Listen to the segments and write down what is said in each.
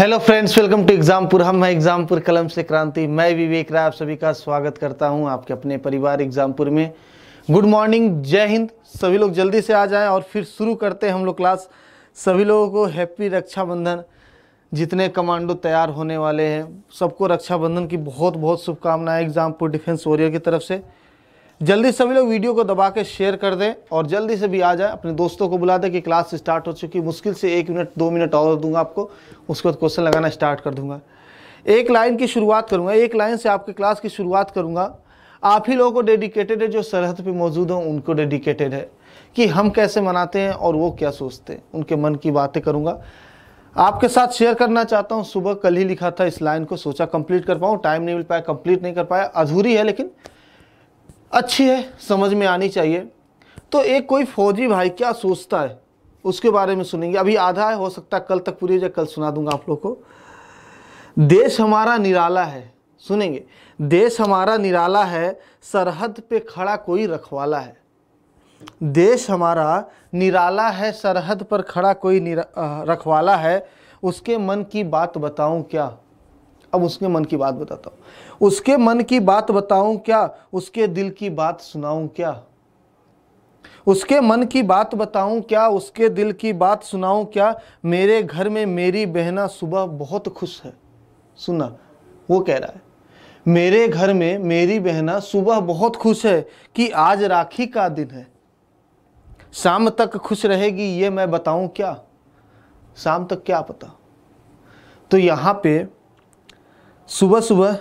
Hello friends welcome to Exampur हम हैं एग्जामपुर कलम से क्रांति मैं विवेक राय आप सभी का स्वागत करता हूं आपके अपने परिवार एग्जामपुर में गुड मॉर्निंग जय हिंद सभी लोग जल्दी से आ जाएं और फिर शुरू करते हैं हम लोग क्लास सभी लोगों को हैप्पी रक्षाबंधन जितने कमांडो तैयार होने वाले हैं सबको रक्षाबंधन की बहुत बहुत शुभकामनाएं एग्जामपुर डिफेंस वॉरियर की तरफ से जल्दी सभी लोग वीडियो को दबा के शेयर कर दें और जल्दी से भी आ जाए अपने दोस्तों को बुला दें कि क्लास स्टार्ट हो चुकी मुश्किल से एक मिनट दो मिनट और दूंगा आपको उसके बाद क्वेश्चन लगाना स्टार्ट कर दूंगा एक लाइन की शुरुआत करूंगा एक लाइन से आपके क्लास की शुरुआत करूंगा आप ही लोगों को डेडिकेटेड है जो सरहद पर मौजूद हों उनको डेडिकेटेड है कि हम कैसे मनाते हैं और वो क्या सोचते हैं उनके मन की बातें करूँगा आपके साथ शेयर करना चाहता हूँ सुबह कल ही लिखा था इस लाइन को सोचा कंप्लीट कर पाऊँ टाइम नहीं मिल पाया कंप्लीट नहीं कर पाया अधूरी है लेकिन अच्छी है समझ में आनी चाहिए तो एक कोई फौजी भाई क्या सोचता है उसके बारे में सुनेंगे अभी आधा है हो सकता है कल तक पूरी जाए कल सुना दूंगा आप लोग को देश हमारा निराला है सुनेंगे देश हमारा निराला है सरहद पे खड़ा कोई रखवाला है देश हमारा निराला है सरहद पर खड़ा कोई रखवाला है उसके मन की बात बताऊं क्या अब उसके मन की बात बताता हूँ उसके मन की बात बताऊं क्या उसके दिल की बात सुनाऊं क्या उसके मन की बात बताऊं क्या उसके दिल की बात सुनाऊं क्या मेरे घर में मेरी बहना सुबह बहुत खुश है सुना वो कह रहा है मेरे घर में मेरी बहना सुबह बहुत खुश है कि आज राखी का दिन है शाम तक खुश रहेगी ये मैं बताऊं क्या शाम तक क्या पता तो यहाँ पे सुबह सुबह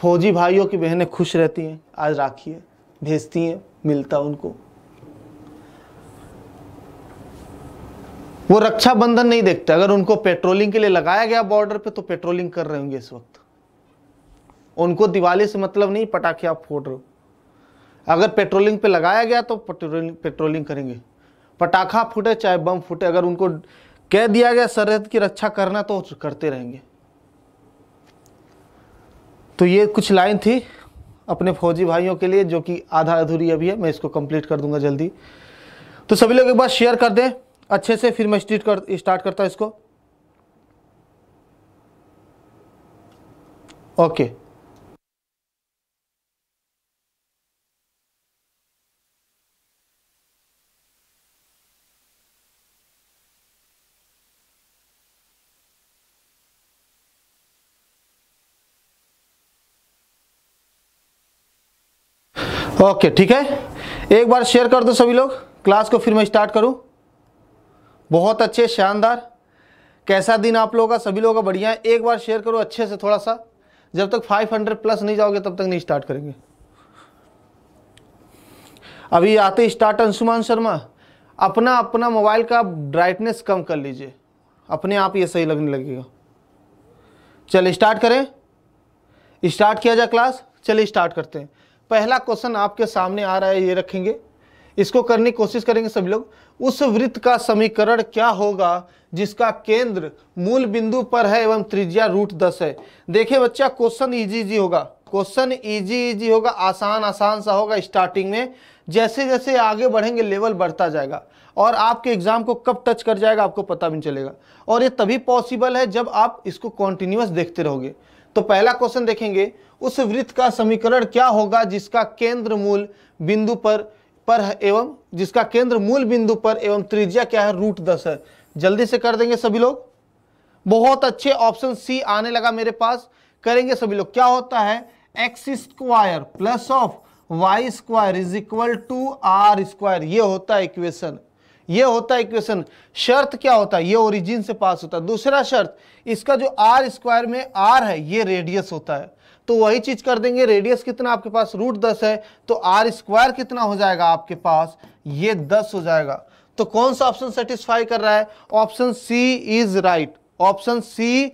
फौजी भाइयों की बहनें खुश रहती हैं आज राखी है भेजती हैं मिलता उनको वो रक्षाबंधन नहीं देखते अगर उनको पेट्रोलिंग के लिए लगाया गया बॉर्डर पे तो पेट्रोलिंग कर रहे होंगे इस वक्त उनको दिवाली से मतलब नहीं पटाखे आप फोड़ रहे हो अगर पेट्रोलिंग पे लगाया गया तो पेट्रोलिंग पेट्रोलिंग करेंगे पटाखा फूटे चाहे बम फूटे अगर उनको कह दिया गया सरहद की रक्षा करना तो करते रहेंगे तो ये कुछ लाइन थी अपने फौजी भाइयों के लिए जो कि आधा अधूरी अभी है मैं इसको कंप्लीट कर दूंगा जल्दी तो सभी लोग एक बार शेयर कर दें अच्छे से फिर मैं स्टीट कर स्टार्ट करता इसको ओके okay. ओके ठीक है एक बार शेयर कर दो सभी लोग क्लास को फिर मैं स्टार्ट करूं बहुत अच्छे शानदार कैसा दिन आप लोगों का सभी लोगों का बढ़िया है एक बार शेयर करो अच्छे से थोड़ा सा जब तक 500 प्लस नहीं जाओगे तब तक नहीं स्टार्ट करेंगे अभी आते स्टार्ट अंशुमान शर्मा अपना अपना मोबाइल का ब्राइटनेस कम कर लीजिए अपने आप ये सही लगने लगेगा चलिए स्टार्ट करें स्टार्ट किया जाए क्लास चलिए स्टार्ट करते हैं पहला क्वेश्चन आपके सामने आ रहा है ये रखेंगे इसको करने की कोशिश करेंगे सभी लोग उस वृत्त का समीकरण क्या होगा जिसका केंद्र मूल बिंदु पर है एवं त्रिज्या रूट दस है देखिए बच्चा क्वेश्चन इजी इजी होगा क्वेश्चन इजी इजी होगा आसान आसान सा होगा स्टार्टिंग में जैसे जैसे आगे बढ़ेंगे लेवल बढ़ता जाएगा और आपके एग्जाम को कब टच कर जाएगा आपको पता भी नहीं चलेगा और ये तभी पॉसिबल है जब आप इसको कॉन्टिन्यूस देखते रहोगे तो पहला क्वेश्चन देखेंगे उस वृत्त का समीकरण क्या होगा जिसका केंद्र मूल बिंदु पर पर एवं जिसका केंद्र मूल बिंदु पर एवं त्रिज्या क्या है रूट दस है जल्दी से कर देंगे सभी लोग बहुत अच्छे ऑप्शन सी आने लगा मेरे पास करेंगे सभी लोग क्या होता है x square plus of y square is equal to r square यह होता है इक्वेशन ये होता है इक्वेशन शर्त क्या होता है ये ओरिजिन से पास होता है दूसरा शर्त इसका जो आर स्क्वायर में आर है ये रेडियस होता है तो वही चीज कर देंगे रेडियस कितना आपके पास रूट दस है तो आर स्क्वायर कितना हो जाएगा आपके पास ये दस हो जाएगा तो कौन सा ऑप्शन सेटिस्फाई कर रहा है option C is right option C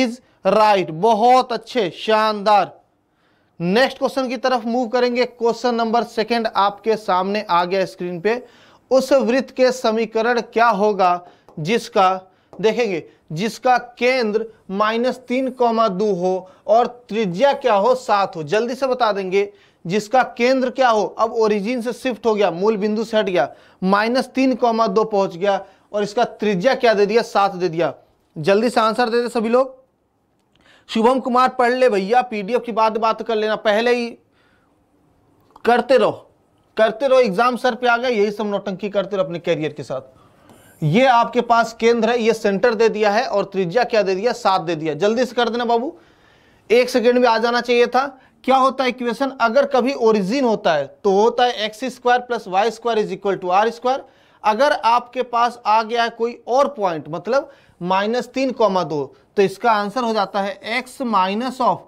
is right बहुत अच्छे शानदार नेक्स्ट क्वेश्चन की तरफ मूव करेंगे क्वेश्चन नंबर सेकेंड आपके सामने आ गया स्क्रीन पे उस वृत्त के समीकरण क्या होगा जिसका देखेंगे जिसका केंद्र माइनस तीन कौमा दो हो और त्रिज्या क्या हो सात हो जल्दी से बता देंगे जिसका केंद्र क्या हो अब ओरिजिन से शिफ्ट हो गया मूल बिंदु से हट गया माइनस तीन कौमा दो पहुंच गया और इसका त्रिज्या क्या दे दिया सात दे दिया जल्दी से आंसर दे दे सभी लोग शुभम कुमार पढ़ ले भैया पीडीएफ की बात बात कर लेना पहले ही करते रहो करते रहो एग्जाम सर पे आ गया यही सब नौटंकी करते रहो अपने कैरियर के साथ ये आपके पास केंद्र है ये सेंटर दे दिया है और त्रिज्या क्या दे दिया सात दे दिया जल्दी से कर देना बाबू एक सेकेंड में आ जाना चाहिए था क्या होता है इक्वेशन अगर कभी ओरिजिन होता है तो होता है x square plus y square is equal to r square अगर आपके पास आ गया है कोई और पॉइंट मतलब माइनस तीन कॉमा दो तो इसका आंसर हो जाता है एक्स माइनस ऑफ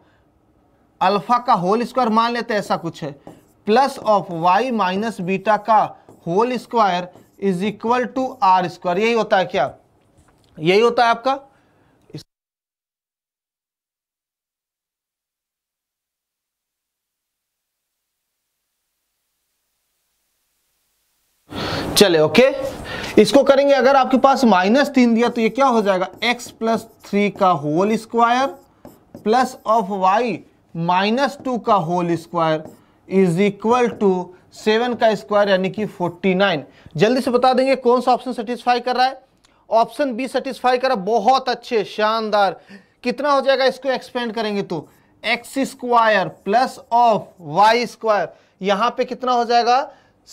अल्फा का होल स्क्वायर मान लेते हैं ऐसा कुछ है plus of y minus beta का whole square is equal to r square यही होता है क्या यही होता है आपका चले ओके इसको करेंगे अगर आपके पास माइनस तीन दिया तो ये क्या हो जाएगा एक्स प्लस थ्री का whole square plus of y minus two का whole square is equal to seven का स्क्वायर यानी कि फोर्टी नाइन जल्दी से बता देंगे कौन सा ऑप्शन सेटिस्फाई कर रहा है ऑप्शन बी सेटिस्फाई कर रहा है बहुत अच्छे शानदार कितना हो जाएगा इसको एक्सपेंड करेंगे तो x square plus of y square यहां पे कितना हो जाएगा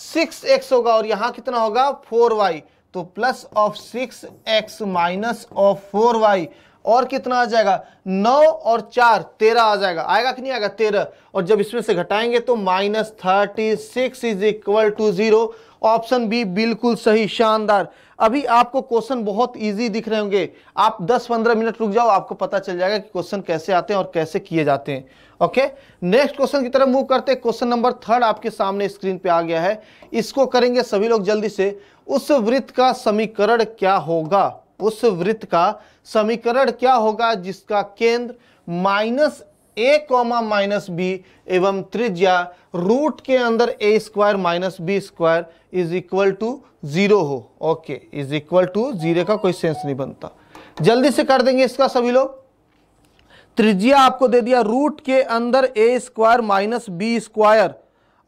सिक्स एक्स होगा और यहां कितना होगा फोर वाई तो plus of six x minus of four y और कितना आ जाएगा नौ और चार तेरह आ जाएगा आएगा कि नहीं आएगा तेरह और जब इसमें से घटाएंगे तो minus thirty six is equal to zero option b बिल्कुल सही शानदार अभी आपको क्वेश्चन बहुत इजी दिख रहे होंगे आप 10-15 मिनट रुक जाओ आपको पता चल जाएगा कि क्वेश्चन कैसे आते हैं और कैसे किए जाते हैं ओके नेक्स्ट क्वेश्चन की तरफ मूव करते हैं क्वेश्चन नंबर थर्ड आपके सामने स्क्रीन पे आ गया है इसको करेंगे सभी लोग जल्दी से उस वृत्त का समीकरण क्या होगा उस वृत्त का समीकरण क्या होगा जिसका केंद्र minus a comma minus b एवं त्रिज्या रूट के अंदर a square minus b square is equal to zero हो okay is equal to zero का कोई सेंस नहीं बनता जल्दी से कर देंगे इसका सभी लोग त्रिज्या आपको दे दिया रूट के अंदर a square minus b square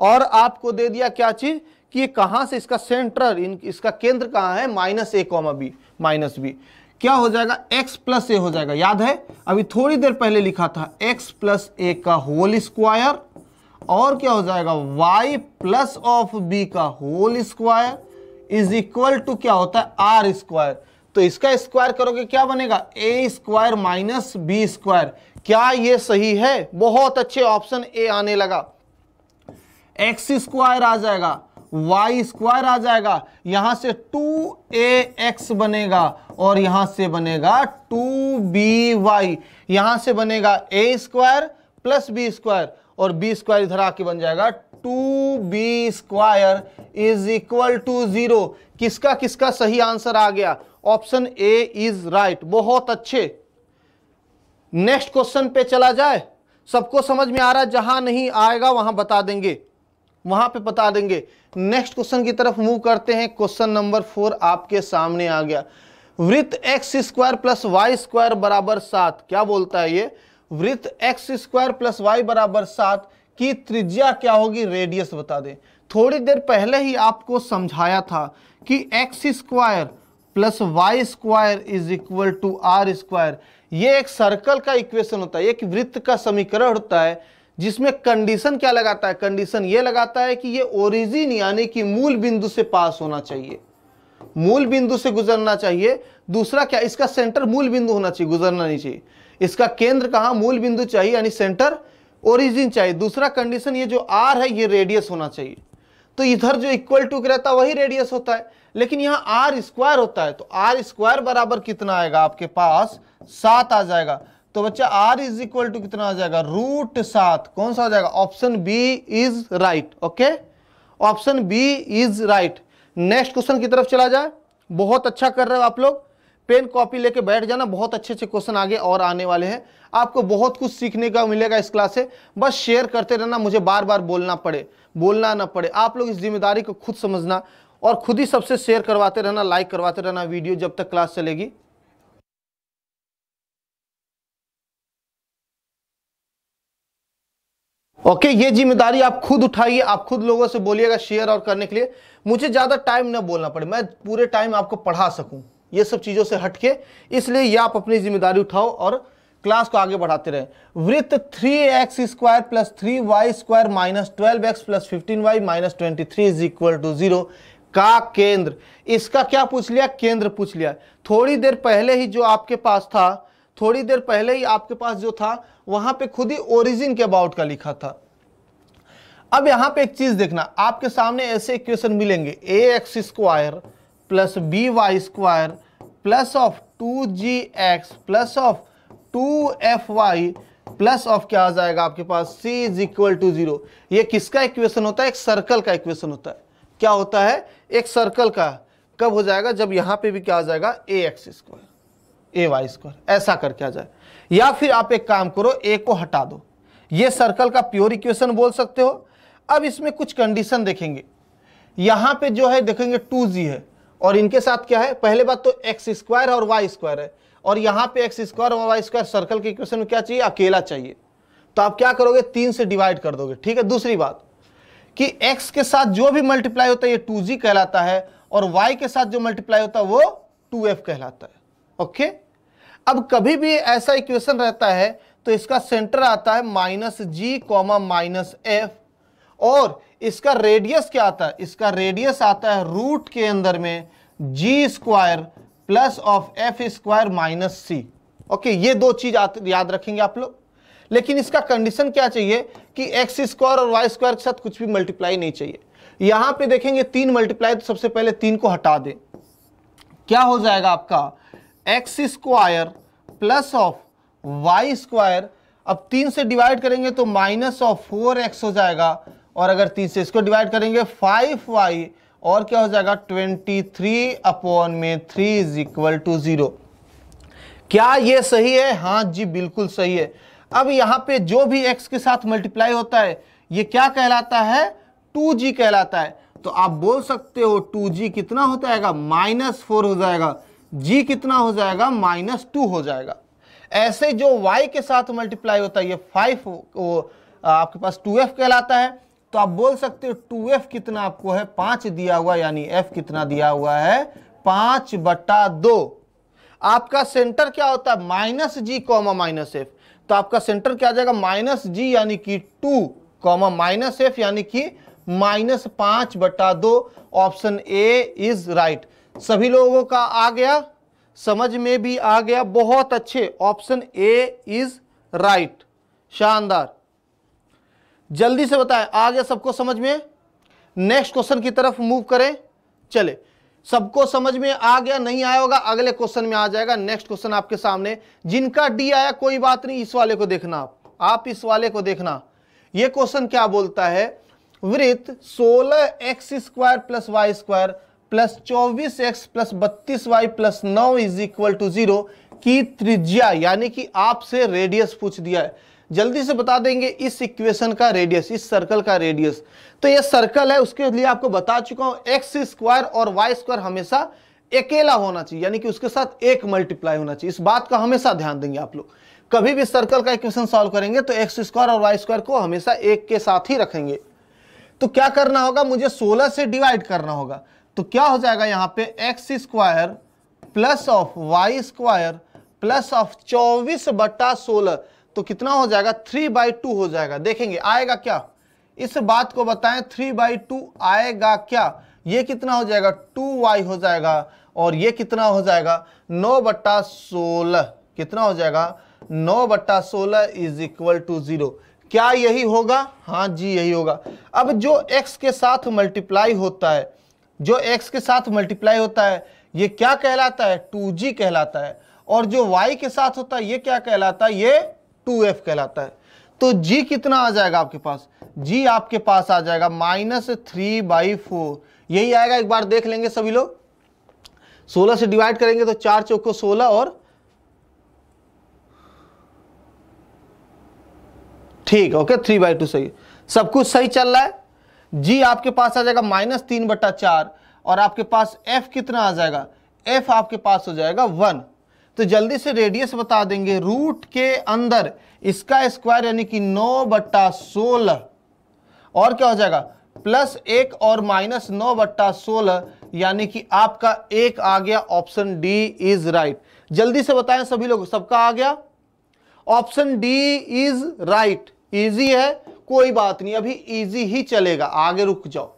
और आपको दे दिया क्या चीज कि कहां से इसका सेंटर इन इसका केंद्र कहां है minus a comma b minus b क्या हो जाएगा एक्स प्लस ए हो जाएगा याद है अभी थोड़ी देर पहले लिखा था एक्स प्लस ए का होल स्क्वायर और क्या हो जाएगा वाई प्लस ऑफ बी का whole square is equal to क्या होता है आर स्क्वायर तो इसका स्क्वायर करोगे क्या बनेगा a square minus b square क्या ये सही है बहुत अच्छे ऑप्शन ए आने लगा एक्स स्क्वायर आ जाएगा वाई स्क्वायर आ जाएगा यहां से टू ए एक्स बनेगा और यहां से बनेगा टू बी वाई यहां से बनेगा a square plus b square और बी स्क्वायर इधर आके बन जाएगा two b square is equal to zero किसका किसका सही आंसर आ गया ऑप्शन ए इज राइट बहुत अच्छे नेक्स्ट क्वेश्चन पे चला जाए सबको समझ में आ रहा है जहां नहीं आएगा वहां बता देंगे वहां पे बता देंगे नेक्स्ट क्वेश्चन की तरफ मूव करते हैं क्वेश्चन नंबर फोर आपके सामने आ गया वृत्त x square plus y square बराबर सात क्या बोलता है ये वृत्त एक्स स्क्वायर प्लस वाई बराबर सात की त्रिज्या क्या होगी रेडियस बता दें थोड़ी देर पहले ही आपको समझाया था कि x square plus y square is equal to r square ये एक सर्कल का इक्वेशन होता है एक वृत्त का समीकरण होता है जिसमें कंडीशन क्या लगाता है कंडीशन ये लगाता है कि ये ओरिजिन यानी कि मूल बिंदु से पास होना चाहिए मूल बिंदु से गुजरना चाहिए दूसरा क्या इसका सेंटर मूल बिंदु होना चाहिए गुजरना नहीं चाहिए इसका केंद्र कहाँ मूल बिंदु चाहिए यानी सेंटर ओरिजिन चाहिए दूसरा कंडीशन ये जो आर है ये रेडियस होना चाहिए तो इधर जो इक्वल टू रहता है वही रेडियस होता है लेकिन यहाँ आर स्क्वायर होता है तो आर स्क्वायर बराबर कितना आएगा आपके पास सात आ जाएगा तो बच्चा आर इज इक्वल टू कितना आ जाएगा रूट सात कौन सा आ जाएगा option B is right okay option B is right next question की तरफ चला जाए बहुत अच्छा कर रहे हो आप लोग पेन कॉपी लेके बैठ जाना बहुत अच्छे अच्छे क्वेश्चन आगे और आने वाले हैं आपको बहुत कुछ सीखने का मिलेगा इस क्लास से बस शेयर करते रहना मुझे बार बार बोलना पड़े बोलना ना पड़े आप लोग इस जिम्मेदारी को खुद समझना और खुद ही सबसे शेयर करवाते रहना लाइक करवाते रहना वीडियो जब तक क्लास चलेगी ओके ये जिम्मेदारी आप खुद उठाइए आप खुद लोगों से बोलिएगा शेयर और करने के लिए मुझे ज़्यादा टाइम ना बोलना पड़े मैं पूरे टाइम आपको पढ़ा सकूं ये सब चीज़ों से हटके इसलिए ये आप अपनी जिम्मेदारी उठाओ और क्लास को आगे बढ़ाते रहे वृत्त three x square plus three y square minus twelve x plus fifteen y minus twenty three is equal to zero का केंद्र इसका क्या पूछ लिया केंद्र पूछ लिया थोड़ी देर पहले ही जो आपके पास था थोड़ी देर पहले ही आपके पास जो था वहां पे खुद ही ओरिजिन के अबाउट का लिखा था अब यहां पे एक चीज देखना आपके सामने ऐसे इक्वेशन मिलेंगे a x square plus b y square plus of two g x plus of two f y plus of क्या आ जाएगा आपके पास c is equal to zero किसका इक्वेशन होता है एक सर्कल का इक्वेशन होता है क्या होता है एक सर्कल का कब हो जाएगा जब यहां पे भी क्या आ जाएगा a x square a y square ऐसा करके आ जाए या फिर आप एक काम करो ए को हटा दो ये सर्कल का प्योर इक्वेशन बोल सकते हो अब इसमें कुछ कंडीशन देखेंगे यहाँ पे जो है देखेंगे टू जी है और इनके साथ क्या है पहले बात तो एक्स स्क्वायर और वाई स्क्वायर है और यहाँ पे एक्स स्क्वायर और वाई स्क्वायर सर्कल के इक्वेशन में क्या चाहिए अकेला चाहिए तो आप क्या करोगे तीन से डिवाइड कर दोगे ठीक है दूसरी बात कि x के साथ जो भी मल्टीप्लाई होता है ये 2g कहलाता है और y के साथ जो मल्टीप्लाई होता है वो 2f कहलाता है ओके अब कभी भी ऐसा इक्वेशन रहता है तो इसका सेंटर आता है minus g comma minus f और इसका रेडियस क्या आता है इसका रेडियस आता है रूट के अंदर में g square plus of f square minus c okay ये दो चीज याद रखेंगे आप लोग लेकिन इसका कंडीशन क्या चाहिए कि एक्स स्क्वायर और वाई स्क्वायर के साथ कुछ भी मल्टीप्लाई नहीं चाहिए यहां पे देखेंगे तीन मल्टीप्लाई तो सबसे पहले तीन को हटा दें क्या हो जाएगा आपका x square plus of y square अब तीन से डिवाइड करेंगे तो माइनस ऑफ फोर एक्स हो जाएगा और अगर तीन से इसको डिवाइड करेंगे फाइव वाई और क्या हो जाएगा ट्वेंटी थ्री अपॉन में three is equal to zero क्या ये सही है हाँ जी बिल्कुल सही है अब यहाँ पे जो भी एक्स के साथ मल्टीप्लाई होता है ये क्या कहलाता है जी कहलाता है तो आप बोल सकते हो जी कितना हो जाएगा माइनस फोर हो जाएगा जी कितना हो जाएगा माइनस टू हो जाएगा ऐसे जो y के साथ मल्टीप्लाई होता है ये फाइव आपके पास टू एफ कहलाता है तो आप बोल सकते हो टू एफ कितना आपको है पांच दिया हुआ यानी f कितना दिया हुआ है पांच बटा दो आपका सेंटर क्या होता है minus g comma minus f तो आपका सेंटर क्या आ जाएगा माइनस जी यानी कि टू कॉमा माइनस एफ यानी कि माइनस पांच बटा दो ऑप्शन ए इज राइट सभी लोगों का आ गया समझ में भी आ गया बहुत अच्छे ऑप्शन ए इज राइट शानदार जल्दी से बताएं आ गया सबको समझ में नेक्स्ट क्वेश्चन की तरफ मूव करें चले सबको समझ में आ गया नहीं आया होगा अगले क्वेश्चन में आ जाएगा नेक्स्ट क्वेश्चन आपके सामने जिनका डी आया कोई बात नहीं इस वाले को देखना आप आप इस वाले को देखना यह क्वेश्चन क्या बोलता है वृत्त सोलह x square plus y square plus चौबीस एक्स प्लस बत्तीस वाई प्लस नौ इज इक्वल टू जीरो की त्रिज्या यानी कि आपसे रेडियस पूछ दिया है जल्दी से बता देंगे इस इक्वेशन का रेडियस इस सर्कल का रेडियस तो ये सर्कल है उसके लिए आपको बता चुका हूं एक्स स्क्वायर और वाई स्क्वायर हमेशा अकेला होना चाहिए यानी कि उसके साथ एक मल्टीप्लाई होना चाहिए इस बात का हमेशा ध्यान देंगे आप लोग कभी भी सर्कल का इक्वेशन सॉल्व करेंगे तो एक्स स्क्वायर और वाई स्क्वायर को हमेशा एक के साथ ही रखेंगे तो क्या करना होगा मुझे सोलह से डिवाइड करना होगा तो क्या हो जाएगा यहाँ पे x square plus of y square plus of चौबीस बट्टा सोलह तो कितना हो जाएगा थ्री बाई टू हो जाएगा देखेंगे आएगा क्या इस बात को बताएं थ्री बाई टू आएगा क्या ये कितना हो जाएगा टू वाई हो जाएगा और ये कितना हो जाएगा नौ बट्टा सोलह कितना हो जाएगा नौ बट्टा सोलह इज इक्वल टू जीरो क्या यही होगा हाँ जी यही होगा अब जो एक्स के साथ मल्टीप्लाई होता है जो एक्स के साथ मल्टीप्लाई होता है ये क्या कहलाता है जी कहलाता है और जो वाई के साथ होता है ये क्या कहलाता है ये एफ कहलाता है तो जी कितना आ जाएगा आपके पास जी आपके पास आ जाएगा माइनस थ्री बाई फोर यही आएगा एक बार देख लेंगे सभी लोग सोलह से डिवाइड करेंगे तो चार चौको सोलह और ठीक ओके थ्री बाई टू सही सब कुछ सही चल रहा है जी आपके पास आ जाएगा माइनस तीन बटा चार और आपके पास एफ कितना आ जाएगा एफ आपके पास हो जाएगा वन तो जल्दी से रेडियस बता देंगे रूट के अंदर इसका स्क्वायर यानी कि नौ बट्टा सोलह और क्या हो जाएगा प्लस एक और माइनस नौ बट्टा सोलह यानी कि आपका एक आ गया ऑप्शन डी इज राइट जल्दी से बताएं सभी लोग सबका आ गया option D is right easy है कोई बात नहीं अभी इजी ही चलेगा आगे रुक जाओ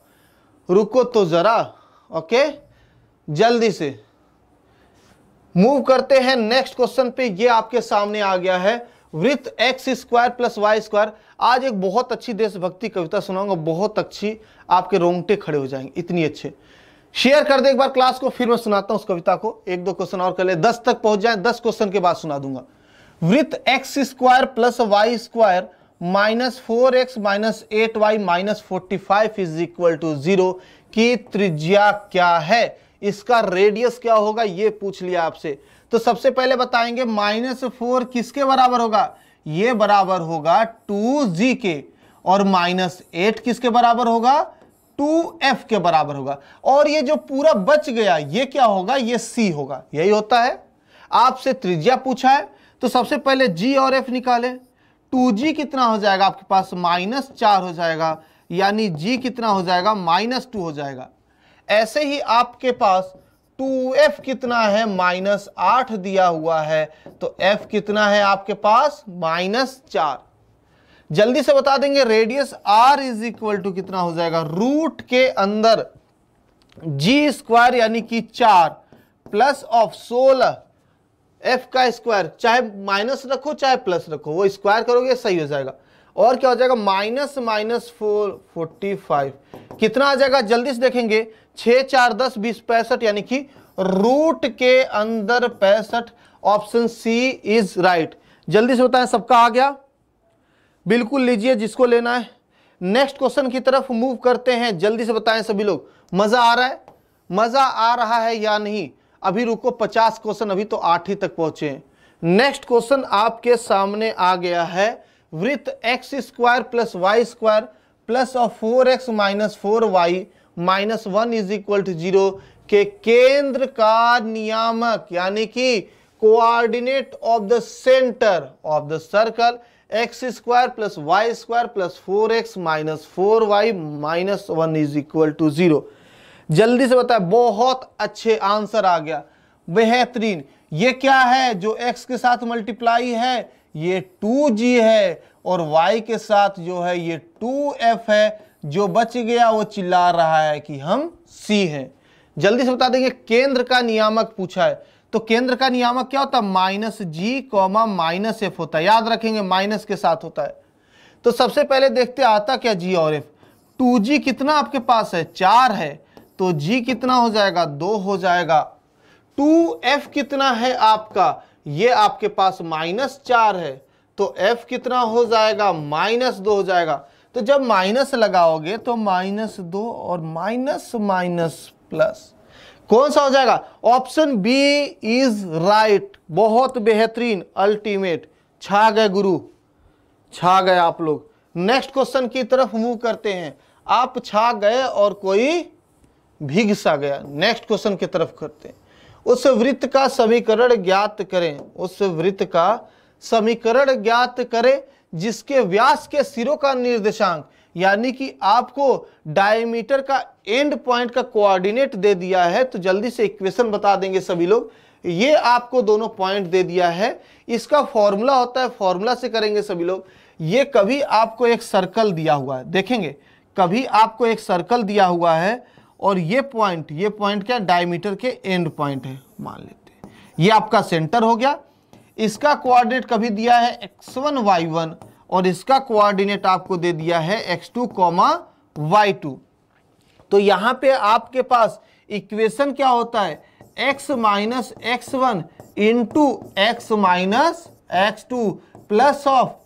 रुको तो ज़रा ओके जल्दी से मूव करते हैं नेक्स्ट क्वेश्चन पे ये आपके सामने आ गया है वृत्त x square plus y square आज एक बहुत अच्छी देशभक्ति कविता सुनाऊंगा बहुत अच्छी आपके रोंगटे खड़े हो जाएंगे इतनी अच्छे शेयर कर दे एक बार क्लास को फिर मैं सुनाता हूं उस कविता को एक दो क्वेश्चन और कर ले दस तक पहुंच जाए दस क्वेश्चन के बाद सुना दूंगा वृत्त x square plus y square minus four x minus eight y minus forty five is equal to zero की त्रिज्या क्या है इसका रेडियस क्या होगा ये पूछ लिया आपसे तो सबसे पहले बताएंगे माइनस फोर किसके बराबर होगा ये बराबर होगा टू जी के और माइनस एट किसके बराबर होगा टू एफ के बराबर होगा और ये जो पूरा बच गया ये क्या होगा ये सी होगा यही होता है आपसे त्रिज्या पूछा है तो सबसे पहले जी और एफ निकाले टू जी कितना हो जाएगा आपके पास माइनस चार हो जाएगा यानी जी कितना हो जाएगा माइनस टू हो जाएगा ऐसे ही आपके पास टू एफ कितना है माइनस आठ दिया हुआ है तो एफ कितना है आपके पास माइनस चार जल्दी से बता देंगे radius r is equal to कितना हो जाएगा रूट के अंदर जी स्क्वायर यानी कि चार प्लस ऑफ सोलह एफ का स्क्वायर चाहे माइनस रखो चाहे प्लस रखो वो स्क्वायर करोगे सही हो जाएगा और क्या हो जाएगा minus minus four forty five कितना आ जाएगा जल्दी से देखेंगे छः चार दस बीस पैंसठ यानी कि रूट के अंदर पैंसठ ऑप्शन सी इज राइट जल्दी से बताएं सबका आ गया बिल्कुल लीजिए जिसको लेना है नेक्स्ट क्वेश्चन की तरफ मूव करते हैं जल्दी से बताएं सभी लोग मज़ा आ रहा है मज़ा आ रहा है या नहीं अभी रुको पचास क्वेश्चन अभी तो आठ ही तक पहुंचे नेक्स्ट क्वेश्चन आपके सामने आ गया है वृत्त x square plus y square plus और four x minus four y minus one is equal to zero के केंद्र का नियामक यानी कि coordinate of the centre of the circle x square plus y square plus four x minus four y minus one is equal to zero जल्दी से बताए बहुत अच्छे आंसर आ गया बेहतरीन ये क्या है जो x के साथ मल्टीप्लाई है ये 2g है और y के साथ जो है ये 2f है जो बच गया वो चिल्ला रहा है कि हम c हैं जल्दी से बता देंगे केंद्र का नियामक पूछा है तो केंद्र का नियामक क्या होता है minus g comma minus f होता है याद रखेंगे माइनस के साथ होता है तो सबसे पहले देखते आता क्या जी और एफ टू जी कितना आपके पास है चार है तो जी कितना हो जाएगा दो हो जाएगा टू एफ कितना है आपका ये आपके पास माइनस चार है तो एफ कितना हो जाएगा माइनस दो हो जाएगा तो जब माइनस लगाओगे तो माइनस दो और माइनस माइनस प्लस कौन सा हो जाएगा ऑप्शन बी इज राइट बहुत बेहतरीन अल्टीमेट छा गए गुरु छा गए आप लोग नेक्स्ट क्वेश्चन की तरफ मूव करते हैं आप छा गए और कोई भीग सा गया नेक्स्ट क्वेश्चन की तरफ करते हैं उस वृत्त का समीकरण ज्ञात करें उस वृत्त का समीकरण ज्ञात करें जिसके व्यास के सिरों का निर्देशांक यानी कि आपको डायमीटर का एंड पॉइंट का कोऑर्डिनेट दे दिया है तो जल्दी से इक्वेशन बता देंगे सभी लोग ये आपको दोनों पॉइंट दे दिया है इसका फॉर्मूला होता है फॉर्मूला से करेंगे सभी लोग ये कभी आपको एक सर्कल दिया हुआ है देखेंगे कभी आपको एक सर्कल दिया हुआ है और ये पॉइंट ये पॉइंट क्या डायमीटर के एंड पॉइंट है मान लेते हैं ये आपका सेंटर हो गया इसका कोऑर्डिनेट कभी दिया है x1 y1 और इसका कोऑर्डिनेट आपको दे दिया है x2 टू कॉमा वाई तो यहां पे आपके पास इक्वेशन क्या होता है x minus x one into x minus x two plus of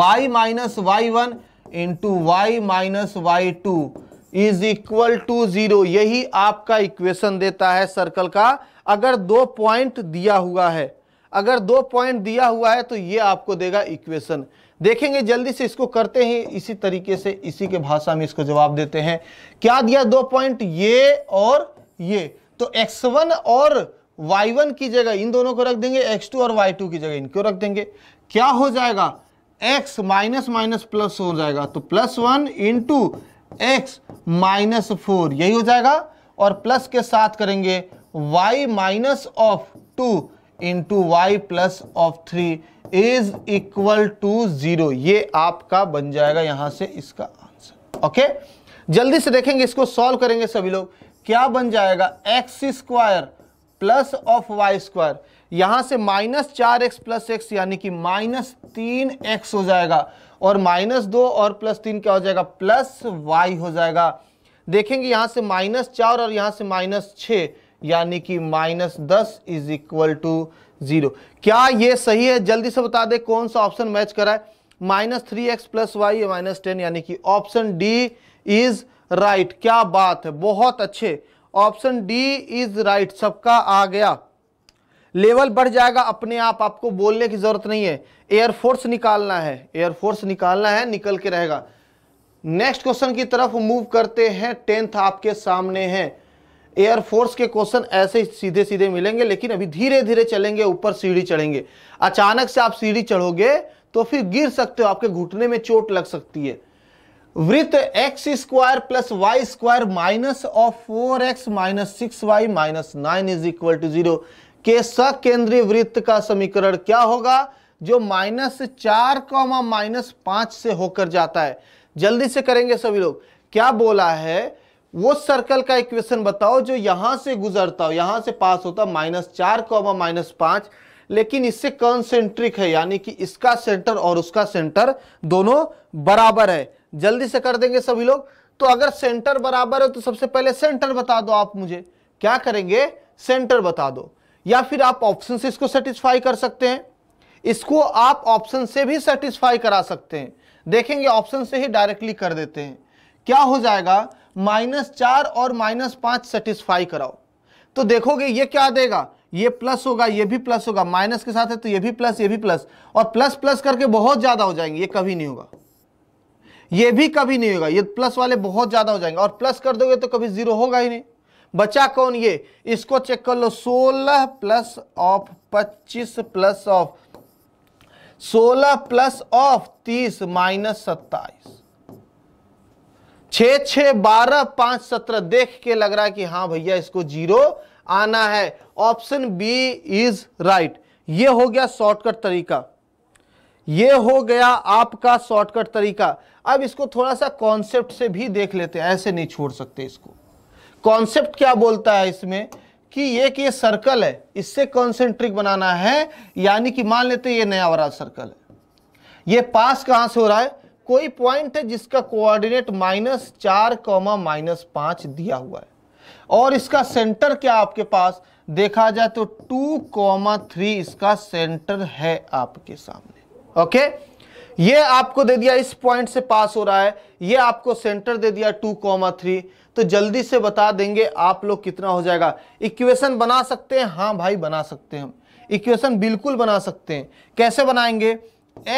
y minus y one into y minus y two is equal to zero यही आपका इक्वेशन देता है सर्कल का अगर दो पॉइंट दिया हुआ है अगर दो पॉइंट दिया हुआ है तो ये आपको देगा इक्वेशन देखेंगे जल्दी से इसको करते हैं इसी तरीके से इसी के भाषा में इसको जवाब देते हैं क्या दिया दो पॉइंट ये और ये तो x1 और y1 की जगह इन दोनों को रख देंगे x2 और y2 की जगह इनको रख देंगे क्या हो जाएगा x माइनस माइनस प्लस हो जाएगा तो plus one into x minus four यही हो जाएगा और प्लस के साथ करेंगे y minus of two into y plus of three is equal to zero ये आपका बन जाएगा यहां से इसका आंसर ओके जल्दी से देखेंगे इसको सॉल्व करेंगे सभी लोग क्या बन जाएगा x square plus of y square यहां से माइनस चार एक्स प्लस एक्स यानी कि माइनस तीन एक्स हो जाएगा और माइनस दो और प्लस तीन क्या हो जाएगा प्लस वाई हो जाएगा देखेंगे यहां से माइनस चार और यहां से माइनस छ यानी कि माइनस दस इज इक्वल टू ज़ीरो क्या ये सही है जल्दी से बता दे कौन सा ऑप्शन मैच करा है minus three x plus y minus ten यानी कि ऑप्शन डी इज़ राइट क्या बात है बहुत अच्छे ऑप्शन डी इज़ राइट सबका आ गया लेवल बढ़ जाएगा अपने आप आपको बोलने की ज़रूरत नहीं है एयरफोर्स निकालना है एयरफोर्स निकालना है निकल के रहेगा नेक्स्ट क्वेश्चन की तरफ मूव करते हैं टेंथ आपके सामने है एयरफोर्स के क्वेश्चन ऐसे सीधे सीधे मिलेंगे लेकिन अभी धीरे धीरे चलेंगे ऊपर सीढ़ी चढ़ेंगे अचानक से आप सीढ़ी चढ़ोगे तो फिर गिर सकते हो आपके घुटने में चोट लग सकती है वृत्त x square plus y square minus of four x minus six y minus nine is equal to zero के सकेंद्रीय वृत्त का समीकरण क्या होगा जो माइनस चार कौमा माइनस पांच से होकर जाता है जल्दी से करेंगे सभी लोग क्या बोला है वो सर्कल का इक्वेशन बताओ जो यहां से गुजरता हो यहां से पास होता माइनस चार कौमा माइनस पांच लेकिन इससे कंसेंट्रिक है यानी कि इसका सेंटर और उसका सेंटर दोनों बराबर है जल्दी से कर देंगे सभी लोग तो अगर सेंटर बराबर है तो सबसे पहले सेंटर बता दो आप मुझे क्या करेंगे सेंटर बता दो या फिर आप ऑप्शन से इसको सेटिस्फाई कर सकते हैं इसको आप ऑप्शन से भी सेटिस्फाई करा सकते हैं देखेंगे ऑप्शन से ही डायरेक्टली कर देते हैं क्या हो जाएगा माइनस चार और माइनस पांच सेटिस्फाई कराओ तो देखोगे ये क्या देगा ये प्लस होगा ये भी प्लस होगा माइनस के साथ है तो ये भी प्लस ये भी प्लस और प्लस प्लस करके बहुत ज़्यादा हो जाएंगे ये कभी नहीं होगा ये भी कभी नहीं होगा ये प्लस वाले बहुत ज़्यादा हो जाएंगे और प्लस कर दोगे तो कभी जीरो होगा ही नहीं बचा कौन ये इसको चेक कर लो सोलह प्लस ऑफ पच्चीस प्लस ऑफ सोलह प्लस ऑफ तीस माइनस सत्ताईस छ छ बारह पांच सत्रह देख के लग रहा है कि हाँ भैया इसको जीरो आना है ऑप्शन बी इज राइट ये हो गया शॉर्टकट तरीका ये हो गया आपका शॉर्टकट तरीका अब इसको थोड़ा सा कॉन्सेप्ट से भी देख लेते हैं ऐसे नहीं छोड़ सकते इसको कॉन्सेप्ट क्या बोलता है इसमें कि एक ये सर्कल है इससे कॉन्सेंट्रिक बनाना है यानी कि मान लेते ये नया वाला सर्कल है ये पास कहां से हो रहा है कोई पॉइंट है जिसका कोऑर्डिनेट माइनस चार कॉमा माइनस पांच दिया हुआ है और इसका सेंटर क्या आपके पास देखा जाए तो टू कॉमा थ्री इसका सेंटर है आपके सामने ओके ये आपको दे दिया इस पॉइंट से पास हो रहा है ये आपको सेंटर दे दिया टू कॉमा थ्री तो जल्दी से बता देंगे आप लोग कितना हो जाएगा इक्वेशन बना सकते हैं हाँ भाई बना सकते हैं हम इक्वेशन बिल्कुल बना सकते हैं कैसे बनाएंगे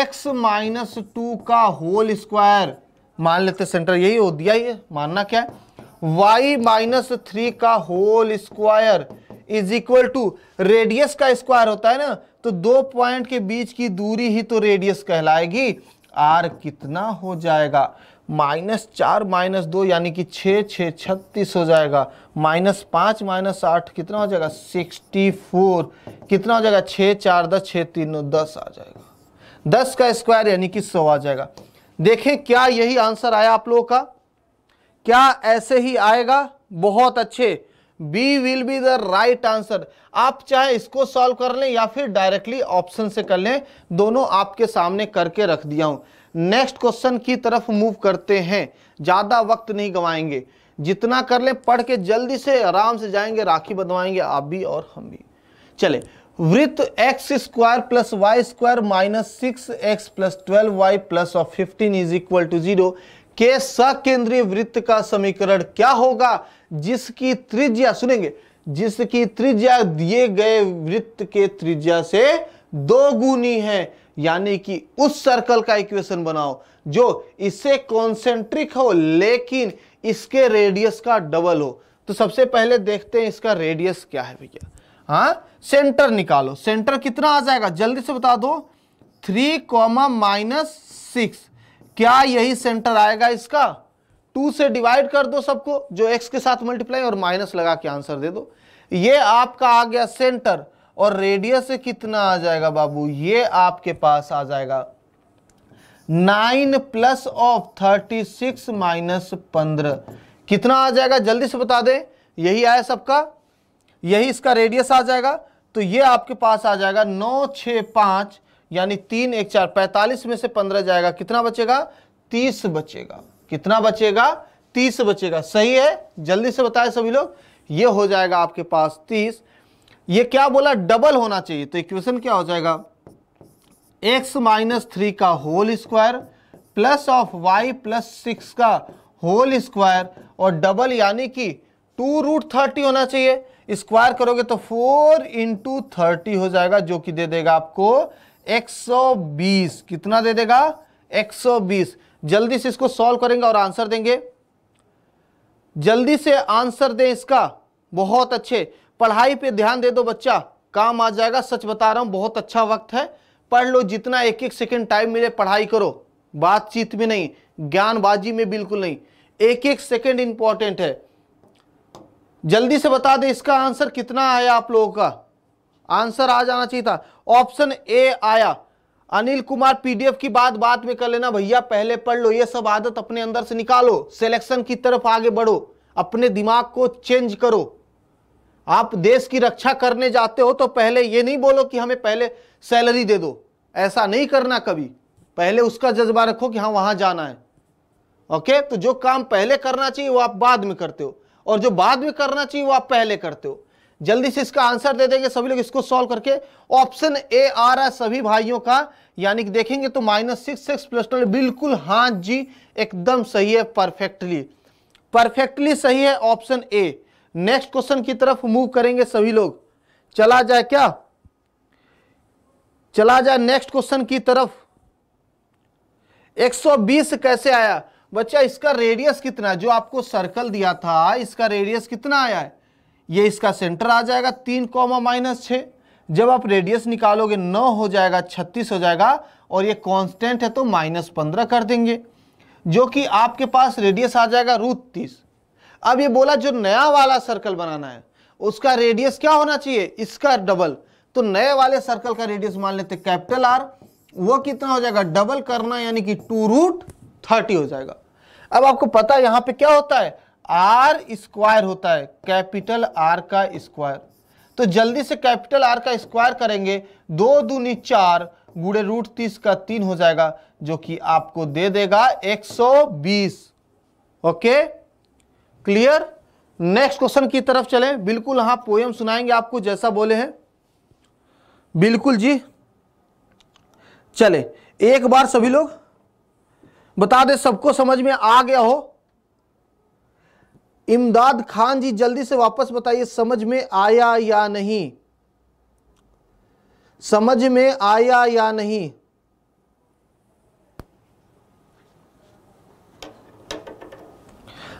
x माइनस टू का होल स्क्वायर मान लेते सेंटर यही हो दिया ये मानना क्या है y माइनस थ्री का whole square is equal to radius का स्क्वायर होता है ना तो दो पॉइंट के बीच की दूरी ही तो रेडियस कहलाएगी आर कितना हो जाएगा माइनस चार माइनस दो यानी कि छः छः छत्तीस हो जाएगा माइनस पाँच माइनस आठ कितना हो जाएगा सिक्सटी फोर कितना हो जाएगा छः चार दस छः तीन नौ दस आ जाएगा दस का स्क्वायर यानी कि सौ आ जाएगा देखें क्या यही आंसर आया आप लोगों का क्या ऐसे ही आएगा बहुत अच्छे B will be the right answer आप चाहे इसको सॉल्व कर लें या फिर डायरेक्टली ऑप्शन से कर लें दोनों आपके सामने करके रख दिया हूं नेक्स्ट क्वेश्चन की तरफ मूव करते हैं ज़्यादा वक्त नहीं गंवाएंगे जितना कर ले पढ़ के जल्दी से आराम से जाएंगे राखी बंधवाएंगे आप भी और हम भी चले वृत्त x square plus y square minus six x plus twelve y plus of fifteen is equal to zero के सकेंद्रीय वृत्त का समीकरण क्या होगा जिसकी त्रिज्या सुनेंगे जिसकी त्रिज्या दिए गए वृत्त के त्रिज्या से दो गुनी है यानी कि उस सर्कल का इक्वेशन बनाओ जो इससे कॉन्सेंट्रिक हो लेकिन इसके रेडियस का डबल हो तो सबसे पहले देखते हैं इसका रेडियस क्या है भैया हाँ सेंटर निकालो सेंटर कितना आ जाएगा जल्दी से बता दो थ्री कॉमा माइनस सिक्स क्या यही सेंटर आएगा इसका टू से डिवाइड कर दो सबको जो एक्स के साथ मल्टीप्लाई और माइनस लगा के आंसर दे दो ये आपका आ गया सेंटर और रेडियस से कितना आ जाएगा बाबू ये आपके पास आ जाएगा nine plus of thirty six minus पंद्रह कितना आ जाएगा जल्दी से बता दें यही आया सबका यही इसका रेडियस आ जाएगा तो ये आपके पास आ जाएगा नौ छः पांच यानी तीन एक चार पैंतालीस में से पंद्रह जाएगा कितना बचेगा तीस बचेगा कितना बचेगा तीस बचेगा सही है जल्दी से बताए सभी लोग ये हो जाएगा आपके पास तीस ये क्या बोला डबल होना चाहिए तो इक्वेशन क्या हो जाएगा एक्स माइनस थ्री का whole square plus of y plus six का होल स्क्वायर और डबल यानी कि टू रूट थर्टी होना चाहिए स्क्वायर करोगे तो फोर इंटू थर्टी हो जाएगा जो कि दे देगा आपको 120 कितना दे देगा 120 जल्दी से इसको सॉल्व करेंगे और आंसर देंगे जल्दी से आंसर दें इसका बहुत अच्छे पढ़ाई पे ध्यान दे दो बच्चा काम आ जाएगा सच बता रहा हूँ बहुत अच्छा वक्त है पढ़ लो जितना एक एक सेकेंड टाइम मिले पढ़ाई करो बातचीत में नहीं ज्ञानबाजी में बिल्कुल नहीं एक एक सेकेंड इंपॉर्टेंट है जल्दी से बता दे इसका आंसर कितना आया आप लोगों का आंसर आ जाना चाहिए था ऑप्शन ए आया अनिल कुमार पीडीएफ की बात बात में कर लेना भैया पहले पढ़ लो ये सब आदत अपने अंदर से निकालो सिलेक्शन की तरफ आगे बढ़ो अपने दिमाग को चेंज करो आप देश की रक्षा करने जाते हो तो पहले ये नहीं बोलो कि हमें पहले सैलरी दे दो ऐसा नहीं करना कभी पहले उसका जज्बा रखो कि हाँ वहां जाना है ओके तो जो काम पहले करना चाहिए वो आप बाद में करते हो और जो बाद में करना चाहिए वो आप पहले करते हो जल्दी से इसका आंसर दे देंगे सभी लोग इसको सॉल्व करके ऑप्शन ए आ रहा है सभी भाइयों का यानी कि देखेंगे तो minus six six plus twelve बिल्कुल हाँ जी एकदम सही है परफेक्टली परफेक्टली सही है ऑप्शन ए नेक्स्ट क्वेश्चन की तरफ मूव करेंगे सभी लोग चला जाए क्या चला जाए नेक्स्ट क्वेश्चन की तरफ 120 कैसे आया बच्चा इसका रेडियस कितना जो आपको सर्कल दिया था इसका रेडियस कितना आया है ये इसका सेंटर आ जाएगा तीन कॉमा माइनस छ जब आप रेडियस निकालोगे नौ हो जाएगा छत्तीस हो जाएगा और ये कांस्टेंट है तो माइनस पंद्रह कर देंगे जो कि आपके पास रेडियस आ जाएगा रूट तीस अब ये बोला जो नया वाला सर्कल बनाना है उसका रेडियस क्या होना चाहिए इसका डबल तो नए वाले सर्कल का रेडियस मान लेते कैपिटल आर वो कितना हो जाएगा डबल करना यानी कि टू रूट थर्टी हो जाएगा अब आपको पता है यहां पे क्या होता है आर स्क्वायर होता है कैपिटल आर का स्क्वायर तो जल्दी से कैपिटल आर का स्क्वायर करेंगे दो दूनी चार गुड़े रूट तीस का तीन हो जाएगा जो कि आपको दे देगा बीस ओके क्लियर नेक्स्ट क्वेश्चन की तरफ चलें बिल्कुल हाँ पोएम सुनाएंगे आपको जैसा बोले हैं बिल्कुल जी चले एक बार सभी लोग बता दे सबको समझ में आ गया हो इमदाद खान जी जल्दी से वापस बताइए समझ में आया या नहीं समझ में आया या नहीं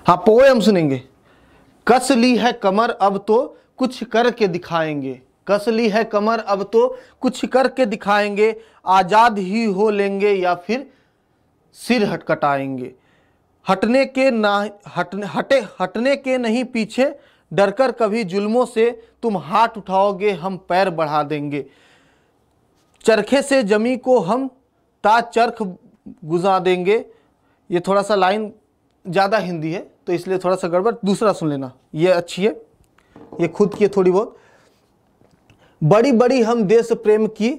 हाँ पोएम सुनेंगे कस ली है कमर अब तो कुछ करके दिखाएंगे कस ली है कमर अब तो कुछ करके दिखाएंगे आज़ाद ही हो लेंगे या फिर सिर हट कटाएंगे हटने के ना हट हटे हटने के नहीं पीछे डरकर कभी जुल्मों से तुम हाथ उठाओगे हम पैर बढ़ा देंगे चरखे से जमी को हम ता चरख गुजा देंगे ये थोड़ा सा लाइन ज़्यादा हिंदी है तो इसलिए थोड़ा सा गड़बड़ दूसरा सुन लेना ये अच्छी है ये खुद की थोड़ी बहुत बड़ी बड़ी हम देश प्रेम की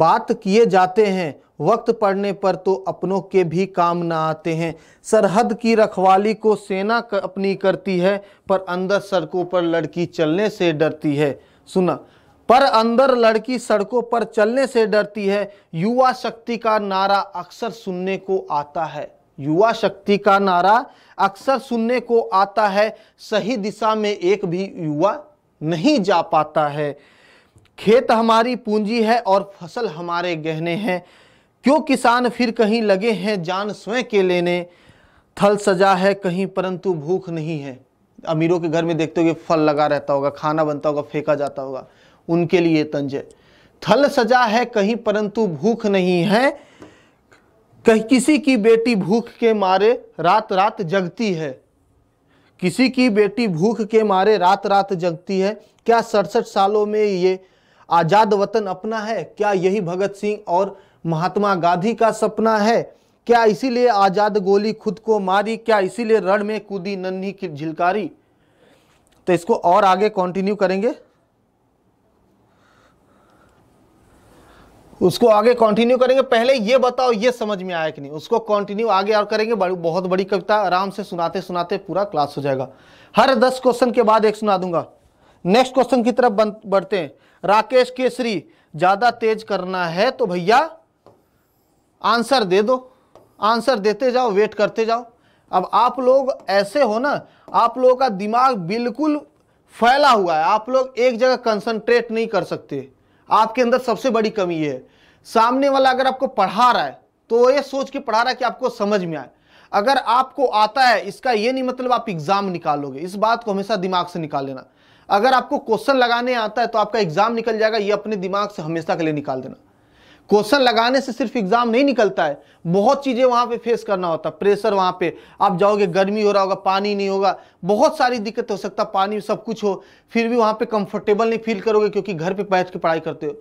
बात किए जाते हैं वक्त पड़ने पर तो अपनों के भी काम ना आते हैं सरहद की रखवाली को सेना कर, अपनी करती है पर अंदर सड़कों पर लड़की चलने से डरती है सुना पर अंदर लड़की सड़कों पर चलने से डरती है युवा शक्ति का नारा अक्सर सुनने को आता है युवा शक्ति का नारा अक्सर सुनने को आता है सही दिशा में एक भी युवा नहीं जा पाता है खेत हमारी पूंजी है और फसल हमारे गहने हैं क्यों किसान फिर कहीं लगे हैं जान स्वयं के लेने थल सजा है कहीं परंतु भूख नहीं है अमीरों के घर में देखते हो फल लगा रहता होगा खाना बनता होगा फेंका जाता होगा उनके लिए तंज थल सजा है कहीं परंतु भूख नहीं है कह किसी की बेटी भूख के मारे रात रात जगती है किसी की बेटी भूख के मारे रात रात जगती है क्या सड़सठ सालों में ये आज़ाद वतन अपना है क्या यही भगत सिंह और महात्मा गांधी का सपना है क्या इसीलिए आज़ाद गोली खुद को मारी क्या इसीलिए रण में कूदी नन्ही की झिलकारी तो इसको और आगे कंटिन्यू करेंगे उसको आगे कंटिन्यू करेंगे पहले ये बताओ ये समझ में आया कि नहीं उसको कंटिन्यू आगे और करेंगे बहुत बड़ी कविता आराम से सुनाते सुनाते पूरा क्लास हो जाएगा हर दस क्वेश्चन के बाद एक सुना दूंगा नेक्स्ट क्वेश्चन की तरफ बढ़ते हैं राकेश केसरी ज़्यादा तेज करना है तो भैया आंसर दे दो आंसर देते जाओ वेट करते जाओ अब आप लोग ऐसे हो ना आप लोगों का दिमाग बिल्कुल फैला हुआ है आप लोग एक जगह कंसंट्रेट नहीं कर सकते आपके अंदर सबसे बड़ी कमी ये है सामने वाला अगर आपको पढ़ा रहा है तो ये सोच के पढ़ा रहा है कि आपको समझ में आए अगर आपको आता है इसका ये नहीं मतलब आप एग्जाम निकालोगे इस बात को हमेशा दिमाग से निकाल लेना अगर आपको क्वेश्चन लगाने आता है तो आपका एग्जाम निकल जाएगा ये अपने दिमाग से हमेशा के लिए निकाल देना क्वेश्चन लगाने से सिर्फ एग्जाम नहीं निकलता है बहुत चीज़ें वहां पे फेस करना होता है प्रेशर वहां पे आप जाओगे गर्मी हो रहा होगा पानी नहीं होगा बहुत सारी दिक्कत हो सकता पानी सब कुछ हो फिर भी वहां पे कंफर्टेबल नहीं फील करोगे क्योंकि घर पे बैठ के पढ़ाई करते हो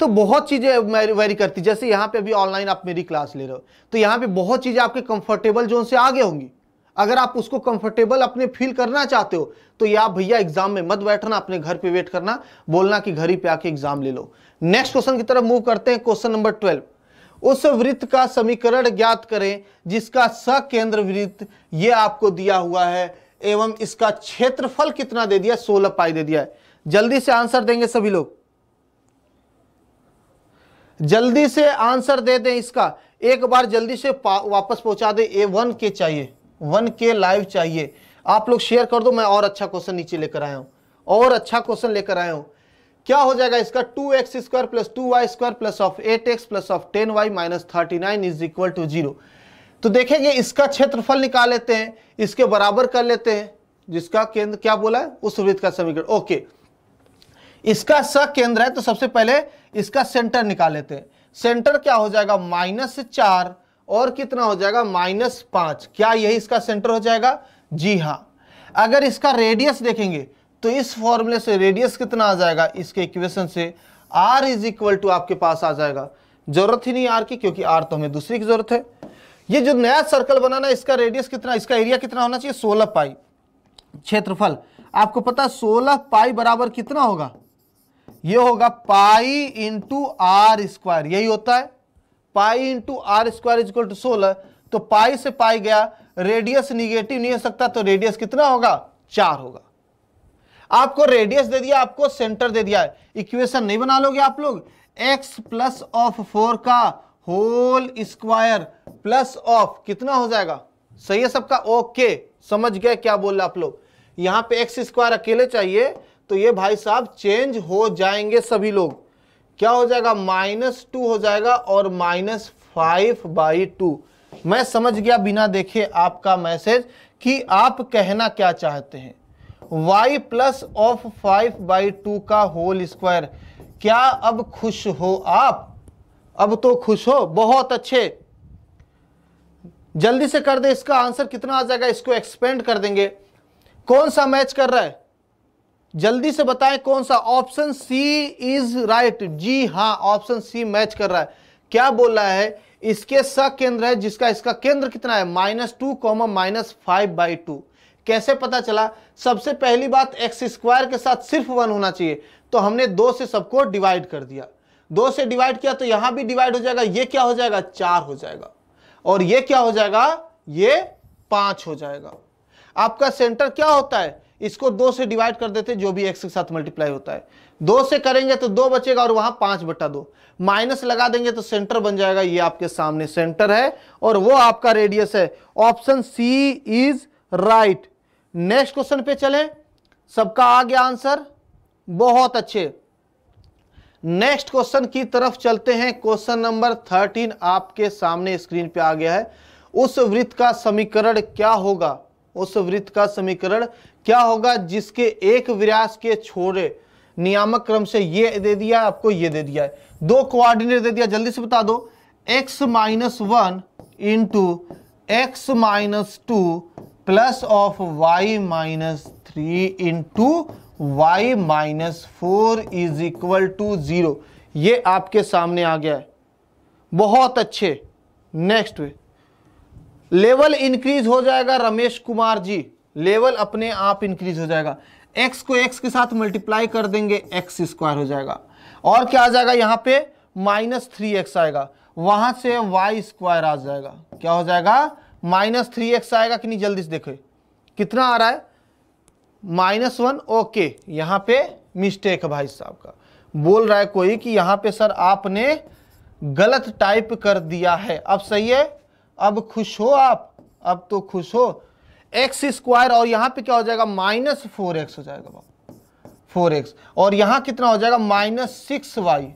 तो बहुत चीज़ें वेरी करती जैसे यहाँ पे अभी ऑनलाइन आप मेरी क्लास ले रहे हो तो यहाँ पे बहुत चीज़ें आपके कंफर्टेबल जोन से आगे होंगी अगर आप उसको कंफर्टेबल अपने फील करना चाहते हो तो या भैया एग्जाम में मत बैठना अपने घर पे वेट करना बोलना कि घर ही पे आके एग्जाम ले लो नेक्स्ट क्वेश्चन की तरफ मूव करते हैं क्वेश्चन नंबर ट्वेल्व उस वृत्त का समीकरण ज्ञात करें जिसका सकेंद्र वृत्त यह आपको दिया हुआ है एवं इसका क्षेत्रफल कितना दे दिया सोलह पाई दे दिया है जल्दी से आंसर देंगे सभी लोग जल्दी से आंसर दे दें इसका एक बार जल्दी से वापस पहुंचा दे ए वन के चाहिए वन के लाइव चाहिए आप लोग शेयर कर दो मैं और अच्छा क्वेश्चन नीचे लेकर आया हूं और अच्छा क्वेश्चन लेकर आया हूं क्या हो जाएगा इसका two x square plus two y square plus of eight x plus of ten y minus thirty nine is equal to zero तो देखेंगे इसका क्षेत्रफल निकाल लेते हैं इसके बराबर कर लेते हैं जिसका केंद्र क्या बोला है उस वृत्त का समीकरण ओके इसका स केंद्र है तो सबसे पहले इसका सेंटर निकाल लेते हैं सेंटर क्या हो जाएगा माइनस चार और कितना हो जाएगा माइनस पांच क्या यही इसका सेंटर हो जाएगा जी हाँ अगर इसका रेडियस देखेंगे तो इस फॉर्मूले से रेडियस कितना आ जाएगा इसके इक्वेशन से आर इज इक्वल टू आपके पास आ जाएगा जरूरत ही नहीं आर की क्योंकि आर तो हमें दूसरी की जरूरत है ये जो नया सर्कल बनाना इसका रेडियस कितना इसका एरिया कितना होना चाहिए सोलह पाई क्षेत्रफल आपको पता सोलह पाई बराबर कितना होगा ये होगा पाई इंटू आर स्क्वायर यही होता है pi into r square equal to सोलह तो पाई से पाई गया रेडियस निगेटिव नहीं हो सकता तो रेडियस कितना होगा चार होगा आपको रेडियस दे दिया आपको सेंटर दे दिया इक्वेशन नहीं बना लोगे आप लोग एक्स प्लस ऑफ फोर का होल स्क्वायर प्लस ऑफ कितना हो जाएगा सही है सबका ओके समझ गया क्या बोल रहे आप लोग यहां पे एक्स स्क्वायर अकेले चाहिए तो ये भाई साहब चेंज हो जाएंगे सभी लोग क्या हो जाएगा माइनस टू हो जाएगा और माइनस फाइव बाई टू मैं समझ गया बिना देखे आपका मैसेज कि आप कहना क्या चाहते हैं y plus of five by two का होल स्क्वायर क्या अब खुश हो आप अब तो खुश हो बहुत अच्छे जल्दी से कर दे इसका आंसर कितना आ जाएगा इसको एक्सपेंड कर देंगे कौन सा मैच कर रहा है जल्दी से बताएं कौन सा ऑप्शन सी इज राइट जी हाँ ऑप्शन सी मैच कर रहा है क्या बोल रहा है इसके स केंद्र है जिसका इसका केंद्र कितना है minus two comma minus five by two कैसे पता चला सबसे पहली बात एक्स स्क्वायर के साथ सिर्फ वन होना चाहिए तो हमने दो से सबको डिवाइड कर दिया दो से डिवाइड किया तो यहां भी डिवाइड हो जाएगा ये क्या हो जाएगा चार हो जाएगा और ये क्या हो जाएगा ये पांच हो जाएगा आपका सेंटर क्या होता है इसको दो से डिवाइड कर देते जो भी एक्स के साथ मल्टीप्लाई होता है दो से करेंगे तो दो बचेगा और वहां पांच बटा दो माइनस लगा देंगे तो सेंटर बन जाएगा ये आपके सामने सेंटर है और वो आपका रेडियस है option C is right next question पे चलें सबका आ गया आंसर बहुत अच्छे नेक्स्ट क्वेश्चन की तरफ चलते हैं क्वेश्चन नंबर थर्टीन आपके सामने स्क्रीन पे आ गया है उस वृत्त का समीकरण क्या होगा उस वृत्त का समीकरण क्या होगा जिसके एक व्यास के छोरे नियामक क्रम से ये दे दिया आपको ये दे दिया है दो कोऑर्डिनेट दे दिया जल्दी से बता दो x minus one into x minus two plus of y minus three into y minus four is equal to zero ये आपके सामने आ गया है बहुत अच्छे नेक्स्ट लेवल इंक्रीज हो जाएगा रमेश कुमार जी लेवल अपने आप इंक्रीज हो जाएगा x को x के साथ मल्टीप्लाई कर देंगे एक्स स्क्वायर हो जाएगा और क्या आ जाएगा यहां पे माइनस थ्री एक्स आएगा वहां से वाई स्क्वायर आ जाएगा क्या हो जाएगा माइनस थ्री एक्स आएगा कि नहीं जल्दी से देखो कितना आ रहा है माइनस वन ओके यहाँ पे मिस्टेक है भाई साहब का बोल रहा है कोई कि यहाँ पे सर आपने गलत टाइप कर दिया है अब सही है अब खुश हो आप अब तो खुश हो एक्स स्क्वायर और यहाँ पे क्या हो जाएगा माइनस फोर एक्स हो जाएगा बाबू फोर एक्स और यहाँ कितना हो जाएगा माइनस सिक्स वाई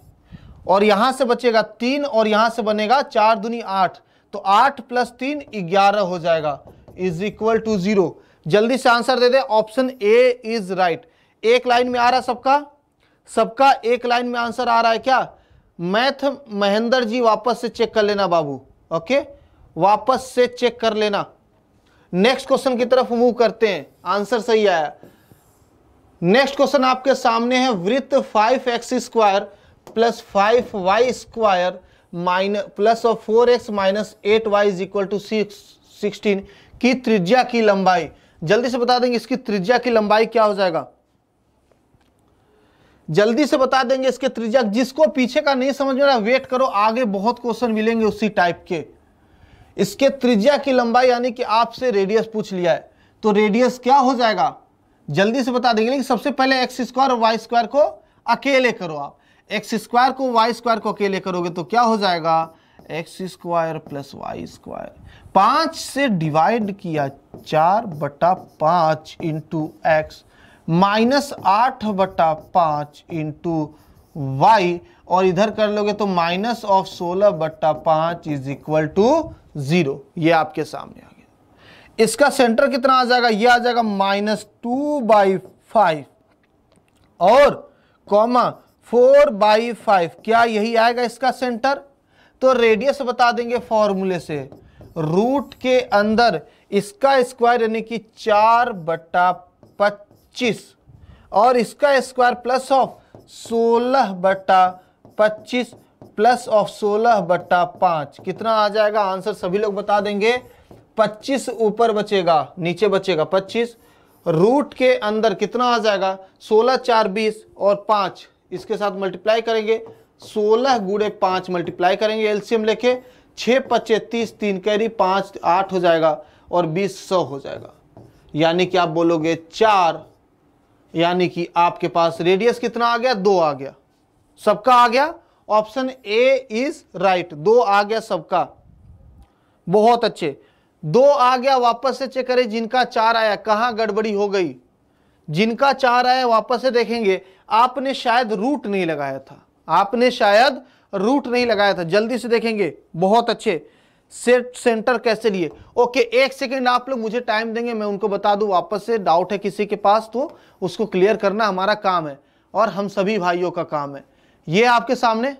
और यहाँ से बचेगा तीन और यहाँ से बनेगा चार दुनी आठ तो आठ प्लस तीन ग्यारह हो जाएगा इज इक्वल टू जीरो जल्दी से आंसर दे दे ऑप्शन ए इज राइट एक लाइन में आ रहा सबका सबका एक लाइन में आंसर आ रहा है क्या मैथ महेंद्र जी वापस से चेक कर लेना बाबू ओके वापस से चेक कर लेना नेक्स्ट क्वेश्चन की तरफ मूव करते हैं आंसर सही आया नेक्स्ट क्वेश्चन आपके सामने है वृत्त five x square plus five y square mine plus of four x minus eight y is equal to six sixteen की त्रिज्या की लंबाई जल्दी से बता देंगे इसकी त्रिज्या की लंबाई क्या हो जाएगा जल्दी से बता देंगे इसके त्रिज्या जिसको पीछे का नहीं समझ में रहा वेट करो आगे बहुत क्वेश्चन मिलेंगे उसी टाइप के इसके त्रिज्या की लंबाई यानी कि आपसे रेडियस पूछ लिया है तो रेडियस क्या हो जाएगा जल्दी से बता देंगे लेकिन सबसे पहले एक्स स्क्वायर और वाई स्क्वायर को अकेले करो आप एक्स स्क्वायर को वाई स्क्वायर को अकेले करोगे तो क्या हो जाएगा x square plus y square पांच से डिवाइड किया चार बटा पांच इंटू एक्स माइनस आठ बटा पांच इंटू वाई और इधर कर लोगे तो माइनस ऑफ सोलह बट्टा पांच इज इक्वल टू ज़ीरो ये आपके सामने आ गया इसका सेंटर कितना आ जाएगा ये आ जाएगा माइनस टू बाई फाइव और कॉमा फोर बाई फाइव क्या यही आएगा इसका सेंटर तो रेडियस बता देंगे फॉर्मूले से रूट के अंदर इसका स्क्वायर यानी कि चार बटा पच्चीस और इसका स्क्वायर प्लस ऑफ सोलह बटा पच्चीस प्लस ऑफ सोलह बटा पाँच कितना आ जाएगा आंसर सभी लोग बता देंगे पच्चीस ऊपर बचेगा नीचे बचेगा पच्चीस रूट के अंदर कितना आ जाएगा सोलह चार बीस और पाँच इसके साथ मल्टीप्लाई करेंगे सोलह गुड़े पाँच मल्टीप्लाई करेंगे एलसीएम लेके छः पच्चे तीस तीन कैरी पाँच आठ हो जाएगा और बीस सौ हो जाएगा यानी कि आप बोलोगे चार यानी कि आपके पास रेडियस कितना आ गया दो आ गया सबका आ गया ऑप्शन ए इज राइट दो आ गया सबका बहुत अच्छे दो आ गया वापस से चेक करें जिनका चार आया कहाँ गड़बड़ी हो गई जिनका चार आया वापस से देखेंगे आपने शायद रूट नहीं लगाया था आपने शायद रूट नहीं लगाया था जल्दी से देखेंगे बहुत अच्छे सेट सेंटर कैसे लिए ओके एक सेकेंड आप लोग मुझे टाइम देंगे मैं उनको बता दूं वापस से डाउट है किसी के पास तो उसको क्लियर करना हमारा काम है और हम सभी भाइयों का काम है ये आपके सामने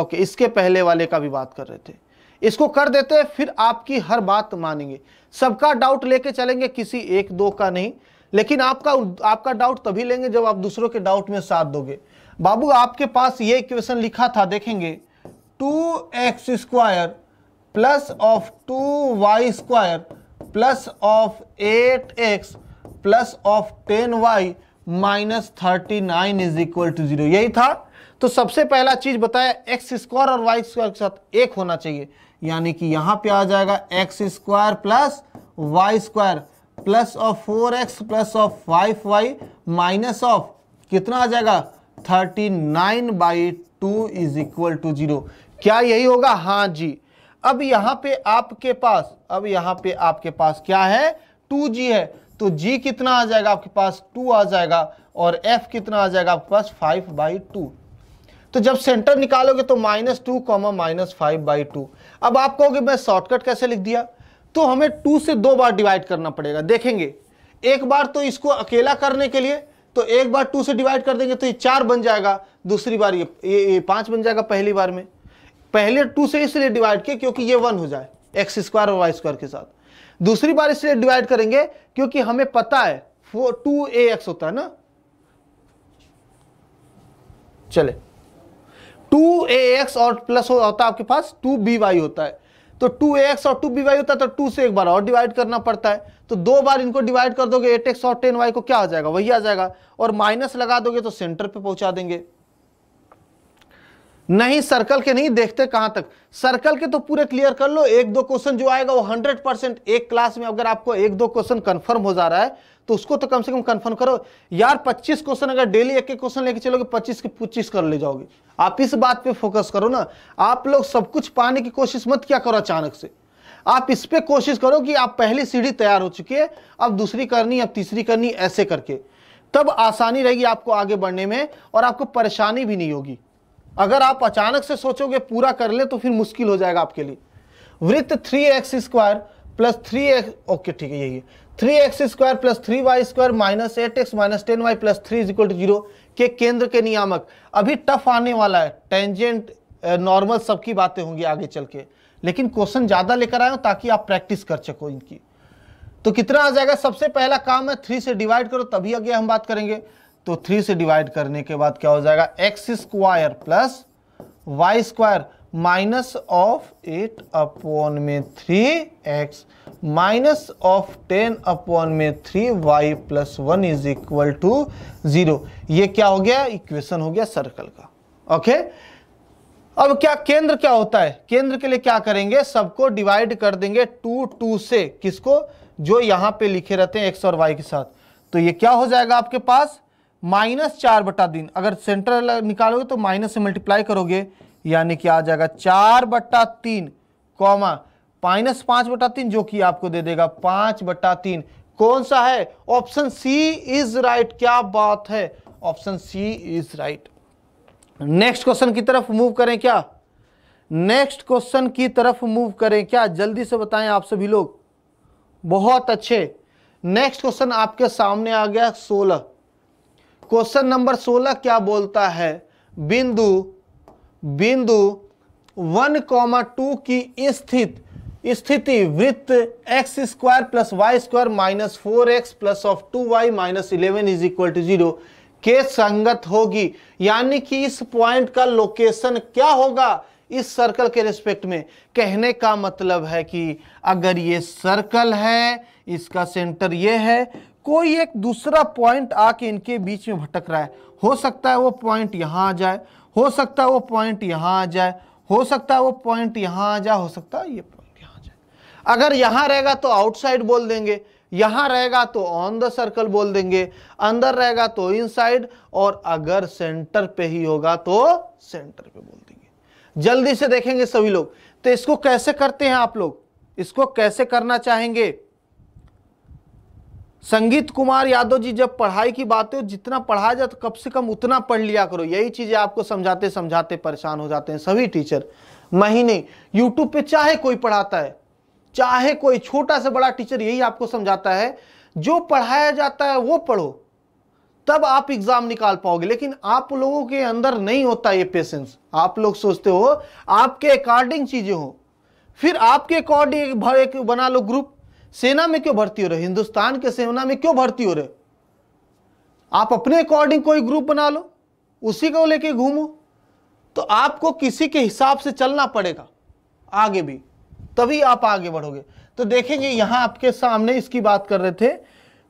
ओके इसके पहले वाले का भी बात कर रहे थे इसको कर देते फिर आपकी हर बात मानेंगे सबका डाउट लेके चलेंगे किसी एक दो का नहीं लेकिन आपका आपका डाउट तभी लेंगे जब आप दूसरों के डाउट में साथ दोगे बाबू आपके पास ये इक्वेशन लिखा था देखेंगे two x square plus of two y square plus of eight x plus of ten y minus thirty nine is equal to zero यही था तो सबसे पहला चीज बताया एक्स स्क्वायर और वाई स्क्वायर के साथ एक होना चाहिए यानी कि यहां पे आ जाएगा x square plus y square plus of four x plus of five y minus of कितना आ जाएगा thirty nine by two is equal to zero क्या यही होगा हाँ जी अब यहाँ पे आपके पास अब यहाँ पे आपके पास क्या है टू जी है तो जी कितना आ जाएगा आपके पास टू आ जाएगा और एफ कितना आ जाएगा आपके पास फाइव बाई टू तो जब सेंटर निकालोगे तो minus two comma minus five by two अब आप कहोगे मैं शॉर्टकट कैसे लिख दिया तो हमें टू से दो बार डिवाइड करना पड़ेगा देखेंगे एक बार तो इसको अकेला करने के लिए तो एक बार टू से डिवाइड कर देंगे तो ये चार बन जाएगा दूसरी बार ये ये, ये पाँच बन जाएगा पहली बार में पहले टू से इसलिए डिवाइड किया क्योंकि ये वन हो जाए एक्स स्क्वायर और वाई स्क्वायर के साथ दूसरी बार इसलिए डिवाइड करेंगे क्योंकि हमें पता है फोर टू ए एक्स होता है ना चले टू ए एक्स और प्लस होता है आपके पास टू बी वाई होता है तो टू एक्स और टू बी वाई होता है तो टू से एक बार और डिवाइड करना पड़ता है तो दो बार इनको डिवाइड कर दोगे एट एक्स और टेन वाई को क्या आ जाएगा वही आ जाएगा और माइनस लगा दोगे तो सेंटर पे पहुंचा देंगे नहीं सर्कल के नहीं देखते कहां तक सर्कल के तो पूरे क्लियर कर लो एक दो क्वेश्चन जो आएगा वो हंड्रेड परसेंट एक क्लास में अगर आपको एक दो क्वेश्चन कंफर्म हो जा रहा है तो उसको तो कम से कम कंफर्म करो यार 25 क्वेश्चन अगर डेली एक एक क्वेश्चन लेके चलोगे 25 के 25 कर ले जाओगे आप इस बात पे फोकस करो ना आप लोग सब कुछ पाने की कोशिश मत क्या करो अचानक से आप इस पर कोशिश करो कि आप पहली सीढ़ी तैयार हो चुकी है अब दूसरी करनी अब तीसरी करनी ऐसे करके तब आसानी रहेगी आपको आगे बढ़ने में और आपको परेशानी भी नहीं होगी अगर आप अचानक से सोचोगे पूरा कर ले तो फिर मुश्किल हो जाएगा आपके लिए वृत्त three x square plus three x okay ठीक है यही है three x square plus three y square minus eight x minus ten y plus three is equal to zero के केंद्र के नियामक अभी टफ आने वाला है टेंजेंट नॉर्मल सबकी बातें होंगी आगे चल के लेकिन क्वेश्चन ज़्यादा लेकर आए हो ताकि आप प्रैक्टिस कर सको इनकी तो कितना आ जाएगा सबसे पहला काम है थ्री से डिवाइड करो तभी आगे हम बात करेंगे तो थ्री से डिवाइड करने के बाद क्या हो जाएगा x square plus y square minus of eight upon में three x minus of ten upon में three y plus one is equal to zero ये क्या हो गया इक्वेशन हो गया सर्कल का ओके अब क्या केंद्र क्या होता है केंद्र के लिए क्या करेंगे सबको डिवाइड कर देंगे टू टू से किसको जो यहां पे लिखे रहते हैं एक्स और वाई के साथ तो ये क्या हो जाएगा आपके पास माइनस चार बटा तीन अगर सेंटर निकालोगे तो माइनस से मल्टीप्लाई करोगे यानी कि आ जाएगा चार बट्टा तीन कॉमा माइनस पांच बटा तीन जो कि आपको दे देगा पांच बटा तीन कौन सा है ऑप्शन सी इज राइट क्या बात है option C is right next question की तरफ मूव करें क्या नेक्स्ट क्वेश्चन की तरफ मूव करें क्या जल्दी से बताएं आप सभी लोग बहुत अच्छे नेक्स्ट क्वेश्चन आपके सामने आ गया सोलह क्वेश्चन नंबर सोलह क्या बोलता है बिंदु बिंदु वन कॉमा टू की स्थित स्थिति वृत्त x square plus y square minus four x plus of two y minus eleven is equal to zero के संगत होगी यानी कि इस पॉइंट का लोकेशन क्या होगा इस सर्कल के रिस्पेक्ट में कहने का मतलब है कि अगर ये सर्कल है इसका सेंटर ये है कोई एक दूसरा पॉइंट आके इनके बीच में भटक रहा है हो सकता है वो पॉइंट यहाँ आ जाए हो सकता है वो पॉइंट यहाँ आ जाए हो सकता है वो पॉइंट यहाँ आ जाए हो सकता है ये पॉइंट यहाँ आ जाए अगर यहाँ रहेगा तो आउटसाइड बोल देंगे यहाँ रहेगा तो ऑन द सर्कल बोल देंगे अंदर रहेगा तो इनसाइड और अगर सेंटर पे ही होगा तो सेंटर पे बोल देंगे जल्दी से देखेंगे सभी लोग तो इसको कैसे करते हैं आप लोग इसको कैसे करना चाहेंगे संगीत कुमार यादव जी जब पढ़ाई की बात हो जितना पढ़ाया जाता तो कम से कम उतना पढ़ लिया करो यही चीज़ें आपको समझाते समझाते परेशान हो जाते हैं सभी टीचर महीने यूट्यूब पे चाहे कोई पढ़ाता है चाहे कोई छोटा से बड़ा टीचर यही आपको समझाता है जो पढ़ाया जाता है वो पढ़ो तब आप एग्जाम निकाल पाओगे लेकिन आप लोगों के अंदर नहीं होता ये पेशेंस आप लोग सोचते हो आपके अकॉर्डिंग चीज़ें हो फिर आपके अकॉर्डिंग एक बना लो ग्रुप सेना में क्यों भर्ती हो रहे हिंदुस्तान के सेना में क्यों भर्ती हो रहे आप अपने अकॉर्डिंग कोई ग्रुप बना लो उसी को लेके घूमो तो आपको किसी के हिसाब से चलना पड़ेगा आगे भी तभी आप आगे बढ़ोगे तो देखेंगे यहां आपके सामने इसकी बात कर रहे थे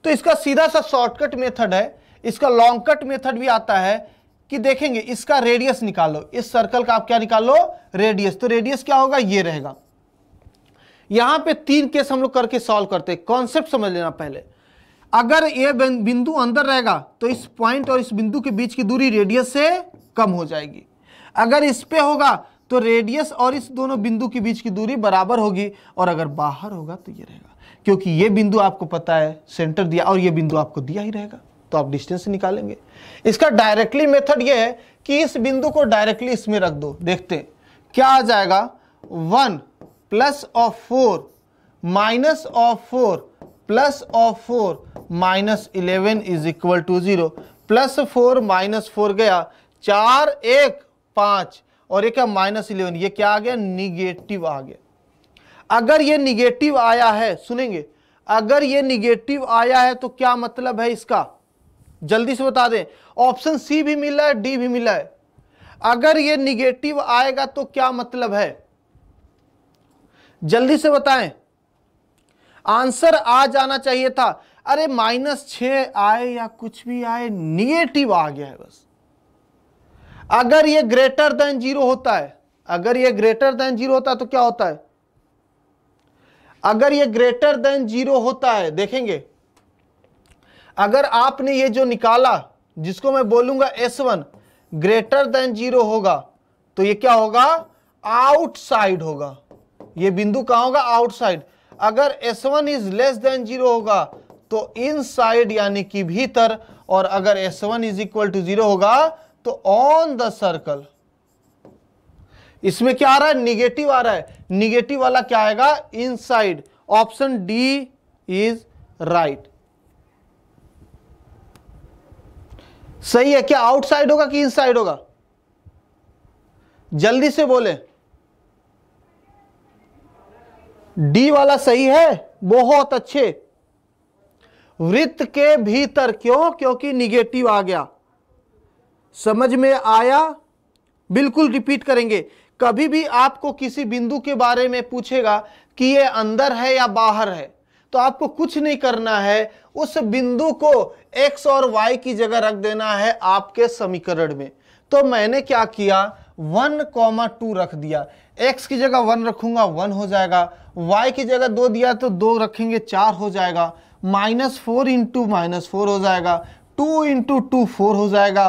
तो इसका सीधा सा शॉर्टकट मेथड है इसका लॉन्ग कट मेथड भी आता है कि देखेंगे इसका रेडियस निकालो इस सर्कल का आप क्या निकालो रेडियस तो रेडियस क्या होगा ये रहेगा यहां पे तीन केस हम लोग करके सॉल्व करते हैं कॉन्सेप्ट समझ लेना पहले अगर ये बिंदु अंदर रहेगा तो इस पॉइंट और इस बिंदु के बीच की दूरी रेडियस से कम हो जाएगी अगर इस पे होगा तो रेडियस और इस दोनों बिंदु के बीच की दूरी बराबर होगी और अगर बाहर होगा तो ये रहेगा क्योंकि ये बिंदु आपको पता है सेंटर दिया और ये बिंदु आपको दिया ही रहेगा तो आप डिस्टेंस निकालेंगे इसका डायरेक्टली मेथड ये है कि इस बिंदु को डायरेक्टली इसमें रख दो देखते क्या आ जाएगा one plus of four minus of four plus of four minus eleven is equal to zero plus four minus four गया चार एक पाँच और एक माइनस इलेवन ये क्या आ गया निगेटिव आ गया अगर ये निगेटिव आया है सुनेंगे अगर ये निगेटिव आया है तो क्या मतलब है इसका जल्दी से बता दें ऑप्शन सी भी मिला है डी भी मिला है अगर ये निगेटिव आएगा तो क्या मतलब है जल्दी से बताएं आंसर आ जाना चाहिए था अरे माइनस छ आए या कुछ भी आए निगेटिव आ गया है बस अगर ये ग्रेटर देन जीरो होता है अगर ये ग्रेटर देन जीरो होता है तो क्या होता है अगर ये ग्रेटर देन जीरो होता है देखेंगे अगर आपने ये जो निकाला जिसको मैं बोलूंगा S one greater than zero होगा तो ये क्या होगा आउटसाइड होगा ये बिंदु कहाँ होगा आउटसाइड अगर S one is less than zero होगा तो इन साइड यानी कि भीतर और अगर S one is equal to zero होगा तो ऑन द सर्कल इसमें क्या आ रहा है निगेटिव आ रहा है निगेटिव वाला क्या आएगा inside option D is right सही है क्या आउटसाइड होगा कि इनसाइड होगा जल्दी से बोले डी वाला सही है बहुत अच्छे वृत्त के भीतर क्यों क्योंकि निगेटिव आ गया समझ में आया बिल्कुल रिपीट करेंगे कभी भी आपको किसी बिंदु के बारे में पूछेगा कि ये अंदर है या बाहर है तो आपको कुछ नहीं करना है उस बिंदु को x और y की जगह रख देना है आपके समीकरण में तो मैंने क्या किया वन कॉमा टू रख दिया x की जगह वन रखूंगा वन हो जाएगा y की जगह दो दिया तो दो रखेंगे चार हो जाएगा minus four into minus four हो जाएगा टू इंटू टू फोर हो जाएगा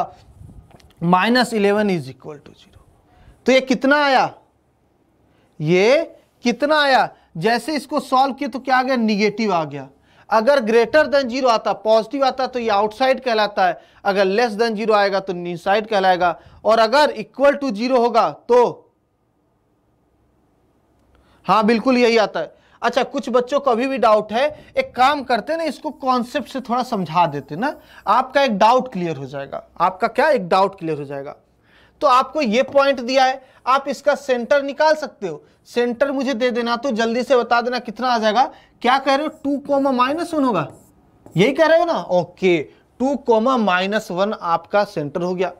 minus eleven is equal to zero तो ये कितना आया ये कितना आया जैसे इसको सॉल्व किया तो क्या आ गया निगेटिव आ गया अगर ग्रेटर देन जीरो आता पॉजिटिव आता तो ये आउटसाइड कहलाता है अगर लेस देन जीरो आएगा तो इनसाइड कहलाएगा और अगर इक्वल टू जीरो होगा तो हाँ बिल्कुल यही आता है अच्छा कुछ बच्चों को अभी भी डाउट है एक काम करते ना इसको कॉन्सेप्ट से थोड़ा समझा देते ना आपका एक डाउट क्लियर हो जाएगा आपका क्या एक डाउट क्लियर हो जाएगा तो आपको ये पॉइंट दिया है आप इसका सेंटर निकाल सकते हो सेंटर मुझे दे देना तो जल्दी से बता देना कितना आ जाएगा क्या कह रहे हो टू कोमा माइनस वन होगा यही कह रहे हो ना okay two comma minus one आपका सेंटर हो गया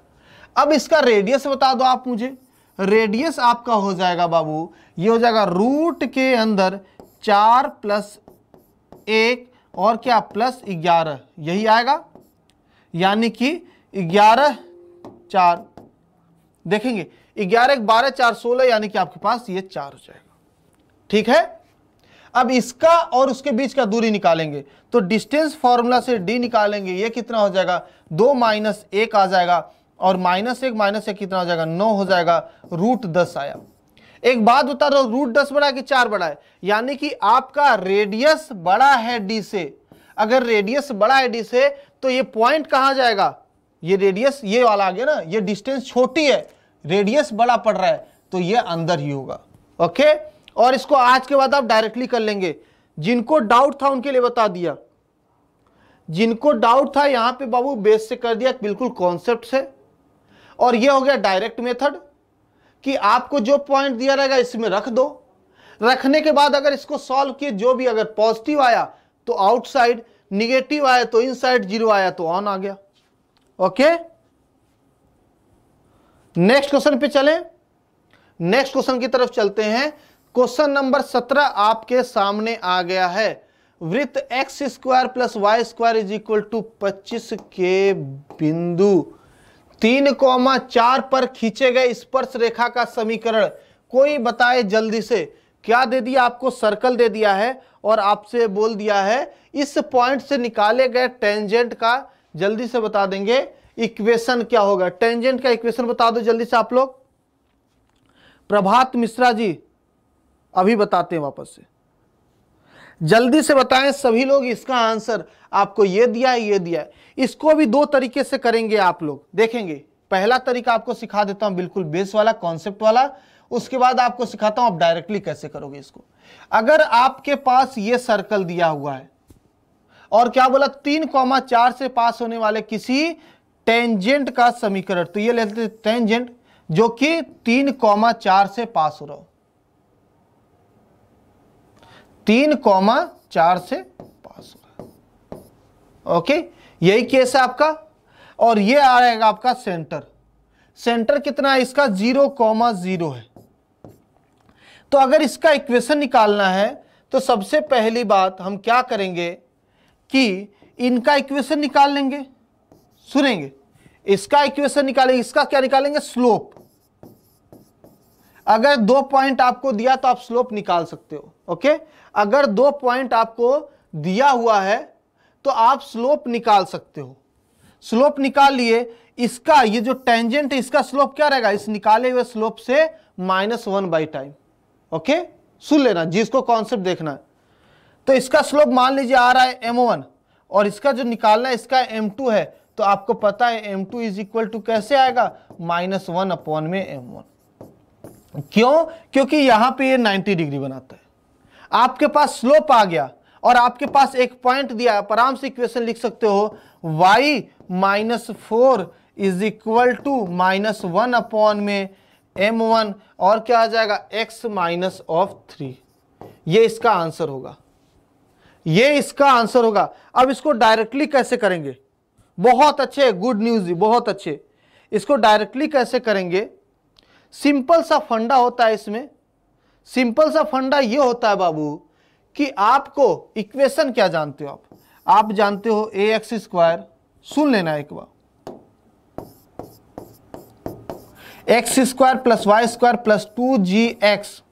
अब इसका रेडियस बता दो आप मुझे रेडियस आपका हो जाएगा बाबू ये हो जाएगा रूट के अंदर चार प्लस एक और क्या प्लस ग्यारह यही आएगा यानी कि ग्यारह चार देखेंगे ग्यारह एक बारह चार सोलह यानी कि आपके पास ये चार हो जाएगा ठीक है अब इसका और उसके बीच का दूरी निकालेंगे तो डिस्टेंस फॉर्मूला से डी निकालेंगे ये कितना हो जाएगा दो माइनस एक आ जाएगा और माइनस एक माइनस एक कितना हो जाएगा नौ हो जाएगा रूट दस आया एक बात बता रहा रूट दस बड़ा है कि चार बड़ा है यानी कि आपका रेडियस बड़ा है डी से अगर रेडियस बड़ा है डी से तो ये पॉइंट कहां जाएगा ये रेडियस ये वाला आ गया ना ये डिस्टेंस छोटी है रेडियस बड़ा पड़ रहा है तो ये अंदर ही होगा ओके और इसको आज के बाद आप डायरेक्टली कर लेंगे जिनको डाउट था उनके लिए बता दिया जिनको डाउट था यहां पे बाबू बेस से कर दिया बिल्कुल कॉन्सेप्ट से और ये हो गया डायरेक्ट मेथड कि आपको जो पॉइंट दिया रहेगा इसमें रख दो रखने के बाद अगर इसको सॉल्व किए जो भी अगर पॉजिटिव आया तो आउटसाइड निगेटिव आया तो इनसाइड जीरो आया तो ऑन आ गया ओके नेक्स्ट क्वेश्चन पे चलें नेक्स्ट क्वेश्चन की तरफ चलते हैं क्वेश्चन नंबर सत्रह आपके सामने आ गया है वृत्त x square plus y square is equal to पच्चीस के बिंदु तीन कौमा चार पर खींचे गए स्पर्श रेखा का समीकरण कोई बताए जल्दी से क्या दे दिया आपको सर्कल दे दिया है और आपसे बोल दिया है इस पॉइंट से निकाले गए टेंजेंट का जल्दी से बता देंगे इक्वेशन क्या होगा टेंजेंट का इक्वेशन बता दो जल्दी से आप लोग प्रभात मिश्रा जी अभी बताते हैं वापस से जल्दी से बताएं सभी लोग इसका आंसर आपको ये दिया है ये दिया है इसको भी दो तरीके से करेंगे आप लोग देखेंगे पहला तरीका आपको सिखा देता हूं बिल्कुल बेस वाला कॉन्सेप्ट वाला उसके बाद आपको सिखाता हूं आप डायरेक्टली कैसे करोगे इसको अगर आपके पास ये सर्कल दिया हुआ है और क्या बोला तीन कौमा चार से पास होने वाले किसी टेंजेंट का समीकरण तो ये लेते टेंजेंट जो कि तीन कौमा चार से पास हो रहा हो तीन कॉमा चार से पास हो रहा ओके यही केस है आपका और ये आ रहेगा आपका सेंटर सेंटर कितना है इसका जीरो कॉमा जीरो है तो अगर इसका इक्वेशन निकालना है तो सबसे पहली बात हम क्या करेंगे कि इनका इक्वेशन निकाल लेंगे सुनेंगे इसका इक्वेशन निकालेंगे इसका क्या निकालेंगे स्लोप अगर दो पॉइंट आपको दिया तो आप स्लोप निकाल सकते हो ओके अगर दो पॉइंट आपको दिया हुआ है तो आप स्लोप निकाल सकते हो स्लोप निकाल लिए इसका ये जो टेंजेंट है इसका स्लोप क्या रहेगा इस निकाले हुए स्लोप से minus one by time okay सुन लेना जिसको कॉन्सेप्ट देखना है तो इसका स्लोप मान लीजिए आ रहा है एम वन और इसका जो निकालना है इसका एम टू है तो आपको पता है m two is equal to कैसे आएगा माइनस वन अपॉन में एम वन क्यों क्योंकि यहां पे ये 90 डिग्री बनाता है आपके पास स्लोप आ गया और आपके पास एक पॉइंट दिया आप आराम से इक्वेशन लिख सकते हो y minus four is equal to minus one upon में एम वन और क्या आ जाएगा x माइनस ऑफ थ्री ये इसका आंसर होगा ये इसका आंसर होगा अब इसको डायरेक्टली कैसे करेंगे बहुत अच्छे गुड न्यूज़ बहुत अच्छे इसको डायरेक्टली कैसे करेंगे सिंपल सा फंडा होता है इसमें सिंपल सा फंडा ये होता है बाबू कि आपको इक्वेशन क्या जानते हो आप आप जानते हो ए एक्स स्क्वायर सुन लेना एक बार x square plus y square plus two g x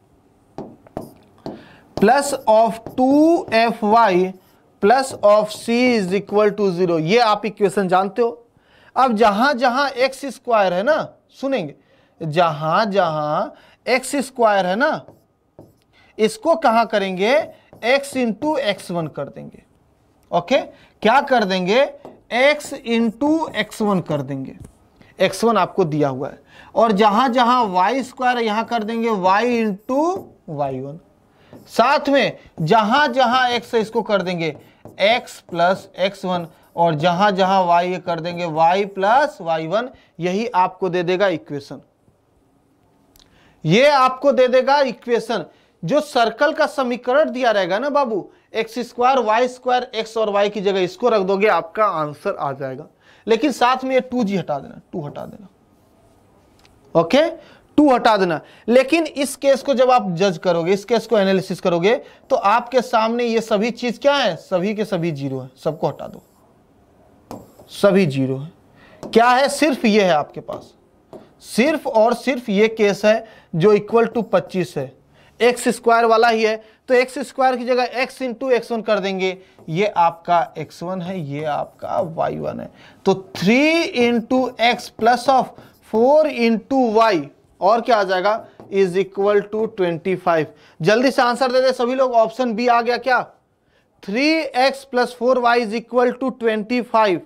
plus of two f y plus of c is equal to zero ये आप इक्वेशन जानते हो अब जहां जहां एक्स स्क्वायर है ना सुनेंगे जहां जहां एक्स स्क्वायर है ना इसको कहाँ करेंगे x इंटू एक्स वन कर देंगे ओके क्या कर देंगे x इंटू एक्स वन कर देंगे एक्स वन आपको दिया हुआ है और जहां जहां वाई स्क्वायर यहां कर देंगे वाई इंटू वाई वन साथ में जहां जहां x है इसको कर देंगे x प्लस एक्स वन और जहां जहां y ये कर देंगे y प्लस वाई वन यही आपको दे देगा इक्वेशन ये आपको दे देगा इक्वेशन जो सर्कल का समीकरण दिया रहेगा ना बाबू x square y square x और वाई की जगह इसको रख दोगे आपका आंसर आ जाएगा लेकिन साथ में ये टू जी हटा देना टू हटा देना ओके टू हटा देना लेकिन इस केस को जब आप जज करोगे इस केस को एनालिसिस करोगे तो आपके सामने ये सभी चीज क्या है सभी के सभी जीरो है सबको हटा दो सभी जीरो है क्या है सिर्फ ये है आपके पास सिर्फ और सिर्फ ये केस है जो इक्वल टू पच्चीस है एक्स स्क्वायर वाला ही है तो एक्स स्क्वायर की जगह एक्स इंटू एक्स वन कर देंगे ये आपका एक्स वन है ये आपका वाई वन है तो three into x plus of four into y और क्या आ जाएगा is equal to twenty five जल्दी से आंसर दे दे सभी लोग ऑप्शन बी आ गया क्या three x plus four y is equal to twenty five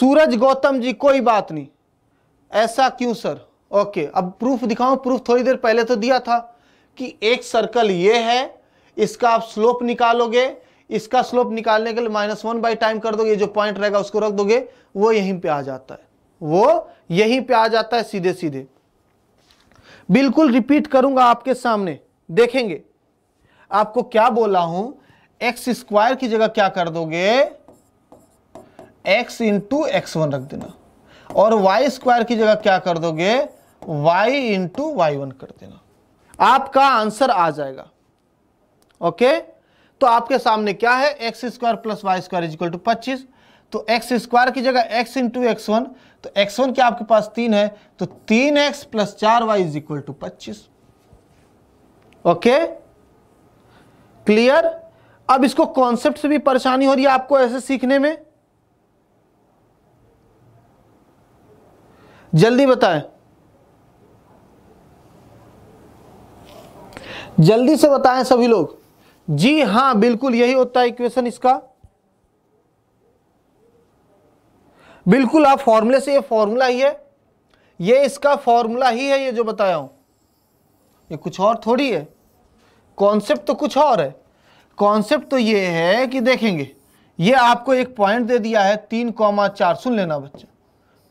Suraj Gautam ji कोई बात नहीं ऐसा क्यों सर ओके अब प्रूफ दिखाऊं प्रूफ थोड़ी देर पहले तो दिया था कि एक सर्कल ये है इसका आप स्लोप निकालोगे इसका स्लोप निकालने के लिए माइनस वन बाई टाइम कर दोगे जो पॉइंट रहेगा उसको रख दोगे वो यहीं पे आ जाता है वो यहीं पे आ जाता है सीधे सीधे बिल्कुल रिपीट करूंगा आपके सामने देखेंगे आपको क्या बोला हूं एक्स स्क्वायर की जगह क्या कर दोगे एक्स इंटू एक्स वन रख देना और वाई स्क्वायर की जगह क्या कर दोगे y इंटू वाई वन कर देना आपका आंसर आ जाएगा ओके तो आपके सामने क्या है x square plus y square is equal to पच्चीस तो एक्स स्क्वायर की जगह एक्स इंटू एक्स वन तो एक्स वन क्या आपके पास तीन है तो तीन एक्स प्लस चार वाई इज इक्वल टू पच्चीस ओके क्लियर अब इसको कॉन्सेप्ट से भी परेशानी हो रही है आपको ऐसे सीखने में जल्दी बताएं जल्दी से बताएं सभी लोग जी हां बिल्कुल यही होता है इक्वेशन इसका बिल्कुल आप फॉर्मूले से ये फॉर्मूला ही है ये इसका फॉर्मूला ही है ये जो बताया हूं ये कुछ और थोड़ी है कॉन्सेप्ट तो कुछ और है कॉन्सेप्ट तो ये है कि देखेंगे ये आपको एक पॉइंट दे दिया है तीन कौमा चार सुन लेना बच्चा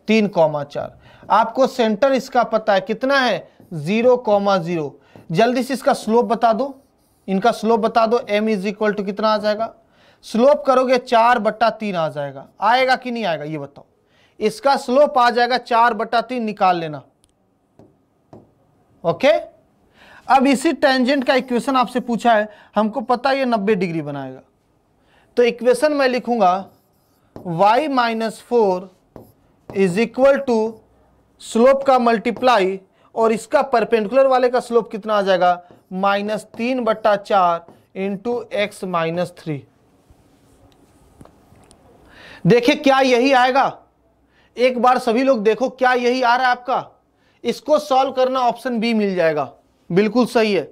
तीन कौमा चार आपको सेंटर इसका पता है कितना है जीरो कौमा जीरो जल्दी से इसका स्लोप बता दो इनका स्लोप बता दो एम इज इक्वल टू कितना आ जाएगा स्लोप करोगे चार बट्टा तीन आ जाएगा आएगा कि नहीं आएगा ये बताओ इसका स्लोप आ जाएगा चार बट्टा तीन निकाल लेना ओके अब इसी टेंजेंट का इक्वेशन आपसे पूछा है हमको पता है ये नब्बे डिग्री बनाएगा तो इक्वेशन मैं लिखूंगा y minus four is equal to slope का मल्टीप्लाई और इसका परपेंडिकुलर वाले का स्लोप कितना आ जाएगा माइनस तीन बट्टा चार इंटू एक्स माइनस थ्री देखिए क्या यही आएगा एक बार सभी लोग देखो क्या यही आ रहा है आपका इसको सॉल्व करना ऑप्शन बी मिल जाएगा बिल्कुल सही है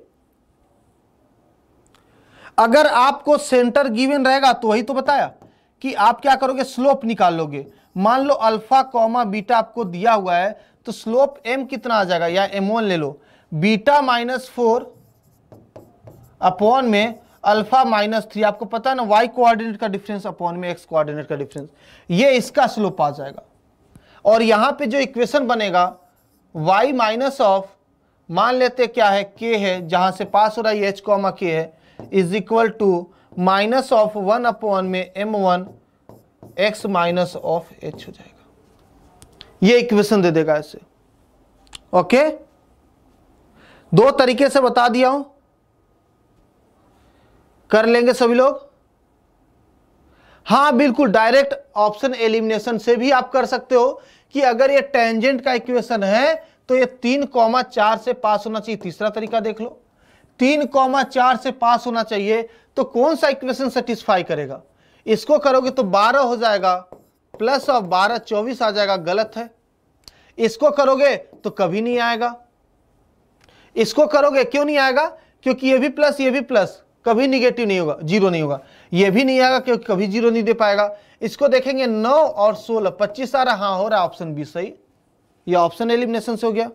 अगर आपको सेंटर गिवन रहेगा तो वही तो बताया कि आप क्या करोगे स्लोप निकालोगे मान लो अल्फा कॉमा बीटा आपको दिया हुआ है तो स्लोप m कितना आ जाएगा या एम ले लो बीटा माइनस फोर अपॉन में अल्फा माइनस थ्री आपको पता है ना वाई कोऑर्डिनेट का डिफरेंस अपॉन में एक्स कोऑर्डिनेट का डिफरेंस ये इसका स्लोप आ जाएगा और यहां पे जो इक्वेशन बनेगा y माइनस ऑफ मान लेते क्या है k है जहां से पास हो रहा है एच कॉमा के है is equal to minus of one upon में m one x minus of h हो जाएगा ये इक्वेशन दे देगा ऐसे ओके दो तरीके से बता दिया हूं कर लेंगे सभी लोग हां बिल्कुल डायरेक्ट ऑप्शन एलिमिनेशन से भी आप कर सकते हो कि अगर ये टेंजेंट का इक्वेशन है तो ये तीन कॉमा चार से पास होना चाहिए तीसरा तरीका देख लो तीन कॉमा चार से पास होना चाहिए तो कौन सा इक्वेशन सेटिस्फाई करेगा इसको करोगे तो बारह हो जाएगा प्लस ऑफ बारह चौबीस आ जाएगा गलत है इसको करोगे तो कभी नहीं आएगा इसको करोगे क्यों नहीं आएगा क्योंकि ये भी प्लस ये भी प्लस कभी निगेटिव नहीं होगा जीरो नहीं होगा ये भी नहीं आएगा क्योंकि कभी जीरो नहीं दे पाएगा इसको देखेंगे नौ और सोलह पच्चीस आ रहा हाँ हो रहा ऑप्शन बी सही ये ऑप्शन एलिमिनेशन से हो गया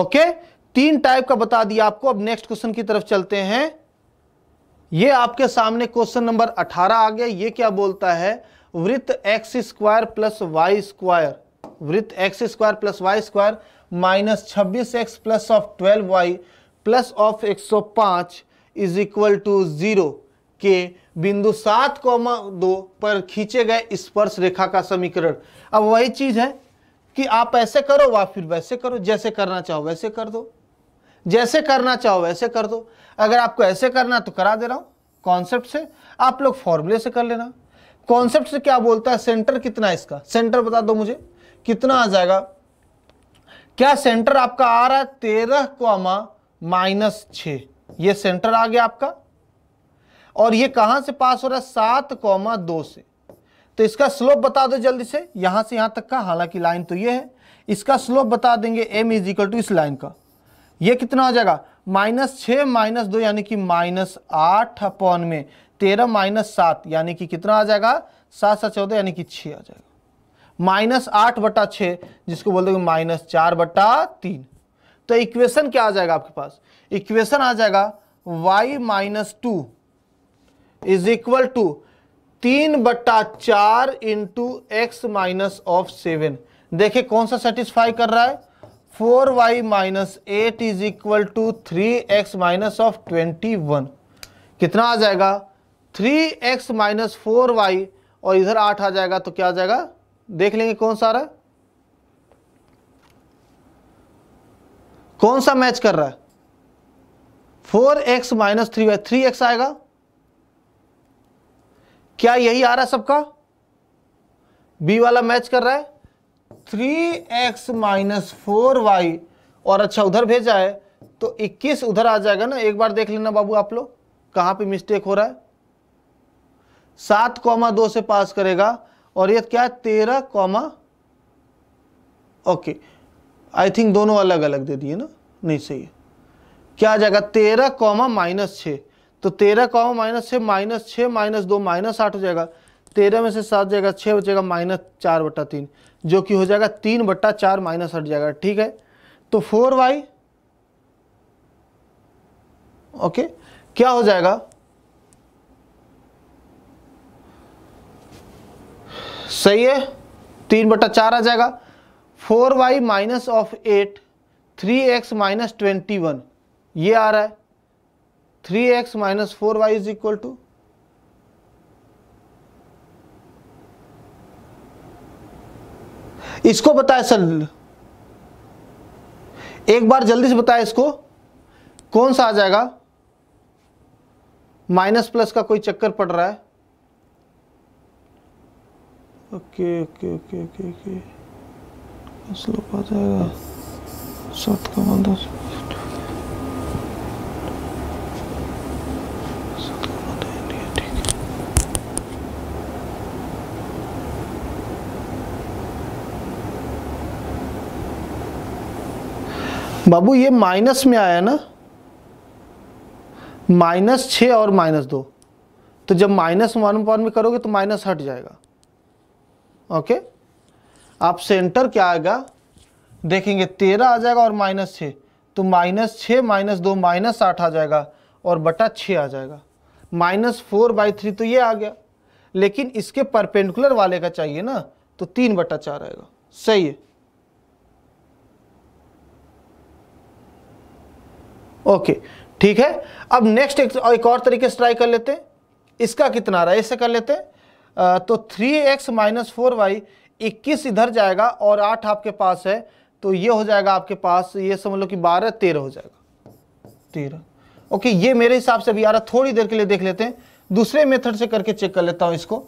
ओके तीन टाइप का बता दिया आपको अब नेक्स्ट क्वेश्चन की तरफ चलते हैं ये आपके सामने क्वेश्चन नंबर 18 आ गया ये क्या बोलता है वृत्त x square plus y square वृत्त x square plus y square minus छब्बीस x plus of twelve y plus of एक सौ पाँच इज इक्वल टू ज़ीरो के बिंदु सात कौमा दो पर खींचे गए स्पर्श रेखा का समीकरण अब वही चीज़ है कि आप ऐसे करो वा फिर वैसे करो जैसे करना चाहो वैसे कर दो जैसे करना चाहो वैसे कर दो अगर आपको ऐसे करना तो करा दे रहा हूँ कॉन्सेप्ट से आप लोग फॉर्मूले से कर लेना कॉन्सेप्ट से क्या बोलता है सेंटर कितना है इसका सेंटर बता दो मुझे कितना आ जाएगा क्या सेंटर आपका आ रहा है तेरह क्वामा माइनस छ ये सेंटर आ गया आपका और ये कहां से पास हो रहा है सात कौमा दो से तो इसका स्लोप बता दो जल्दी से यहां से यहां तक का हालांकि लाइन तो ये है इसका स्लोप बता देंगे एम इज इक्वल टू इस लाइन का ये कितना आ जाएगा माइनस छ माइनस दो यानी कि माइनस आठ अपॉन में तेरह माइनस सात यानी कि कितना आ जाएगा सात सात चौदह यानी कि छः आ जाएगा माइनस आठ बटा छः जिसको बोलते हैं माइनस चार बटा तीन तो इक्वेशन क्या आ जाएगा आपके पास इक्वेशन आ जाएगा y minus two is equal to तीन बट्टा चार into x minus of seven देखिए कौन सा सेटिस्फाई कर रहा है four y minus eight is equal to three x minus of twenty one कितना आ जाएगा three x minus four y और इधर आठ आ जाएगा तो क्या आ जाएगा देख लेंगे कौन सा आ रहा है कौन सा मैच कर रहा है four x minus three y three x आएगा क्या यही आ रहा है सबका बी वाला मैच कर रहा है three x minus four y और अच्छा उधर भेजा है तो 21 उधर आ जाएगा ना एक बार देख लेना बाबू आप लोग कहां पे मिस्टेक हो रहा है सात कॉमा दो से पास करेगा और ये क्या है तेरह कॉमा ओके आई थिंक दोनों अलग अलग दे दिए ना नहीं सही है क्या आ जाएगा तेरह कॉमा माइनस छः तो तेरह कॉमा माइनस छः माइनस छः माइनस दो माइनस आठ हो जाएगा तेरह में से सात जाएगा छः बचेगा माइनस चार बट्टा तीन जो कि हो जाएगा तीन बट्टा चार माइनस आठ जाएगा ठीक है तो फोर वाई ओके क्या हो जाएगा सही है तीन बटा चार आ जाएगा four y minus of eight three x minus twenty one ये आ रहा है three x minus four y is equal to इसको बताए सर एक बार जल्दी से बताए इसको कौन सा आ जाएगा माइनस प्लस का कोई चक्कर पड़ रहा है okay okay okay okay okay slope आ जाएगा सात का बंदा बाबू ये माइनस में आया ना माइनस छ और माइनस दो तो जब माइनस वन वन में करोगे तो माइनस हट जाएगा ओके आप सेंटर क्या आएगा देखेंगे तेरह आ जाएगा और माइनस छः तो माइनस छः माइनस दो माइनस आठ आ जाएगा और बटा छः आ जाएगा माइनस फोर बाई थ्री तो ये आ गया लेकिन इसके परपेंडिकुलर वाले का चाहिए ना तो तीन बटा चार आएगा सही है ओके ठीक है अब नेक्स्ट एक, एक और तरीके से ट्राई कर लेते हैं इसका कितना आ रहा है ऐसे कर लेते हैं तो three x minus four y इक्कीस इधर जाएगा और आठ आपके पास है तो ये हो जाएगा आपके पास ये समझ लो कि बारह तेरह हो जाएगा तेरह ओके ये मेरे हिसाब से अभी आ रहा थोड़ी देर के लिए देख लेते हैं दूसरे मेथड से करके चेक कर लेता हूँ इसको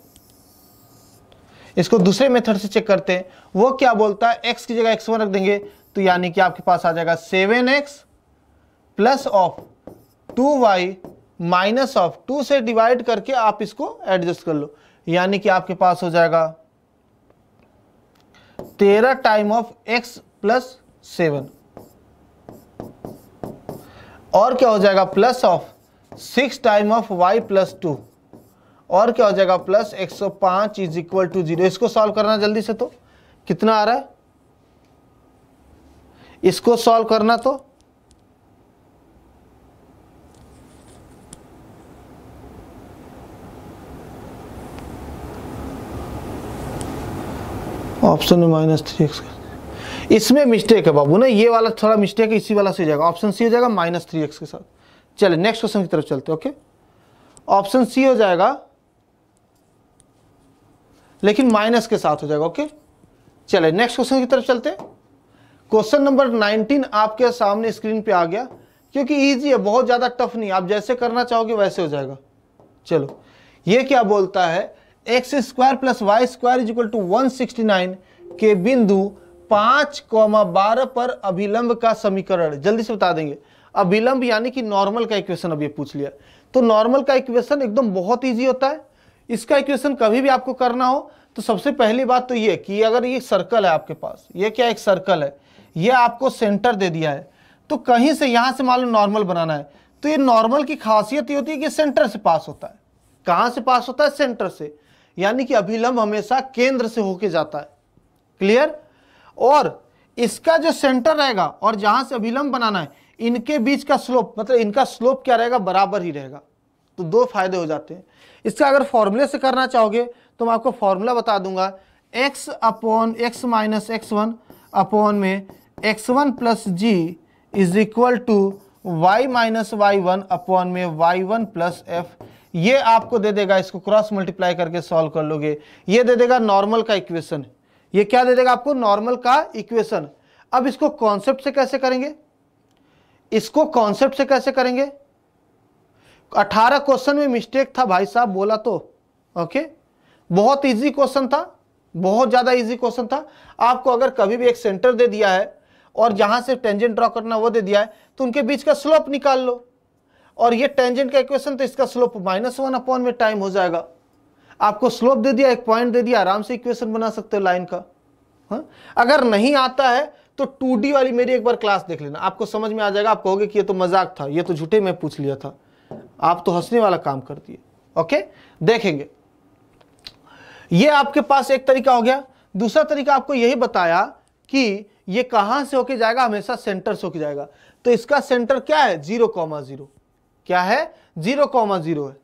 इसको दूसरे मेथड से चेक करते हैं वो क्या बोलता है एक्स की जगह एक्स वन रख देंगे तो यानी कि आपके पास आ जाएगा seven x plus of two y minus of two से डिवाइड करके आप इसको एडजस्ट कर लो यानी कि आपके पास हो जाएगा तेरह time of x plus seven और क्या हो जाएगा plus of six time of y plus two और क्या हो जाएगा प्लस एक सौ पांच इज इक्वल टू जीरो इसको सॉल्व करना जल्दी से तो कितना आ रहा है इसको सॉल्व करना तो ऑप्शन में माइनस थ्री एक्स इसमें मिस्टेक है बाबू ना ये वाला थोड़ा मिस्टेक है इसी वाला से जाएगा ऑप्शन सी हो जाएगा माइनस थ्री एक्स के साथ चले नेक्स्ट क्वेश्चन की तरफ चलते ओके ऑप्शन सी हो जाएगा लेकिन माइनस के साथ हो जाएगा ओके चले नेक्स्ट क्वेश्चन की तरफ चलते क्वेश्चन नंबर नाइनटीन आपके सामने स्क्रीन पर आ गया क्योंकि ईजी है बहुत ज़्यादा टफ नहीं आप जैसे करना चाहोगे वैसे हो जाएगा चलो ये क्या बोलता है x square plus y square is equal to one sixty nine के बिंदु पाँच कौमा बारह पर अभिलंब का समीकरण जल्दी से बता देंगे अभिलंब यानी कि नॉर्मल का इक्वेशन अभी पूछ लिया तो नॉर्मल का इक्वेशन एकदम बहुत ईजी होता है इसका इक्वेशन कभी भी आपको करना हो तो सबसे पहली बात तो ये कि अगर ये सर्कल है आपके पास ये क्या एक सर्कल है ये आपको सेंटर दे दिया है तो कहीं से यहाँ से मान लो नॉर्मल बनाना है तो ये नॉर्मल की खासियत ये होती है कि सेंटर से पास होता है कहाँ से पास होता है सेंटर से यानी कि अभिलंब हमेशा केंद्र से होके जाता है क्लियर और इसका जो सेंटर रहेगा और जहां से अभिलंब बनाना है इनके बीच का स्लोप मतलब इनका स्लोप क्या रहेगा बराबर ही रहेगा तो दो फायदे हो जाते हैं इसका अगर फॉर्मूले से करना चाहोगे तो मैं आपको फॉर्मूला बता दूंगा x upon x minus x one upon में x one plus g is equal to y minus y one upon में वाई वन प्लस एफ ये आपको दे देगा इसको क्रॉस मल्टीप्लाई करके सॉल्व कर लोगे ये दे देगा नॉर्मल का इक्वेशन ये क्या दे देगा आपको नॉर्मल का इक्वेशन अब इसको कॉन्सेप्ट से कैसे करेंगे इसको कॉन्सेप्ट से कैसे करेंगे 18 क्वेश्चन में मिस्टेक था भाई साहब बोला तो ओके बहुत इजी क्वेश्चन था बहुत ज़्यादा इजी क्वेश्चन था आपको अगर कभी भी एक सेंटर दे दिया है और जहाँ से टेंजेंट ड्रॉ करना वो दे दिया है तो उनके बीच का स्लोप निकाल लो और ये टेंजेंट का इक्वेशन तो इसका स्लोप माइनस वन अपॉन में टाइम हो जाएगा आपको स्लोप दे दिया एक पॉइंट दे दिया आराम से इक्वेशन बना सकते हो लाइन का हा? अगर नहीं आता है तो टू वाली मेरी एक बार क्लास देख लेना आपको समझ में आ जाएगा आप कहोगे कि ये तो मजाक था ये तो झूठे में पूछ लिया था आप तो हंसने वाला काम कर दिए ओके देखेंगे ये आपके पास एक तरीका हो गया दूसरा तरीका आपको यही बताया कि ये कहां से होके जाएगा हमेशा सेंटर से होके जाएगा तो इसका सेंटर क्या है जीरो कॉमा जीरो क्या है जीरो कॉमा जीरो है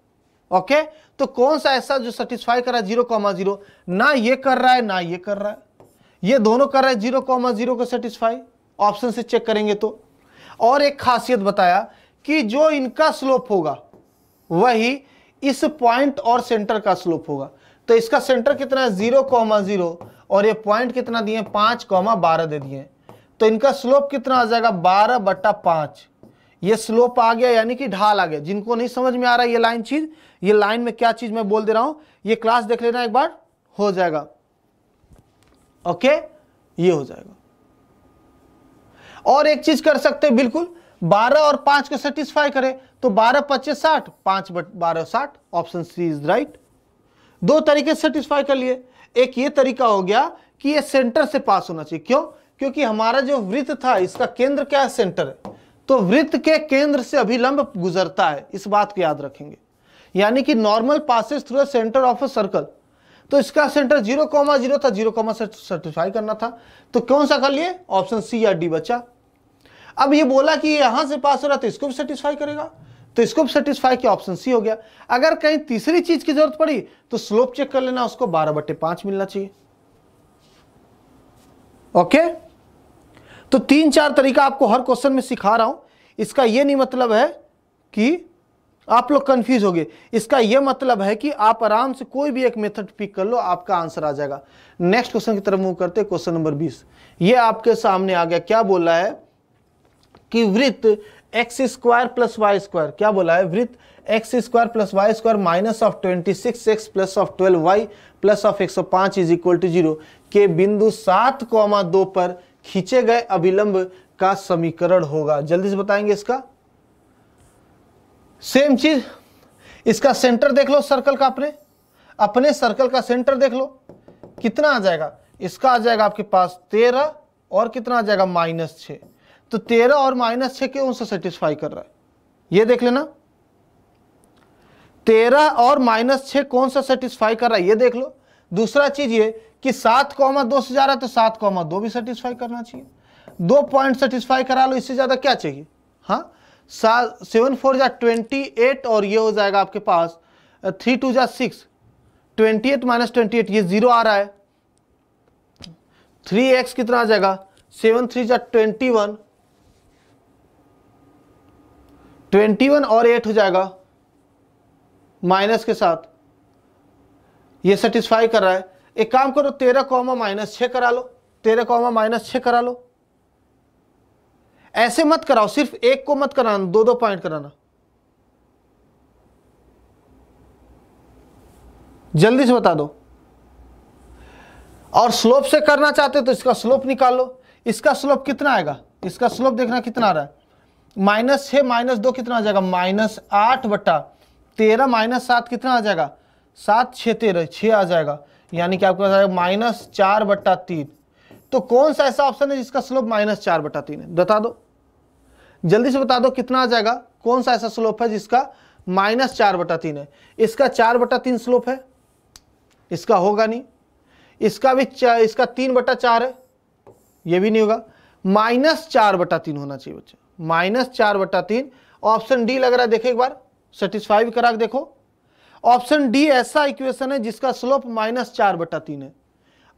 ओके तो कौन सा ऐसा जो सेटिस्फाई कर रहा है जीरो कॉमा जीरो ना ये कर रहा है ना ये कर रहा है ये दोनों कर रहा है जीरो कॉमा जीरो को सेटिस्फाई ऑप्शन से चेक करेंगे तो और एक खासियत बताया कि जो इनका स्लोप होगा वही इस पॉइंट और सेंटर का स्लोप होगा तो इसका सेंटर कितना है जीरो कॉमा जीरो और ये पॉइंट कितना दिए पांच कॉमा बारह दे दिए तो इनका स्लोप कितना आ जाएगा बारह बट्टा पांच ये स्लोप आ गया यानी कि ढाल आ गया जिनको नहीं समझ में आ रहा है ये लाइन चीज ये लाइन में क्या चीज मैं बोल दे रहा हूं ये क्लास देख लेना एक बार हो जाएगा ओके ये हो जाएगा और एक चीज कर सकते हैं बिल्कुल 12 और 5 को सेटिस्फाई करें तो 12 पच्चीस साठ पांच बट बारह साठ ऑप्शन सी इज राइट दो तरीके सेटिस्फाई कर लिए एक ये तरीका हो गया कि ये सेंटर से पास होना चाहिए क्यों क्योंकि हमारा जो वृत्त था इसका केंद्र क्या है सेंटर है तो वृत्त के केंद्र से अभिलंब गुजरता है इस बात को याद रखेंगे यानी कि normal passes through centre of a circle तो इसका सेंटर जीरो कॉमा जीरो था जीरो कॉमा सर्टिफाई करना था तो कौन सा कर लिए ऑप्शन सी या डी बचा अब ये बोला कि यहां से पास हो रहा तो इसको भी सेटिस्फाई करेगा तो इसको भी सेटिस्फाई किया ऑप्शन सी हो गया अगर कहीं तीसरी चीज की जरूरत पड़ी तो स्लोप चेक कर लेना उसको बारह बट्टे पांच मिलना चाहिए ओके okay? तो तीन चार तरीका आपको हर क्वेश्चन में सिखा रहा हूं इसका यह नहीं मतलब है कि आप लोग कंफ्यूज हो गए इसका यह मतलब है कि आप आराम से कोई भी एक मेथड पिक कर लो आपका आंसर आ जाएगा नेक्स्ट क्वेश्चन की तरफ मूव करते क्वेश्चन नंबर 20 ये आपके सामने आ गया क्या बोला है कि वृत्त x square plus y square क्या बोला है वृत्त x square plus y square minus of twenty six x plus of twelve y plus of एक सौ पांच इज इक्वल टू जीरो के बिंदु सात कौमा दो पर खींचे गए अभिलंब का समीकरण होगा जल्दी से बताएंगे इसका सेम चीज इसका सेंटर देख लो सर्कल का अपने अपने सर्कल का सेंटर देख लो कितना आ जाएगा इसका आ जाएगा आपके पास तेरह और कितना आ जाएगा माइनस छ तो तेरह और माइनस छ क्यों से सेटिस्फाई कर रहा है ये देख लेना तेरह और माइनस छ कौन सा सेटिस्फाई कर रहा है ये देख लो दूसरा चीज ये कि सात कॉमा दो से जा रहा है तो सात कॉमा दो भी सेटिस्फाई करना चाहिए दो पॉइंट सेटिस्फाई करा लो इससे ज़्यादा क्या चाहिए हाँ सेवन फोर जा ट्वेंटी एट और ये हो जाएगा आपके पास थ्री टू जा six twenty eight minus twenty eight ये जीरो आ रहा है थ्री एक्स कितना आ जाएगा सेवन थ्री जा ट्वेंटी वन ट्वेंटी वन और एट हो जाएगा माइनस के साथ ये सेटिस्फाई कर रहा है एक काम करो तेरह कॉमा माइनस छः करा लो तेरह कॉमा माइनस छः करा लो ऐसे मत कराओ सिर्फ एक को मत कराना दो दो पॉइंट कराना जल्दी से बता दो और स्लोप से करना चाहते हो तो इसका स्लोप निकाल लो इसका स्लोप कितना आएगा इसका स्लोप देखना कितना आ रहा है माइनस छः माइनस दो कितना आ जाएगा माइनस आठ बट्टा तेरह माइनस सात कितना आ जाएगा सात छः तेरह छः आ जाएगा यानी कि आपके पास आएगा माइनस चार बट्टा तीन तो कौन सा ऐसा ऑप्शन है जिसका स्लोप माइनस चार बटा तीन है बता दो जल्दी से बता दो कितना आ जाएगा कौन सा ऐसा स्लोप है जिसका माइनस चार बटा तीन है इसका चार बटा तीन स्लोप है इसका होगा नहीं इसका भी इसका तीन बटा चार है ये भी नहीं होगा माइनस चार बटा तीन होना चाहिए बच्चे माइनस चार बटा तीन ऑप्शन डी लग रहा है देखे एक बार सेटिस्फाई भी करा के देखो ऑप्शन डी ऐसा इक्वेशन है जिसका स्लोप माइनस चार बटा तीन है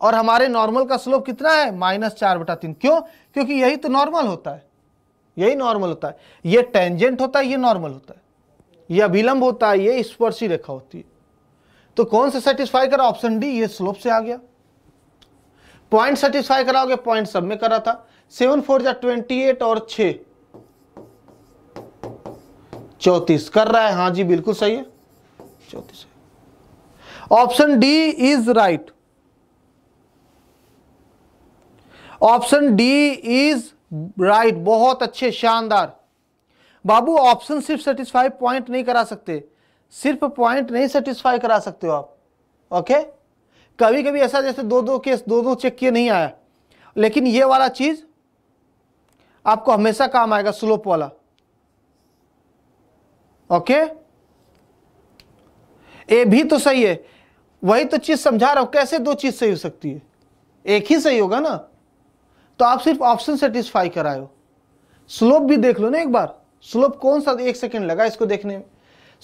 और हमारे नॉर्मल का स्लोप कितना है माइनस चार बटा तीन क्यों क्योंकि यही तो नॉर्मल होता है यही नॉर्मल होता है ये टेंजेंट होता है ये नॉर्मल होता है ये अभिलंब होता है ये स्पर्शी रेखा होती है तो कौन से सेटिस्फाई करा ऑप्शन डी ये स्लोप से आ गया पॉइंट सेटिस्फाई कराओगे पॉइंट सब में करा था सेवन फोर या ट्वेंटी एट और छ चौतीस कर रहा है हाँ जी बिल्कुल सही है चौतीस option D is right option D is right बहुत अच्छे शानदार बाबू ऑप्शन सिर्फ सेटिस्फाई पॉइंट नहीं करा सकते सिर्फ पॉइंट नहीं सेटिस्फाई करा सकते हो आप ओके कभी कभी ऐसा जैसे दो दो केस दो दो चेक किए नहीं आया लेकिन ये वाला चीज आपको हमेशा काम आएगा स्लोप वाला ओके okay? ए भी तो सही है वही तो चीज़ समझा रहा हूं कैसे दो चीज़ सही हो सकती है एक ही सही होगा ना तो आप सिर्फ ऑप्शन सेटिस्फाई कराए हो स्लोप भी देख लो ना एक बार स्लोप कौन सा एक सेकेंड लगा इसको देखने में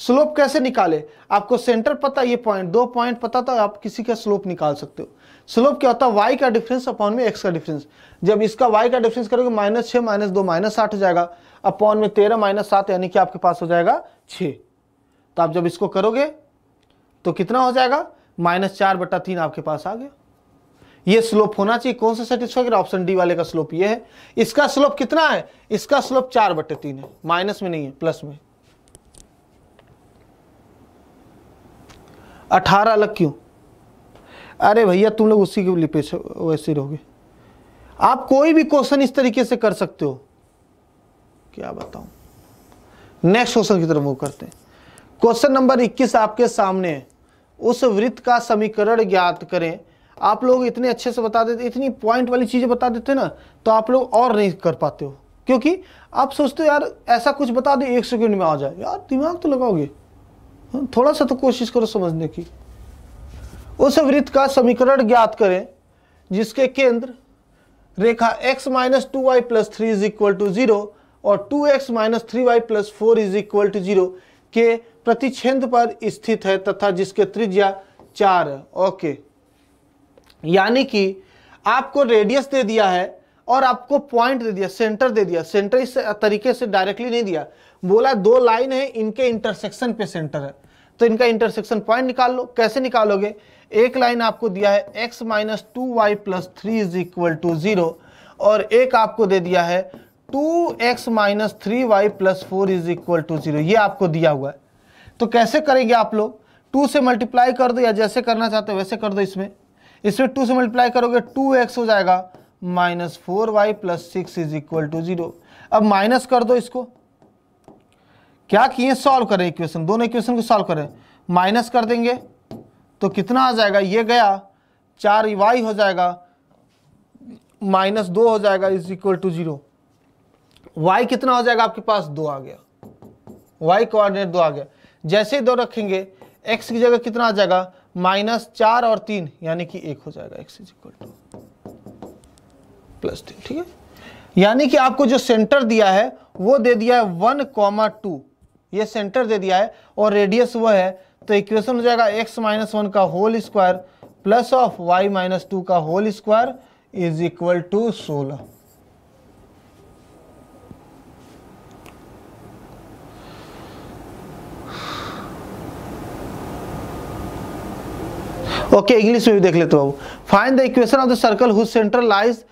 स्लोप कैसे निकाले आपको सेंटर पता ये पॉइंट दो पॉइंट पता था तो आप किसी का स्लोप निकाल सकते हो स्लोप क्या होता है वाई का डिफरेंस अपॉन में एक्स का डिफरेंस जब इसका वाई का डिफरेंस करोगे माइनस छः माइनस दो माइनस आठ हो जाएगा अपॉन में तेरह माइनस सात यानी कि आपके पास हो जाएगा छः तो आप जब इसको करोगे तो कितना हो जाएगा माइनस चार बटा तीन आपके पास आ गया ये स्लोप होना चाहिए कौन सा सेटिस्फाई करेगा ऑप्शन डी वाले का स्लोप ये है इसका स्लोप कितना है इसका स्लोप चार बटे तीन है माइनस में नहीं है प्लस में अठारह अलग क्यों अरे भैया तुम लोग उसी के लिपे वैसे रहोगे आप कोई भी क्वेश्चन इस तरीके से कर सकते हो क्या बताऊं नेक्स्ट क्वेश्चन की तरफ वो करते हैं क्वेश्चन नंबर 21 आपके सामने है उस वृत्त का समीकरण ज्ञात करें आप लोग इतने अच्छे से बता देते इतनी पॉइंट वाली चीज़ें बता देते ना तो आप लोग और नहीं कर पाते हो क्योंकि आप सोचते हो यार ऐसा कुछ बता दो एक सेकेंड में आ जाए यार दिमाग तो लगाओगे हाँ, थोड़ा सा तो कोशिश करो समझने की उस वृत्त का समीकरण ज्ञात करें जिसके केंद्र रेखा x minus two y plus three is equal to zero और 2x x minus three y plus four is equal to zero के प्रतिच्छेद पर स्थित है तथा जिसके त्रिज्या चार है ओके यानी कि आपको रेडियस दे दिया है और आपको पॉइंट दे दिया सेंटर दे दिया सेंटर इस तरीके से डायरेक्टली नहीं दिया बोला दो लाइन है इनके इंटरसेक्शन पे सेंटर है तो इनका इंटरसेक्शन पॉइंट निकाल लो कैसे निकालोगे एक लाइन आपको दिया है x minus two y plus three is equal to zero और एक आपको दे दिया है two x minus three y plus four is equal to zero आपको दिया हुआ है तो कैसे करेंगे आप लोग टू से मल्टीप्लाई कर दो या जैसे करना चाहते हो वैसे कर दो इसमें इसमें टू से मल्टीप्लाई करोगे टू एक्स हो जाएगा minus four y plus six is equal to zero अब माइनस कर दो इसको क्या किए सॉल्व करें इक्वेशन दोनों इक्वेशन को सॉल्व करें माइनस कर देंगे तो कितना आ जाएगा ये गया चार वाई हो जाएगा माइनस दो हो जाएगा is equal to zero y कितना हो जाएगा आपके पास दो आ गया वाई कोऑर्डिनेट दो आ गया जैसे ही दो रखेंगे एक्स की जगह कितना आ जाएगा माइनस चार और तीन यानी कि एक हो जाएगा x is equal to plus तीन ठीक है यानी कि आपको जो सेंटर दिया है वो दे दिया है वन कॉमा टू ये सेंटर दे दिया है और रेडियस वह है तो इक्वेशन हो जाएगा एक्स माइनस वन का whole square plus of y minus two का whole square is equal to सोलह ओके इंग्लिश में भी देख लेते बाबू fine the equation of the circle whose centre lies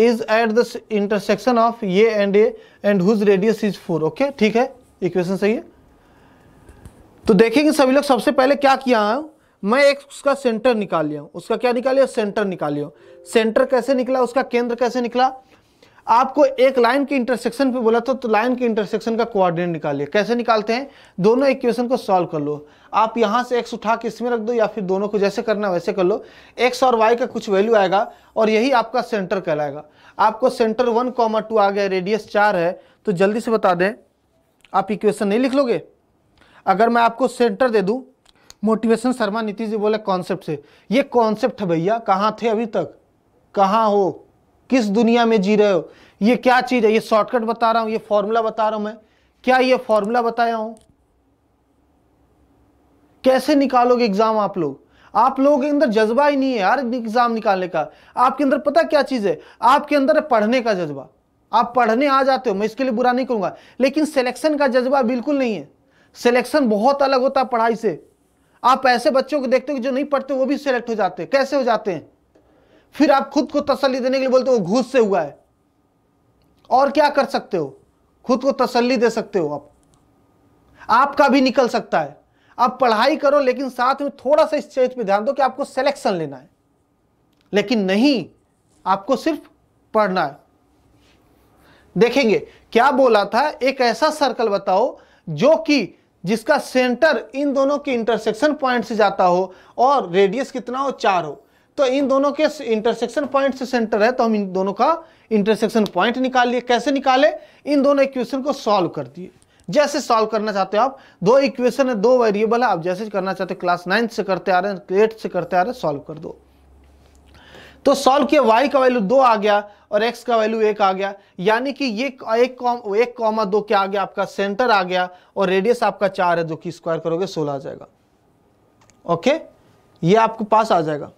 is at the intersection of ये and a and whose radius is four okay ठीक है इक्वेशन सही है तो देखेंगे सभी लोग सबसे पहले क्या किया है मैं एक उसका सेंटर निकाल लिया उसका क्या निकाल लिया सेंटर निकाल लिया सेंटर कैसे निकला उसका केंद्र कैसे निकला आपको एक लाइन के इंटरसेक्शन पे बोला था तो लाइन के इंटरसेक्शन का कोऑर्डिनेट निकालिए कैसे निकालते हैं दोनों इक्वेशन को सॉल्व कर लो आप यहाँ से एक्स उठा के इसमें रख दो या फिर दोनों को जैसे करना वैसे कर लो एक्स और वाई का कुछ वैल्यू आएगा और यही आपका सेंटर कहलाएगा आपको सेंटर वन कॉमा टू आ गया रेडियस चार है तो जल्दी से बता दें आप इक्वेशन नहीं लिख लोगे अगर मैं आपको सेंटर दे दूँ मोटिवेशन शर्मा नीतीश जी बोले कॉन्सेप्ट से ये कॉन्सेप्ट है भैया कहाँ थे अभी तक कहाँ हो किस दुनिया में जी रहे हो ये क्या चीज़ है ये शॉर्टकट बता रहा हूं ये फॉर्मूला बता रहा हूं मैं क्या ये फॉर्मूला बताया हूं कैसे निकालोगे एग्जाम आप लोग आप लोगों के अंदर जज्बा ही नहीं है यार एग्जाम निकालने का आपके अंदर पता क्या चीज़ है आपके अंदर है पढ़ने का जज्बा आप पढ़ने आ जाते हो मैं इसके लिए बुरा नहीं करूंगा लेकिन सिलेक्शन का जज्बा बिल्कुल नहीं है सिलेक्शन बहुत अलग होता है पढ़ाई से आप ऐसे बच्चों को देखते हो जो नहीं पढ़ते वो भी सिलेक्ट हो जाते हैं कैसे हो जाते हैं फिर आप खुद को तसल्ली देने के लिए बोलते हो घूस से हुआ है और क्या कर सकते हो खुद को तसल्ली दे सकते हो आप आपका भी निकल सकता है आप पढ़ाई करो लेकिन साथ में थोड़ा सा इस चीज पे ध्यान दो कि आपको सिलेक्शन लेना है लेकिन नहीं आपको सिर्फ पढ़ना है देखेंगे क्या बोला था एक ऐसा सर्कल बताओ जो कि जिसका सेंटर इन दोनों के इंटरसेक्शन पॉइंट से जाता हो और रेडियस कितना हो चार हो तो इन दोनों के इंटरसेक्शन पॉइंट से सेंटर है तो हम इन दोनों का इंटरसेक्शन पॉइंट निकाल लिए कैसे निकाले इन दोनों इक्वेशन को सॉल्व कर दिए जैसे सॉल्व करना चाहते हो आप दो इक्वेशन है दो वेरिएबल है आप जैसे करना चाहते हो क्लास नाइन्थ से करते आ रहे हैं एट से करते आ रहे हैं सॉल्व कर दो तो सॉल्व किया वाई का वैल्यू दो आ गया और एक्स का वैल्यू एक आ गया यानी कि ये एक कॉम एक कॉमा दो क्या आ गया आपका सेंटर आ गया और रेडियस आपका चार है जो कि स्क्वायर करोगे सोलह आ जाएगा ओके ये आपके पास आ जाएगा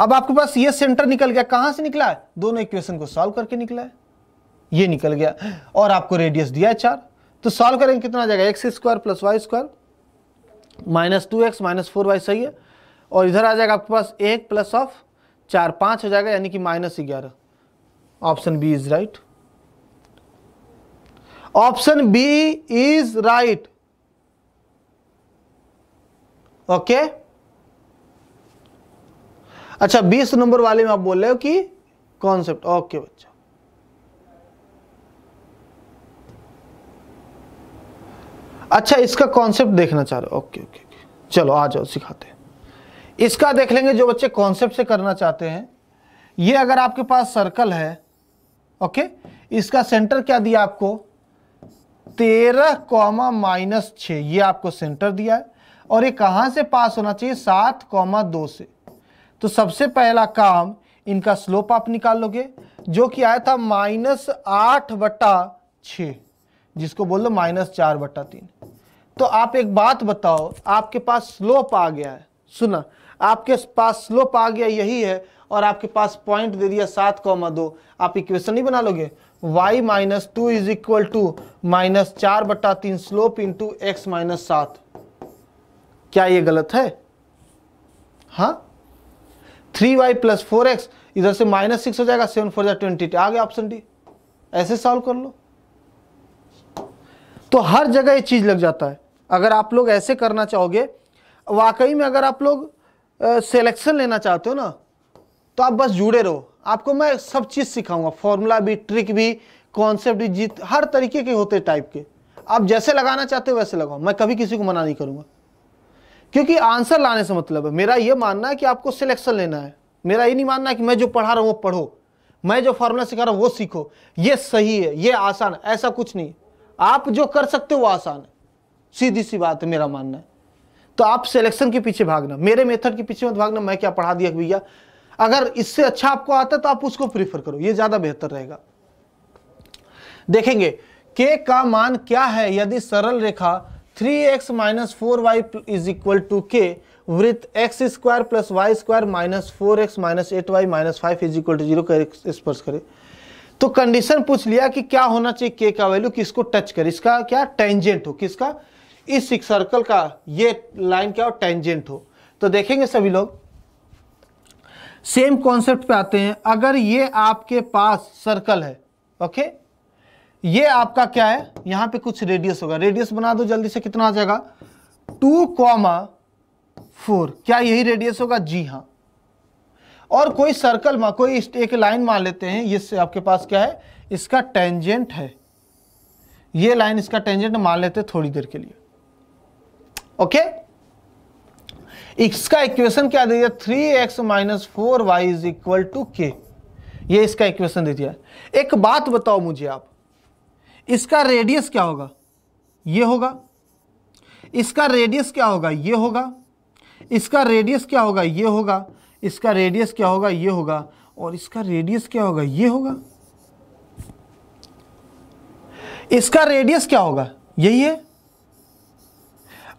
अब आपके पास ये सेंटर निकल गया कहां से निकला है दोनों इक्वेशन को सॉल्व करके निकला है ये निकल गया और आपको रेडियस दिया है चार तो सॉल्व करेंगे कितना आ जाएगा x square plus y square minus two x minus four y सही है और इधर आ जाएगा आपके पास एक प्लस ऑफ चार पाँच हो जाएगा यानी कि माइनस ग्यारह option B is right option B is right okay अच्छा बीस नंबर वाले में आप बोल रहे हो कि कॉन्सेप्ट ओके बच्चा अच्छा इसका कॉन्सेप्ट देखना चाह रहे हो ओके ओके चलो आ जाओ सिखाते हैं इसका देख लेंगे जो बच्चे कॉन्सेप्ट से करना चाहते हैं ये अगर आपके पास सर्कल है ओके इसका सेंटर क्या दिया आपको तेरह कॉमा माइनस छ ये आपको सेंटर दिया है और ये कहाँ से पास होना चाहिए सात कॉमा दो से तो सबसे पहला काम इनका स्लोप आप निकाल लोगे जो कि आया था माइनस आठ बटा छ जिसको बोल दो माइनस चार बटा तीन तो आप एक बात बताओ आपके पास स्लोप आ गया है सुना आपके पास स्लोप आ गया यही है और आपके पास पॉइंट दे दिया सात कौमा दो आप इक्वेशन नहीं बना लोगे y minus two is equal to minus चार बटा तीन slope into x minus सात क्या ये गलत है हाँ three y plus four x इधर से माइनस सिक्स हो जाएगा सेवन फोर जाए ट्वेंटी आ गया ऑप्शन डी ऐसे सॉल्व कर लो तो हर जगह ये चीज़ लग जाता है अगर आप लोग ऐसे करना चाहोगे वाकई में अगर आप लोग सिलेक्शन लेना चाहते हो ना तो आप बस जुड़े रहो आपको मैं सब चीज़ सिखाऊंगा फॉर्मूला भी ट्रिक भी कॉन्सेप्ट भी जीत हर तरीके के होते टाइप के आप जैसे लगाना चाहते हो वैसे लगाओ मैं कभी किसी को मना नहीं करूँगा क्योंकि आंसर लाने से मतलब है मेरा ये मानना है कि आपको सिलेक्शन लेना है मेरा ये नहीं मानना कि मैं जो पढ़ा रहा हूँ वो पढ़ो मैं जो फॉर्मूला सिखा रहा हूँ वो सीखो ये सही है ये आसान है ऐसा कुछ नहीं आप जो कर सकते हो वो आसान है सीधी सी बात है मेरा मानना है तो आप सिलेक्शन के पीछे भागना मेरे मेथड के पीछे मत भागना मैं क्या पढ़ा दिया भैया अगर इससे अच्छा आपको आता है तो आप उसको प्रीफर करो ये ज़्यादा बेहतर रहेगा देखेंगे के का मान क्या है यदि सरल रेखा three x minus four y is equal to k with x square plus y square minus four x minus eight y minus five is equal to zero स्पर्श करें तो कंडीशन पूछ लिया कि क्या होना चाहिए के का वैल्यू किसको टच करे इसका क्या टेंजेंट हो किसका इस सर्कल का ये लाइन क्या हो टेंजेंट हो तो देखेंगे सभी लोग सेम कॉन्सेप्ट पे आते हैं अगर ये आपके पास सर्कल है ओके okay? ये आपका क्या है यहां पे कुछ रेडियस होगा रेडियस बना दो जल्दी से कितना आ जाएगा टू कॉमा फोर क्या यही रेडियस होगा जी हां और कोई सर्कल में कोई एक लाइन मान लेते हैं इससे आपके पास क्या है इसका टेंजेंट है ये लाइन इसका टेंजेंट मान लेते हैं थोड़ी देर के लिए ओके इसका इक्वेशन क्या दे दिया three x minus four y is equal to k ये इसका इक्वेशन दे दिया एक बात बताओ मुझे आप इसका रेडियस क्या होगा ये होगा इसका रेडियस क्या होगा ये होगा इसका रेडियस क्या होगा ये होगा इसका रेडियस क्या होगा ये होगा और इसका रेडियस क्या होगा ये होगा इसका रेडियस क्या होगा यही है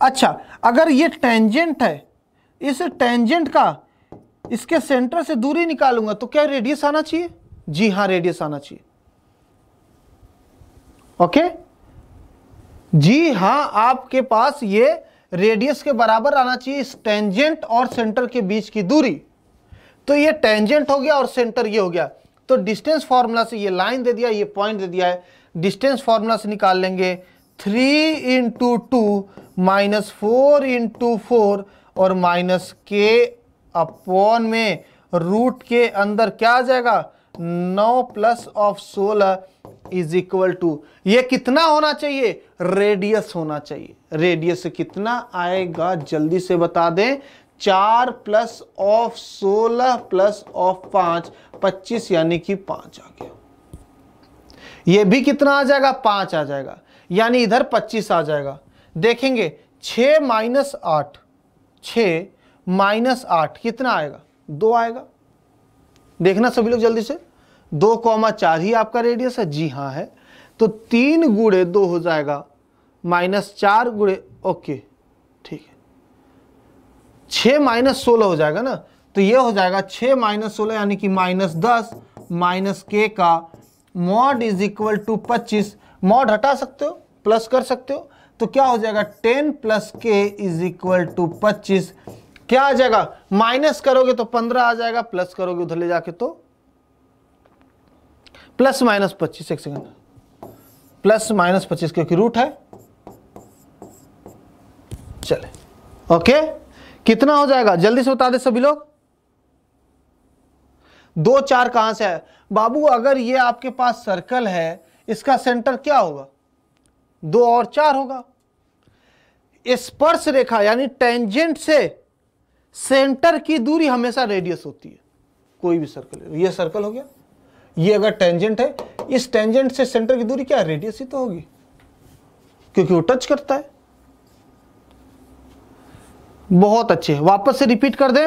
अच्छा अगर ये टेंजेंट है इस टेंजेंट का इसके सेंटर से दूरी निकालूंगा तो क्या रेडियस आना चाहिए जी हाँ रेडियस आना चाहिए ओके जी हां आपके पास ये रेडियस के बराबर आना चाहिए इस टेंजेंट और सेंटर के बीच की दूरी तो ये टेंजेंट हो गया और सेंटर ये हो गया तो डिस्टेंस फॉर्मूला से ये लाइन दे दिया ये पॉइंट दे दिया है डिस्टेंस फॉर्मूला से निकाल लेंगे three into two minus four into four और माइनस के अपॉन में रूट के अंदर क्या आ जाएगा नौ प्लस ऑफ सोलह इज इक्वल टू ये कितना होना चाहिए रेडियस होना चाहिए रेडियस कितना आएगा जल्दी से बता दें चार प्लस ऑफ सोलह प्लस ऑफ पांच पच्चीस यानी कि पांच आ गया ये भी कितना आ जाएगा पांच आ जाएगा यानी इधर पच्चीस आ जाएगा देखेंगे छ माइनस आठ छ माइनस आठ कितना आएगा दो आएगा देखना सभी लोग जल्दी से दो कौमा चार ही आपका रेडियस है जी हाँ है तो तीन गुड़े दो हो जाएगा माइनस चार गुड़े ओके ठीक है छ माइनस सोलह हो जाएगा ना तो ये हो जाएगा छ माइनस सोलह यानी कि माइनस दस माइनस के का मॉड इज इक्वल टू पच्चीस मॉड हटा सकते हो प्लस कर सकते हो तो क्या हो जाएगा ten plus k is equal to पच्चीस क्या आ जाएगा माइनस करोगे तो पंद्रह आ जाएगा प्लस करोगे उधर ले जाके तो प्लस माइनस पच्चीस एक सेकेंड प्लस माइनस पच्चीस क्योंकि रूट है चले ओके कितना हो जाएगा जल्दी से बता दे सभी लोग दो चार कहां से है बाबू अगर ये आपके पास सर्कल है इसका सेंटर क्या होगा दो और चार होगा स्पर्श रेखा यानी टेंजेंट से सेंटर की दूरी हमेशा रेडियस होती है कोई भी सर्कल ये सर्कल हो गया ये अगर टेंजेंट है इस टेंजेंट से सेंटर की दूरी क्या रेडियस ही तो होगी क्योंकि वो टच करता है बहुत अच्छे वापस से रिपीट कर दे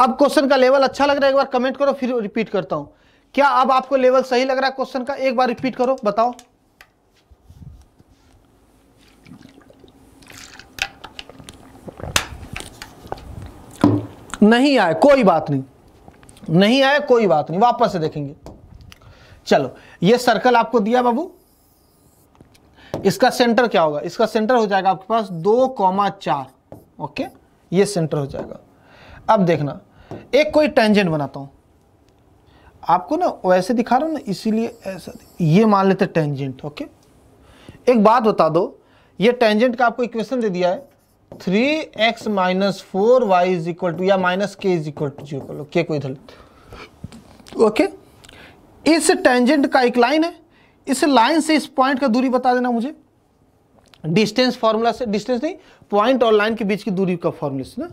अब क्वेश्चन का लेवल अच्छा लग रहा है एक बार कमेंट करो फिर रिपीट करता हूं क्या अब आपको लेवल सही लग रहा है क्वेश्चन का एक बार रिपीट करो बताओ नहीं आए कोई बात नहीं नहीं आया कोई बात नहीं वापस से देखेंगे चलो ये सर्कल आपको दिया बाबू इसका सेंटर क्या होगा इसका सेंटर हो जाएगा आपके पास दो कॉमा चार ओके ये सेंटर हो जाएगा अब देखना एक कोई टेंजेंट बनाता हूं आपको ना वैसे दिखा रहा हूं ना इसीलिए ऐसा ये मान लेते टेंजेंट ओके एक बात बता दो ये टेंजेंट का आपको इक्वेशन दे दिया है three x minus four y is equal to या minus k is equal to zero कर लो के को इधर ओके इस टेंजेंट का एक लाइन है इस लाइन से इस पॉइंट का दूरी बता देना मुझे डिस्टेंस फॉर्मूला से डिस्टेंस नहीं पॉइंट और लाइन के बीच की दूरी का फॉर्मूला से ना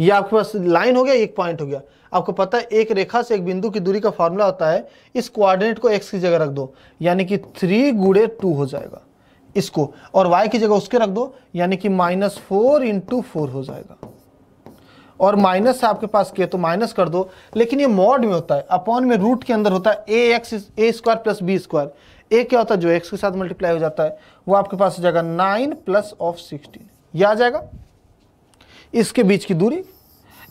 ये आपके पास लाइन हो गया एक पॉइंट हो गया आपको पता है एक रेखा से एक बिंदु की दूरी का फॉर्मूला होता है इस कोऑर्डिनेट को एक्स की जगह रख दो यानी कि थ्री गुड़े टू हो जाएगा इसको और y की जगह उसके रख दो यानी कि माइनस फोर इंटू फोर हो जाएगा और माइनस है आपके पास के तो माइनस कर दो लेकिन ये मॉड में होता है अपॉन में रूट के अंदर होता है a x a square plus b square a क्या होता है जो एक्स के साथ मल्टीप्लाई हो जाता है वो आपके पास हो जाएगा नाइन प्लस ऑफ सिक्सटीन ये आ जाएगा इसके बीच की दूरी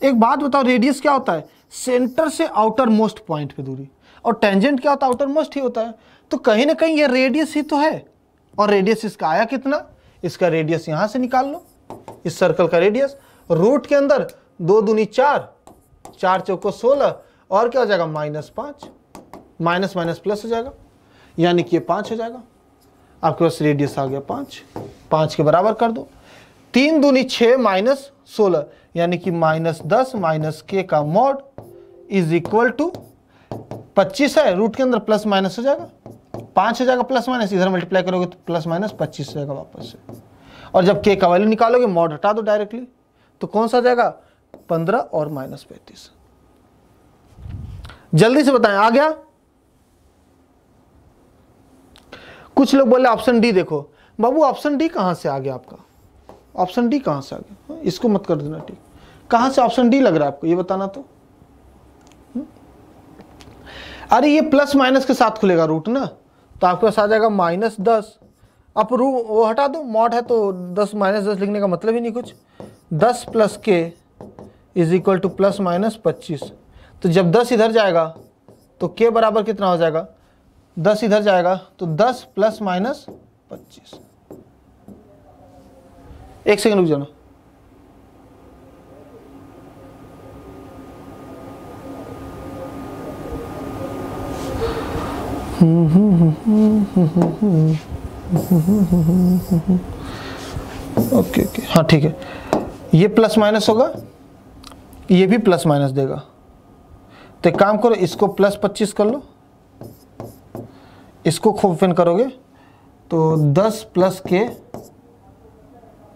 एक बात बताओ रेडियस क्या होता है सेंटर से आउटर मोस्ट पॉइंट पे दूरी और टेंजेंट क्या होता है आउटर मोस्ट ही होता है तो कहीं ना कहीं ये रेडियस ही तो है और रेडियस इसका आया कितना इसका रेडियस यहां से निकाल लो इस सर्कल का रेडियस रूट के अंदर दो दूनी चार चार चौको सोलह और क्या हो जाएगा माइनस पांच माइनस माइनस प्लस हो जाएगा यानी कि ये पांच हो जाएगा आपके पास रेडियस आ गया पांच पांच के बराबर कर दो तीन दूनी छ माइनस सोलह यानी कि माइनस दस माइनस के का मॉड इज इक्वल टू पच्चीस है रूट के अंदर प्लस माइनस हो जाएगा पाँच हजार का प्लस माइनस इधर मल्टीप्लाई करोगे तो प्लस माइनस पच्चीस हो जाएगा वापस से और जब के का वैल्यू निकालोगे मॉड हटा दो डायरेक्टली तो कौन सा जाएगा पंद्रह और माइनस पैंतीस जल्दी से बताएं आ गया कुछ लोग बोले ऑप्शन डी देखो बाबू ऑप्शन डी कहाँ से आ गया आपका ऑप्शन डी कहाँ से आ गया हाँ, इसको मत कर देना ठीक कहाँ से ऑप्शन डी लग रहा है आपको ये बताना तो हम्म। अरे ये प्लस माइनस के साथ खुलेगा रूट ना तो आपके पास आ जाएगा माइनस दस अब रू वो हटा दो मॉड है तो दस माइनस दस लिखने का मतलब ही नहीं कुछ दस plus k is equal to plus minus पच्चीस तो जब दस इधर जाएगा तो के बराबर कितना हो जाएगा दस इधर जाएगा तो दस प्लस माइनस पच्चीस एक सेकेंड रुक जाना ओके ओके हाँ ठीक है ये प्लस माइनस होगा ये भी प्लस माइनस देगा तो एक काम करो इसको प्लस पच्चीस कर लो इसको खोपन करोगे तो दस प्लस के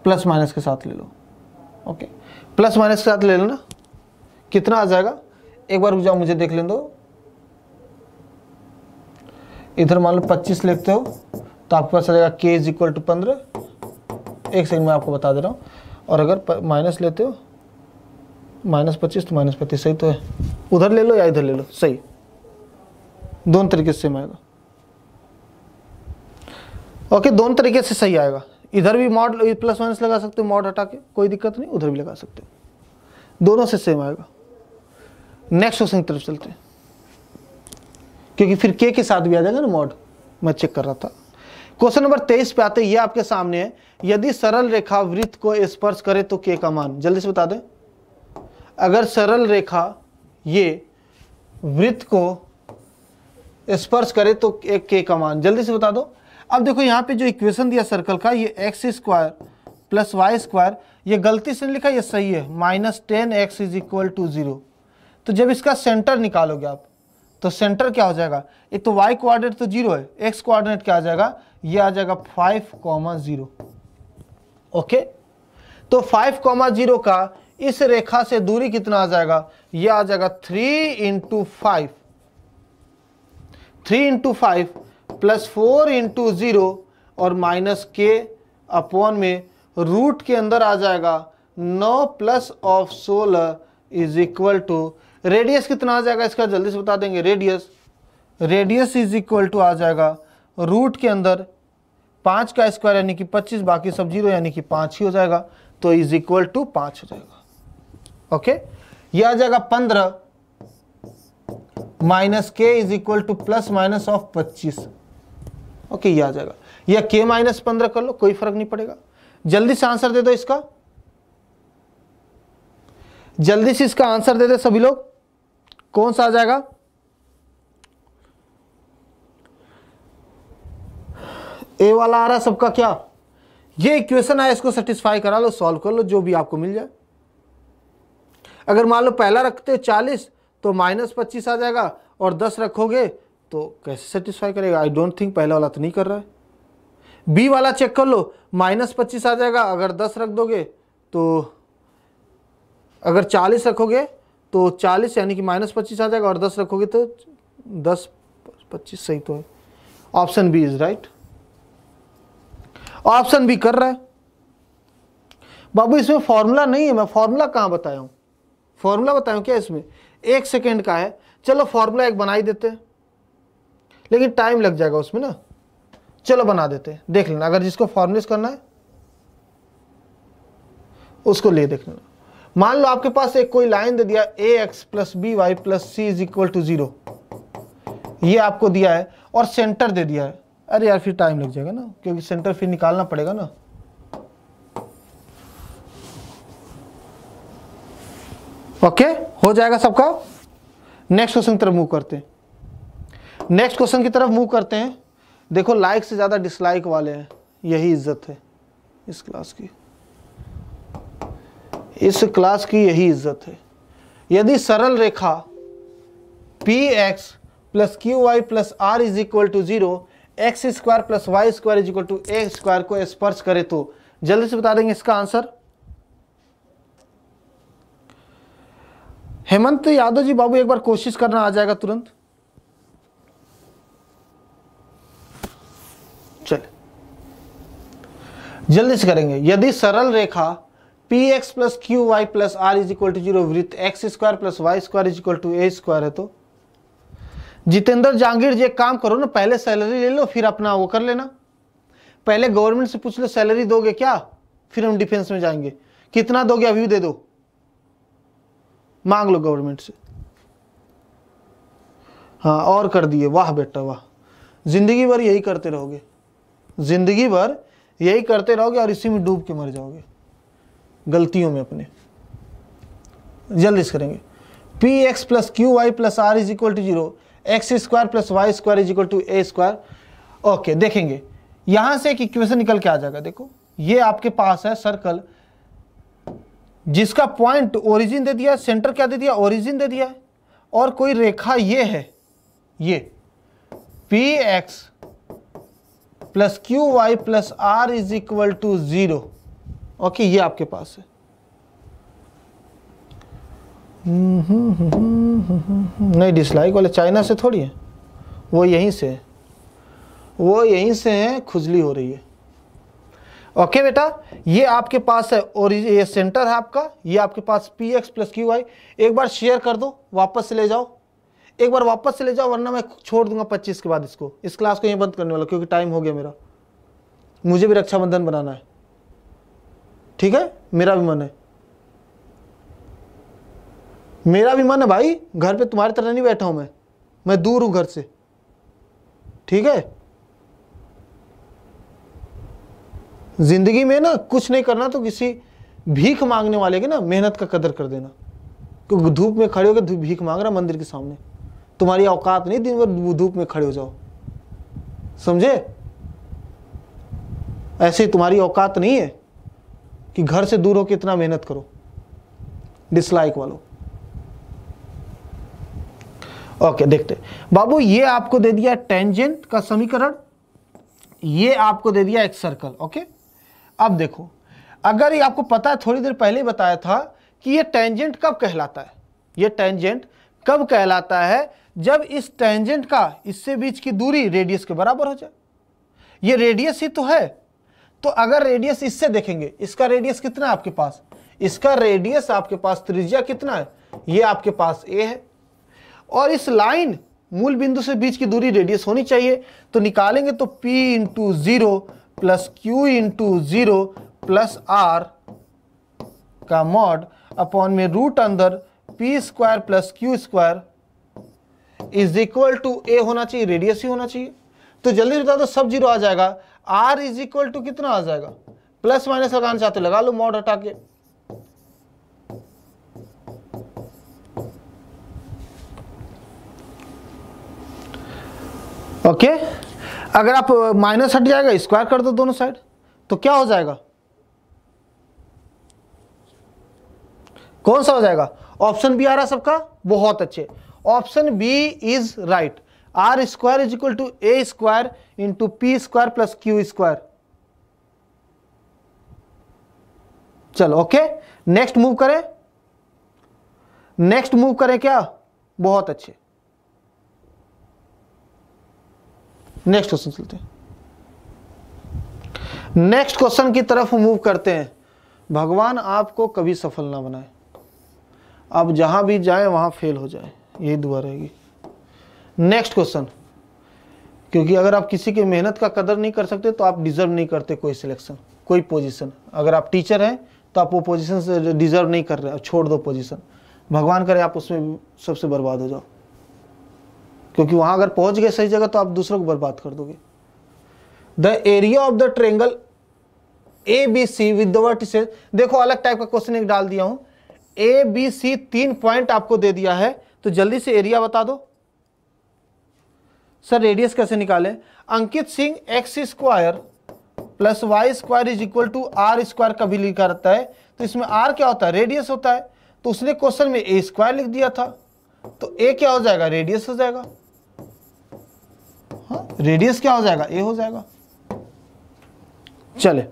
प्लस माइनस के साथ ले लो ओके प्लस माइनस के साथ ले लो ना कितना आ जाएगा एक बार रुक जाओ मुझे देख लें दो इधर मान लो पच्चीस लिखते हो तो आपके पास आएगा के इज इक्वल टू पंद्रह एक सेकंड में आपको बता दे रहा हूँ और अगर माइनस लेते हो माइनस पच्चीस तो माइनस पच्चीस सही तो है उधर ले लो या इधर ले लो सही दोनों तरीके से सेम आएगा ओके दोनों तरीके से सही आएगा इधर भी मॉड प्लस माइनस लगा सकते हो मॉड हटा के कोई दिक्कत नहीं उधर भी लगा सकते हो दोनों से सेम आएगा नेक्स्ट क्वेश्चन की तरफ चलते हैं क्योंकि फिर के के साथ भी आ जाएगा ना मॉड मैं चेक कर रहा था क्वेश्चन नंबर तेईस पे आते ये आपके सामने है यदि सरल रेखा वृत्त को स्पर्श करे तो के का मान जल्दी से बता दें अगर सरल रेखा ये वृत्त को स्पर्श करे तो एक के का मान जल्दी से बता दो अब देखो यहाँ पे जो इक्वेशन दिया सर्कल का ये x square plus y square ये गलती से लिखा ये सही है minus ten x is equal to zero तो जब इसका सेंटर निकालोगे आप तो सेंटर क्या हो जाएगा एक तो वाई कोऑर्डिनेट तो जीरो है एक्स कोऑर्डिनेट क्या आ जाएगा ये आ जाएगा फाइव कॉमा जीरो ओके तो फाइव कॉमा जीरो का इस रेखा से दूरी कितना आ जाएगा ये आ जाएगा three into five three into five plus four into zero और माइनस के अपॉन में रूट के अंदर आ जाएगा नौ प्लस ऑफ सोलह इज इक्वल टू रेडियस कितना आ जाएगा इसका जल्दी से बता देंगे radius radius is equal to आ जाएगा रूट के अंदर पाँच का स्क्वायर यानी कि पच्चीस बाकी सब जीरो यानी कि पाँच ही हो जाएगा तो इज इक्वल टू पाँच हो जाएगा ओके यह आ जाएगा पंद्रह minus k is equal to plus minus of पच्चीस ओके ये आ जाएगा या के माइनस पंद्रह कर लो कोई फर्क नहीं पड़ेगा जल्दी से आंसर दे दो इसका जल्दी से इसका आंसर दे दे सभी लोग कौन सा आ जाएगा ए वाला आ रहा है सबका क्या ये इक्वेशन है इसको सेटिस्फाई करा लो सॉल्व कर लो जो भी आपको मिल जाए अगर मान लो पहला रखते हो चालीस तो माइनस पच्चीस आ जाएगा और दस रखोगे तो कैसे सेटिस्फाई करेगा आई डोंट थिंक पहला वाला तो नहीं कर रहा है बी वाला चेक कर लो माइनस पच्चीस आ जाएगा अगर दस रख दोगे तो अगर चालीस रखोगे तो चालीस यानी कि माइनस पच्चीस आ जाएगा और दस रखोगे तो दस पच्चीस सही तो है option B is right option B कर रहा है बाबू इसमें फॉर्मूला नहीं है मैं फॉर्मूला कहाँ बताया हूँ फॉर्मूला बताया क्या इसमें एक सेकेंड का है चलो फॉर्मूला एक बनाई देते हैं लेकिन टाइम लग जाएगा उसमें ना चलो बना देते हैं देख लेना अगर जिसको फॉर्मलिस करना है उसको ले देख लेना मान लो आपके पास एक कोई लाइन दे दिया a x plus b y plus c is equal to zero ये आपको दिया है और सेंटर दे दिया है अरे यार फिर टाइम लग जाएगा ना क्योंकि सेंटर फिर निकालना पड़ेगा ना ओके हो जाएगा सबका नेक्स्ट क्वेश्चन की तरफ मूव करते हैं नेक्स्ट क्वेश्चन की तरफ मूव करते हैं देखो लाइक से ज़्यादा डिसलाइक वाले हैं यही इज्जत है इस क्लास की इस क्लास की यही इज्जत है यदि सरल रेखा p x plus q y plus r is equal to zero x square plus y square is equal to a square को स्पर्श करे तो जल्दी से बता देंगे इसका आंसर हेमंत यादव जी बाबू एक बार कोशिश करना आ जाएगा तुरंत चल जल्दी से करेंगे यदि सरल रेखा p x plus q y plus r is equal to zero वृत्त x square plus y square is equal to a square है तो जितेंद्र जहांगीर जी एक काम करो ना पहले सैलरी ले लो फिर अपना वो कर लेना पहले गवर्नमेंट से पूछ लो सैलरी दोगे क्या फिर हम डिफेंस में जाएंगे कितना दोगे अभी दे दो मांग लो गवर्नमेंट से हाँ और कर दिए वाह बेटा वाह जिंदगी भर यही करते रहोगे जिंदगी भर यही करते रहोगे और इसी में डूब के मर जाओगे गलतियों में अपने जल्दी से करेंगे p x plus q y plus r is equal to zero x square plus y square is equal to a square okay देखेंगे यहां से एक इक्वेशन निकल के आ जाएगा देखो ये आपके पास है सर्कल जिसका पॉइंट ओरिजिन दे दिया सेंटर क्या दे दिया ओरिजिन दे दिया और कोई रेखा ये है ये p x plus q y plus r is equal to zero okay ये आपके पास है नहीं डिसलाइक वाले चाइना से थोड़ी है वो यहीं से है वो यहीं से है खुजली हो रही है ओके बेटा ये आपके पास है और ये सेंटर है आपका ये आपके पास p x plus q y एक बार शेयर कर दो वापस से ले जाओ एक बार वापस से ले जाओ वरना मैं छोड़ दूंगा पच्चीस के बाद इसको इस क्लास को यहीं बंद करने वाला क्योंकि टाइम हो गया मेरा मुझे भी रक्षाबंधन बनाना है ठीक है मेरा भी मन है मेरा भी मन है भाई घर पे तुम्हारी तरह नहीं बैठा हूं मैं मैं दूर हूं घर से ठीक है जिंदगी में ना कुछ नहीं करना तो किसी भीख मांगने वाले की ना मेहनत का कदर कर देना क्योंकि धूप में खड़े होकर भीख मांग रहा मंदिर के सामने तुम्हारी औकात नहीं दिन भर धूप में खड़े हो जाओ समझे ऐसे तुम्हारी औकात नहीं है कि घर से दूर हो कितना मेहनत करो डिसलाइक वालों ओके देखते बाबू ये आपको दे दिया टेंजेंट का समीकरण ये आपको दे दिया एक सर्कल ओके अब देखो अगर ये आपको पता है थोड़ी देर पहले बताया था कि ये टेंजेंट कब कहलाता है ये टेंजेंट कब कहलाता है जब इस टेंजेंट का इससे बीच की दूरी रेडियस के बराबर हो जाए ये रेडियस ही तो है तो अगर रेडियस इससे देखेंगे इसका रेडियस कितना है आपके पास इसका रेडियस आपके पास त्रिज्या कितना है ये आपके पास ए है और इस लाइन मूल बिंदु से बीच की दूरी रेडियस होनी चाहिए तो निकालेंगे तो P into zero plus q into zero plus r का मॉड अपॉन में रूट अंदर P square plus q square is equal to a होना चाहिए रेडियस ही होना चाहिए तो जल्दी बता दो सब जीरो आ जाएगा आर इज इक्वल टू कितना आ जाएगा प्लस माइनस लगाना चाहते लगा लो मॉड हटा के ओके अगर आप माइनस हट जाएगा स्क्वायर कर दो दोनों साइड तो क्या हो जाएगा कौन सा हो जाएगा ऑप्शन बी आ रहा सबका बहुत अच्छे option B is right r square is equal to a square into p square plus q square चलो ओके नेक्स्ट मूव करें नेक्स्ट मूव करें क्या बहुत अच्छे नेक्स्ट क्वेश्चन चलते हैं नेक्स्ट क्वेश्चन की तरफ मूव करते हैं भगवान आपको कभी सफल ना बनाए आप जहां भी जाए वहां फेल हो जाए यही दुआ रहेगी नेक्स्ट क्वेश्चन क्योंकि अगर आप किसी की मेहनत का कदर नहीं कर सकते तो आप डिजर्व नहीं करते कोई सिलेक्शन कोई पोजीशन अगर आप टीचर हैं तो आप वो पोजीशन से डिजर्व नहीं कर रहे छोड़ दो पोजीशन भगवान करे आप उसमें सबसे बर्बाद हो जाओ क्योंकि वहां अगर पहुंच गए सही जगह तो आप दूसरों को बर्बाद कर दोगे the area of the triangle A B C with देखो अलग टाइप का क्वेश्चन एक डाल दिया हूं ए बी सी तीन पॉइंट आपको दे दिया है तो जल्दी से एरिया बता दो सर रेडियस कैसे निकालें Ankit Singh x square plus y square is equal to r square कभी लिखा रहता है तो इसमें आर क्या होता है रेडियस होता है तो उसने क्वेश्चन में ए स्क्वायर लिख दिया था तो ए क्या हो जाएगा रेडियस हो जाएगा हाँ रेडियस क्या हो जाएगा ए हो जाएगा चले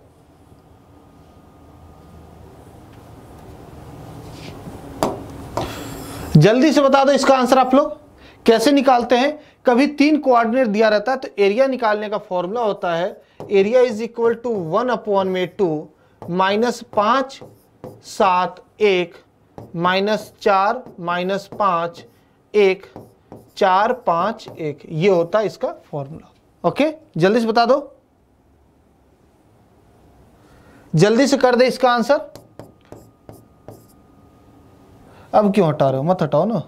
जल्दी से बता दो इसका आंसर आप लोग कैसे निकालते हैं कभी तीन कोऑर्डिनेट दिया रहता है तो एरिया निकालने का फॉर्मूला होता है area is equal to one upon में टू माइनस पाँच सात एक माइनस चार माइनस पाँच एक चार पाँच एक ये होता है इसका फॉर्मूला ओके जल्दी से बता दो जल्दी से कर दे इसका आंसर अब क्यों हटा रहे हो मत हटाओ ना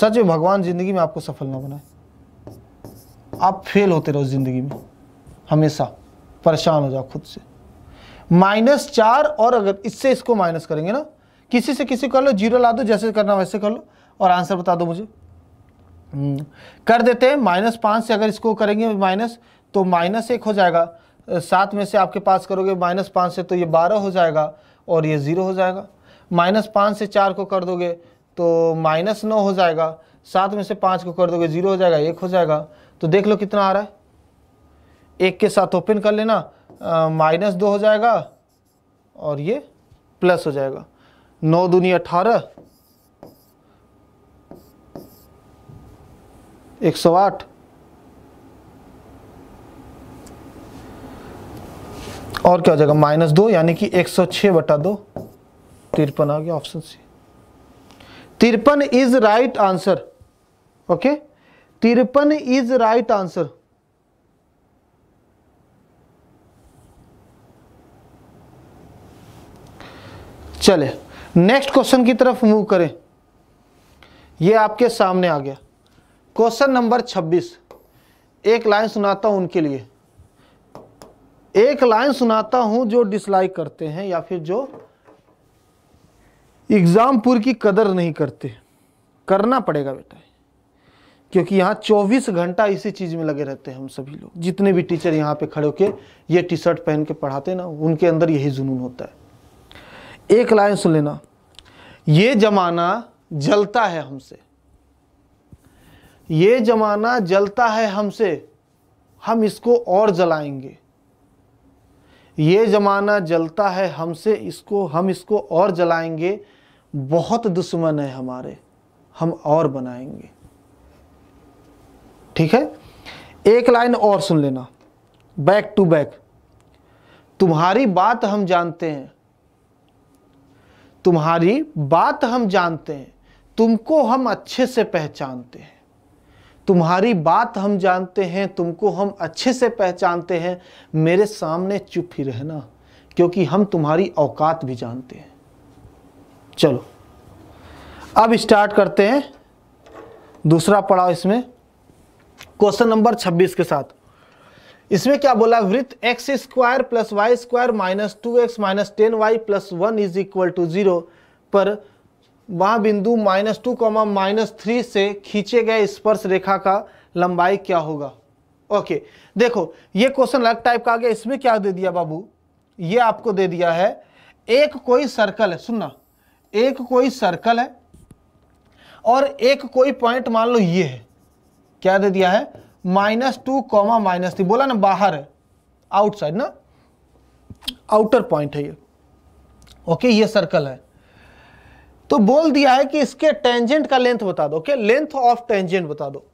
सच में भगवान जिंदगी में आपको सफल ना बनाए आप फेल होते रहो ज़िंदगी में हमेशा परेशान हो जाओ खुद से माइनस चार और अगर इससे इसको माइनस करेंगे ना किसी से किसी कर लो जीरो ला दो जैसे करना वैसे कर लो और आंसर बता दो मुझे हम्म, कर देते हैं माइनस पाँच से अगर इसको करेंगे माइनस तो माइनस एक हो जाएगा सात में से आपके पास करोगे माइनस पाँच से तो ये बारह हो जाएगा और ये ज़ीरो हो जाएगा माइनस पाँच से चार को कर दोगे तो माइनस नौ हो जाएगा सात में से पाँच को कर दोगे जीरो हो जाएगा एक हो जाएगा तो देख लो कितना आ रहा है एक के साथ ओपन कर लेना माइनस दो हो जाएगा और ये प्लस हो जाएगा नौ दूनी अठारह एक सौ आठ और क्या हो जाएगा माइनस दो यानी कि एक सौ छह बटा दो तिरपन आ गया ऑप्शन सी तिरपन इज राइट आंसर ओके तिरपन इज राइट आंसर चले नेक्स्ट क्वेश्चन की तरफ मूव करें यह आपके सामने आ गया क्वेश्चन नंबर 26 एक लाइन सुनाता हूं उनके लिए एक लाइन सुनाता हूं जो डिसलाइक करते हैं या फिर जो एग्जामपुर की कदर नहीं करते करना पड़ेगा बेटा क्योंकि यहाँ 24 घंटा इसी चीज़ में लगे रहते हैं हम सभी लोग जितने भी टीचर यहाँ पे खड़े होके ये टी शर्ट पहन के पढ़ाते ना उनके अंदर यही जुनून होता है एक लाइन सुन लेना ये जमाना जलता है हमसे ये जमाना जलता है हमसे हम इसको और जलाएंगे ये जमाना जलता है हमसे इसको हम इसको और जलाएंगे बहुत दुश्मन है हमारे हम और बनाएंगे ठीक है एक लाइन और सुन लेना बैक टू बैक तुम्हारी बात हम जानते हैं तुम्हारी बात हम जानते हैं तुमको हम अच्छे से पहचानते हैं तुम्हारी बात हम जानते हैं तुमको हम अच्छे से पहचानते हैं मेरे सामने चुप ही रहना क्योंकि हम तुम्हारी औकात भी जानते हैं चलो अब स्टार्ट करते हैं दूसरा पड़ाव इसमें क्वेश्चन नंबर 26 के साथ इसमें क्या बोला वृत्त x square plus y square minus two x minus ten y plus one is equal to zero पर वह बिंदु minus two comma minus three से खींचे गए स्पर्श रेखा का लंबाई क्या होगा ओके देखो ये क्वेश्चन अलग टाइप का आ गया इसमें क्या दे दिया बाबू ये आपको दे दिया है एक कोई सर्कल है सुनना एक कोई सर्कल है और एक कोई पॉइंट मान लो ये है क्या दे दिया है minus two comma minus three बोला ना बाहर है आउटसाइड ना आउटर पॉइंट है ये ओके ये सर्कल है तो बोल दिया है कि इसके टेंजेंट का लेंथ बता दो ओके लेंथ ऑफ टेंजेंट बता दो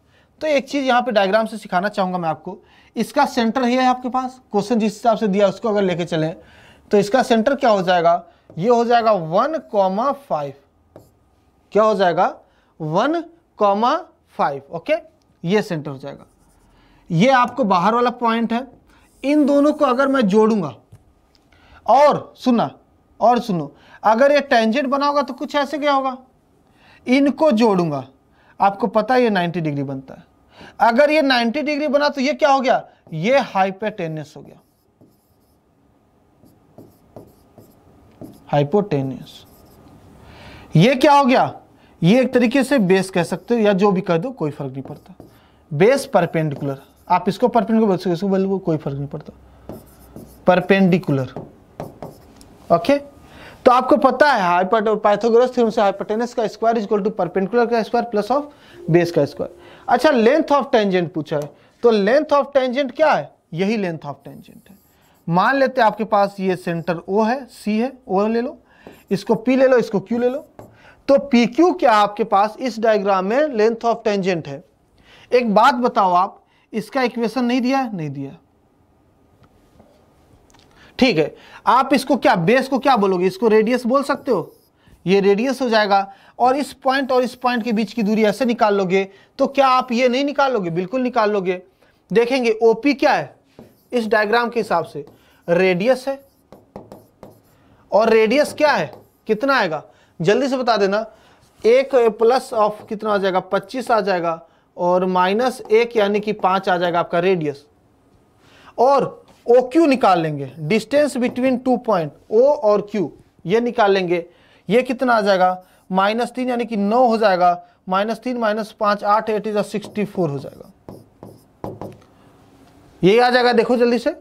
तो एक चीज यहां पे डायग्राम से सिखाना चाहूंगा मैं आपको इसका सेंटर ही है आपके पास क्वेश्चन जिस हिसाब से दिया उसको अगर लेके चले तो इसका सेंटर क्या हो जाएगा ये हो जाएगा वन कॉमा फाइव क्या हो जाएगा वन कॉमा फाइव ओके ये सेंटर हो जाएगा ये आपको बाहर वाला पॉइंट है इन दोनों को अगर मैं जोड़ूंगा और सुना और सुनो अगर ये टेंजेंट बना होगा तो कुछ ऐसे क्या होगा इनको जोड़ूंगा आपको पता है ये 90 डिग्री बनता है अगर ये 90 डिग्री बना तो ये क्या हो गया ये हाइपेटेनियस हो गया हाइपोटेनियस ये क्या हो गया ये एक तरीके से बेस कह सकते हो या जो भी कह दो कोई फर्क नहीं पड़ता बेस परपेंडिकुलर आप इसको परपेंडिकुलर बोल सकते बोल को कोई फर्क नहीं पड़ता परपेंडिकुलर ओके तो आपको पता है हाइपर पाइथागोरस थ्योरम से हाइपोटेनस का square is equal to perpendicular का स्क्वायर प्लस ऑफ बेस का स्क्वायर अच्छा लेंथ ऑफ टेंजेंट पूछा है तो लेंथ ऑफ टेंजेंट क्या है यही लेंथ ऑफ टेंजेंट है मान लेते हैं आपके पास ये सेंटर ओ है सी है ओ ले लो इसको पी ले लो इसको क्यू ले लो तो पी क्यू क्या आपके पास इस डायग्राम में लेंथ ऑफ टेंजेंट है एक बात बताओ आप इसका इक्वेशन नहीं दिया नहीं दिया ठीक है आप इसको क्या बेस को क्या बोलोगे इसको रेडियस बोल सकते हो ये रेडियस हो जाएगा और इस पॉइंट और इस पॉइंट के बीच की दूरी ऐसे निकाल लोगे तो क्या आप ये नहीं निकाल लोगे बिल्कुल निकाल लोगे देखेंगे ओपी क्या है इस डायग्राम के हिसाब से रेडियस है और रेडियस क्या है कितना आएगा जल्दी से बता देना एक प्लस ऑफ कितना आ जाएगा पच्चीस आ जाएगा और माइनस एक यानी कि पांच आ जाएगा आपका रेडियस और ओ क्यू निकाल लेंगे distance between two point O और क्यू ये निकाल लेंगे ये कितना आ जाएगा माइनस तीन यानी कि नौ हो जाएगा माइनस तीन माइनस पांच आठ एट इज सिक्सटी फोर हो जाएगा यही आ जाएगा देखो जल्दी से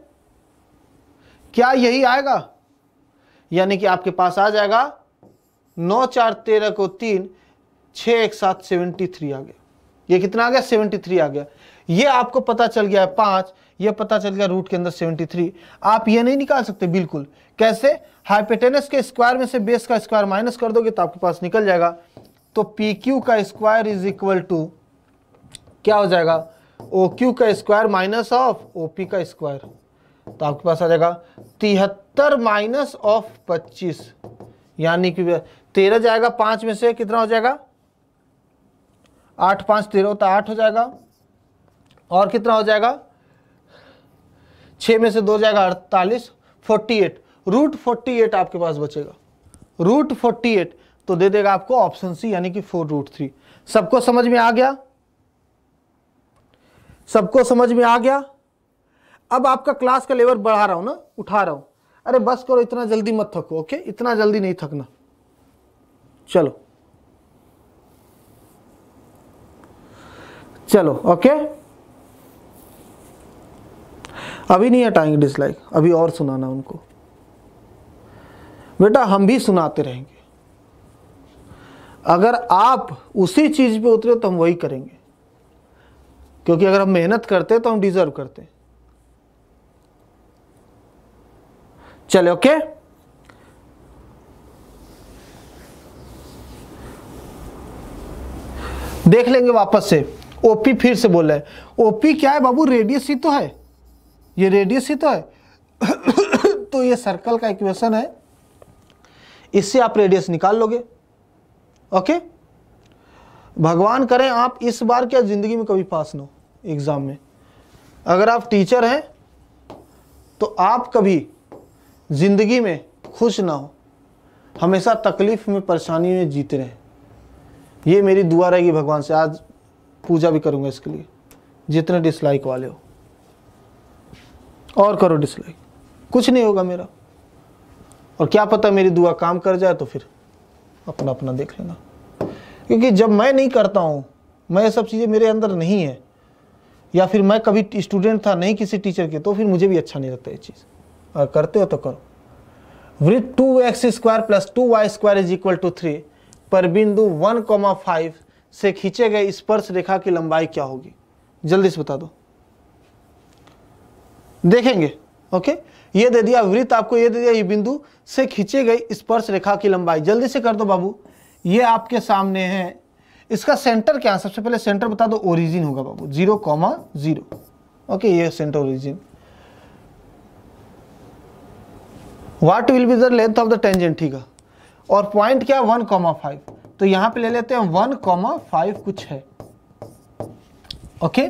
क्या यही आएगा यानी कि आपके पास आ जाएगा नौ चार तेरह को तीन छ एक सात सेवेंटी थ्री आ गया ये कितना आ गया 73 आ गया ये आपको पता चल गया है पांच ये पता चल गया रूट के अंदर 73 आप ये नहीं निकाल सकते बिल्कुल कैसे हाइपेटेनस के स्क्वायर में से बेस का स्क्वायर माइनस कर दोगे तो आपके पास निकल जाएगा तो पी क्यू का स्क्वायर इज इक्वल टू क्या हो जाएगा ओ क्यू का square minus of O P का स्क्वायर तो आपके पास आ जाएगा तिहत्तर माइनस ऑफ पच्चीस यानी कि तेरह जाएगा पांच में से कितना हो जाएगा आठ पाँच तेरह तो आठ हो जाएगा और कितना हो जाएगा छः में से दो जाएगा अड़तालीस forty eight root forty eight आपके पास बचेगा रूट फोर्टी एट तो दे देगा आपको ऑप्शन सी यानी कि फोर रूट थ्री सबको समझ में आ गया सबको समझ में आ गया अब आपका क्लास का लेवल बढ़ा रहा हूँ ना उठा रहा हूँ अरे बस करो इतना जल्दी मत थको ओके इतना जल्दी नहीं थकना चलो चलो ओके अभी नहीं हटाएंगे डिसलाइक अभी और सुनाना उनको बेटा हम भी सुनाते रहेंगे अगर आप उसी चीज़ पे उतरे तो हम वही करेंगे क्योंकि अगर हम मेहनत करते तो हम डिजर्व करते चले ओके देख लेंगे वापस से ओपी फिर से बोल रहे हैं ओपी क्या है बाबू रेडियस ही तो है ये रेडियस ही तो है तो ये सर्कल का इक्वेशन है इससे आप रेडियस निकाल लोगे ओके भगवान करें आप इस बार क्या ज़िंदगी में कभी पास ना हो एग्ज़ाम में अगर आप टीचर हैं तो आप कभी ज़िंदगी में खुश ना हो हमेशा तकलीफ़ में परेशानी में जीते रहें ये मेरी दुआ रहेगी भगवान से आज पूजा भी करूंगा इसके लिए जितने डिसलाइक वाले हो और करो डिसलाइक कुछ नहीं होगा मेरा और क्या पता मेरी दुआ काम कर जाए तो फिर अपना अपना देख लेना क्योंकि जब मैं नहीं करता हूँ मैं ये सब चीज़ें मेरे अंदर नहीं है या फिर मैं कभी स्टूडेंट था नहीं किसी टीचर के तो फिर मुझे भी अच्छा नहीं लगता ये चीज़ अगर करते हो तो करो वृत्त two x square plus two y square is equal to three पर बिंदु वन कॉमा फाइव से खींचे गए स्पर्श रेखा की लंबाई क्या होगी जल्दी से बता दो देखेंगे ओके ये दे दिया वृत्त आपको ये दे दिया ये बिंदु से खींचे गए स्पर्श रेखा की लंबाई जल्दी से कर दो बाबू ये आपके सामने है इसका सेंटर क्या है सबसे पहले सेंटर बता दो ओरिजिन होगा बाबू जीरो कॉमा जीरो ओके ये centre origin what will be the length of the tangent ठीक है और पॉइंट क्या वन कॉमा फाइव तो यहां पे ले लेते हैं वन कॉमा फाइव कुछ है ओके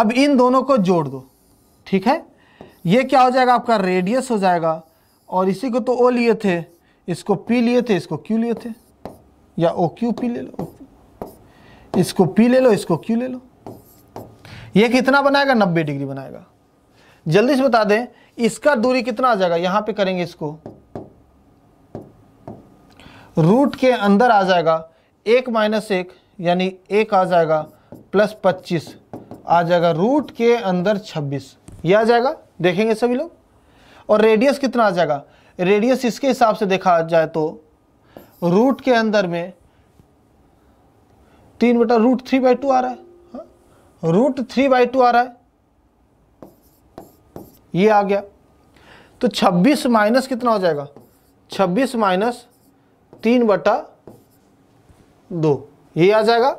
अब इन दोनों को जोड़ दो ठीक है ये क्या हो जाएगा आपका रेडियस हो जाएगा और इसी को तो ओ लिए थे इसको पी लिए थे इसको क्यू लिए थे या ओ क्यू पी ले लो इसको पी ले लो इसको क्यू ले लो ये कितना बनाएगा नब्बे डिग्री बनाएगा जल्दी से बता दें इसका दूरी कितना आ जाएगा यहां पे करेंगे इसको रूट के अंदर आ जाएगा एक माइनस एक यानी एक आ जाएगा प्लस पच्चीस आ जाएगा रूट के अंदर छब्बीस ये आ जाएगा देखेंगे सभी लोग और रेडियस कितना आ जाएगा रेडियस इसके हिसाब से देखा जाए तो रूट के अंदर में तीन बटा रूट थ्री बाई टू आ रहा है हा? रूट थ्री बाई टू आ रहा है ये आ गया तो 26 माइनस कितना हो जाएगा 26 माइनस तीन बटा दो ये आ जाएगा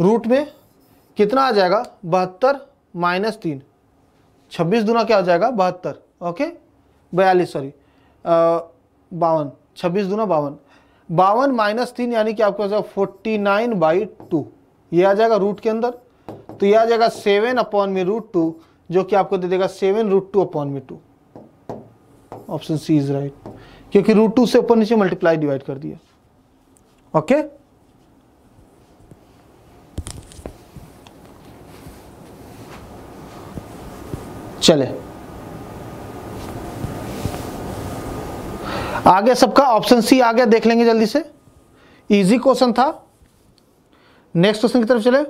रूट में कितना आ जाएगा बहत्तर माइनस तीन छब्बीस दुना क्या आ जाएगा बहत्तर ओके बयालीस सॉरी बावन छब्बीस दुना बावन बावन माइनस तीन यानी कि आपको आ जाएगा फोर्टी नाइन बाई टू ये आ जाएगा रूट के अंदर तो ये आ जाएगा सेवन अपॉन में रूट टू जो कि आपको दे देगा सेवन रूट टू अपॉन में two option C is right क्योंकि रूट टू से ऊपर नीचे मल्टीप्लाई डिवाइड कर दिया ओके चले आगे सबका ऑप्शन सी आ गया देख लेंगे जल्दी से इजी क्वेश्चन था नेक्स्ट क्वेश्चन की तरफ चले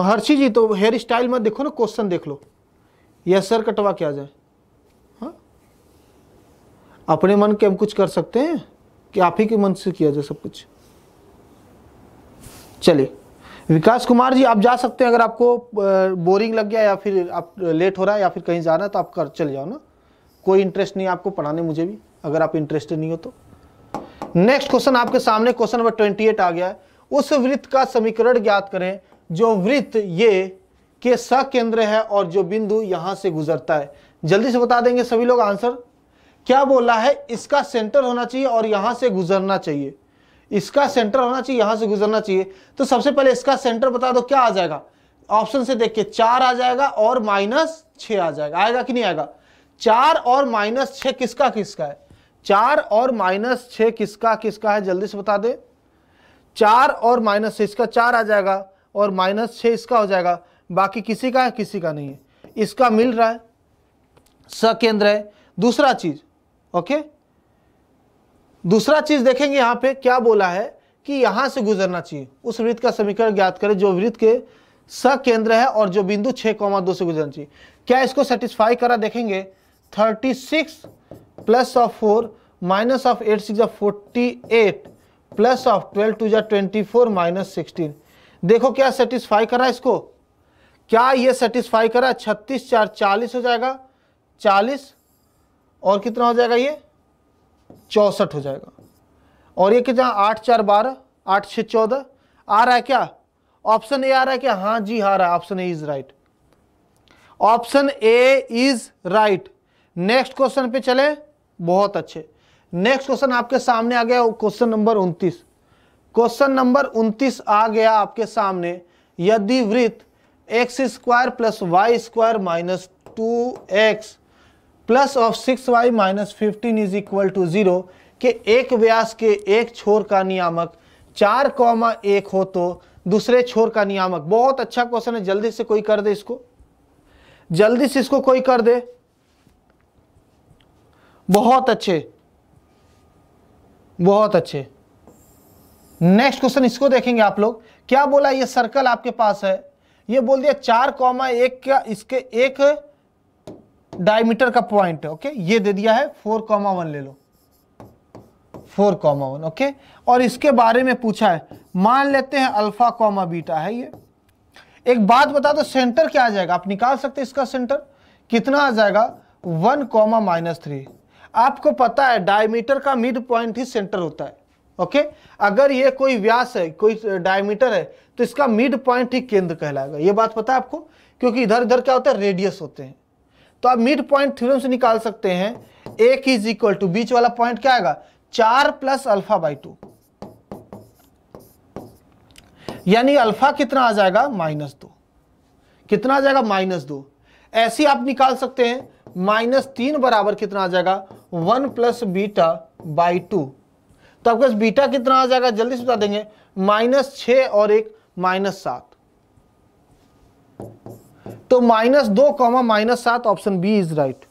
महर्षि जी तो हेयर स्टाइल में देखो ना क्वेश्चन देख लो यस सर कटवा क्या जाए अपने मन के हम कुछ कर सकते हैं कि आप ही के मन से किया जाए सब कुछ चलिए विकास कुमार जी आप जा सकते हैं अगर आपको बोरिंग लग गया या फिर आप लेट हो रहा है या फिर कहीं जाना है तो आप कर चले जाओ ना कोई इंटरेस्ट नहीं आपको पढ़ाने मुझे भी अगर आप इंटरेस्टेड नहीं हो तो नेक्स्ट क्वेश्चन आपके सामने क्वेश्चन नंबर ट्वेंटी एट आ गया है उस वृत्त का समीकरण ज्ञात करें जो वृत्त ये के सकेंद्र है और जो बिंदु यहाँ से गुजरता है जल्दी से बता देंगे सभी लोग आंसर क्या बोला है इसका सेंटर होना चाहिए और यहां से गुजरना चाहिए इसका सेंटर होना चाहिए यहां से गुजरना चाहिए तो सबसे पहले इसका सेंटर बता दो क्या आ जाएगा ऑप्शन से देख के चार आ जाएगा और माइनस छ आ जाएगा आएगा कि नहीं आएगा चार और माइनस छ किसका किसका है चार और माइनस छ किसका किसका है जल्दी से बता दे चार और माइनस छ इसका चार आ जाएगा और माइनस छ इसका हो जाएगा बाकी किसी का है किसी का नहीं है इसका मिल रहा है सकेंद्र है दूसरा चीज ओके दूसरा चीज देखेंगे यहां पे क्या बोला है कि यहां से गुजरना चाहिए उस वृत्त का समीकरण ज्ञात करें जो वृत्त के केंद्र है और जो बिंदु छः कौमा दो से गुजरना चाहिए क्या इसको सेटिस्फाई करा देखेंगे thirty six plus of four minus of eight six of forty eight plus of twelve two जा ट्वेंटी फोर माइनस सिक्सटीन देखो क्या सेटिस्फाई करा इसको क्या ये सेटिस्फाई करा छत्तीस चार चालीस हो जाएगा चालीस और कितना हो जाएगा ये चौंसठ हो जाएगा और ये कितना आठ चार बारह आठ छः चौदह आ रहा है क्या ऑप्शन ए आ रहा है क्या हाँ जी आ रहा है option A is right option A is right next question पे चले बहुत अच्छे नेक्स्ट क्वेश्चन आपके सामने आ गया क्वेश्चन नंबर उनतीस क्वेश्चन नंबर उनतीस आ गया आपके सामने यदि वृत्त x square plus y square minus two x plus of six y minus fifteen is equal to zero के एक व्यास के एक छोर का नियामक चार कौमा एक हो तो दूसरे छोर का नियामक बहुत अच्छा क्वेश्चन है जल्दी से कोई कर दे इसको जल्दी से इसको कोई कर दे बहुत अच्छे बहुत अच्छे नेक्स्ट क्वेश्चन इसको देखेंगे आप लोग क्या बोला ये सर्कल आपके पास है ये बोल दिया चार कौमा एक का इसके एक डायमीटर का पॉइंट ओके ये दे दिया है फोर कॉमा वन ले लो फोर कॉमा वन ओके और इसके बारे में पूछा है मान लेते हैं अल्फा कॉमा बीटा है ये एक बात बता दो सेंटर क्या आ जाएगा आप निकाल सकते इसका सेंटर कितना आ जाएगा वन कॉमा माइनस थ्री आपको पता है डायमीटर का मिड पॉइंट ही सेंटर होता है ओके अगर ये कोई व्यास है कोई डायमीटर है तो इसका मिड पॉइंट ही केंद्र कहलाएगा ये बात पता है आपको क्योंकि इधर इधर क्या होता है रेडियस होते हैं तो आप मिड पॉइंट थ्योरम से निकाल सकते हैं एक इज इक्वल टू बीच वाला पॉइंट क्या आएगा चार प्लस अल्फा बाई टू यानी अल्फा कितना आ जाएगा माइनस दो कितना आ जाएगा माइनस दो ऐसी आप निकाल सकते हैं माइनस तीन बराबर कितना आ जाएगा one plus beta by two तो आपके पास बीटा कितना आ जाएगा जल्दी से बता देंगे माइनस छ और एक माइनस सात तो माइनस दो कॉमा माइनस सात option B is right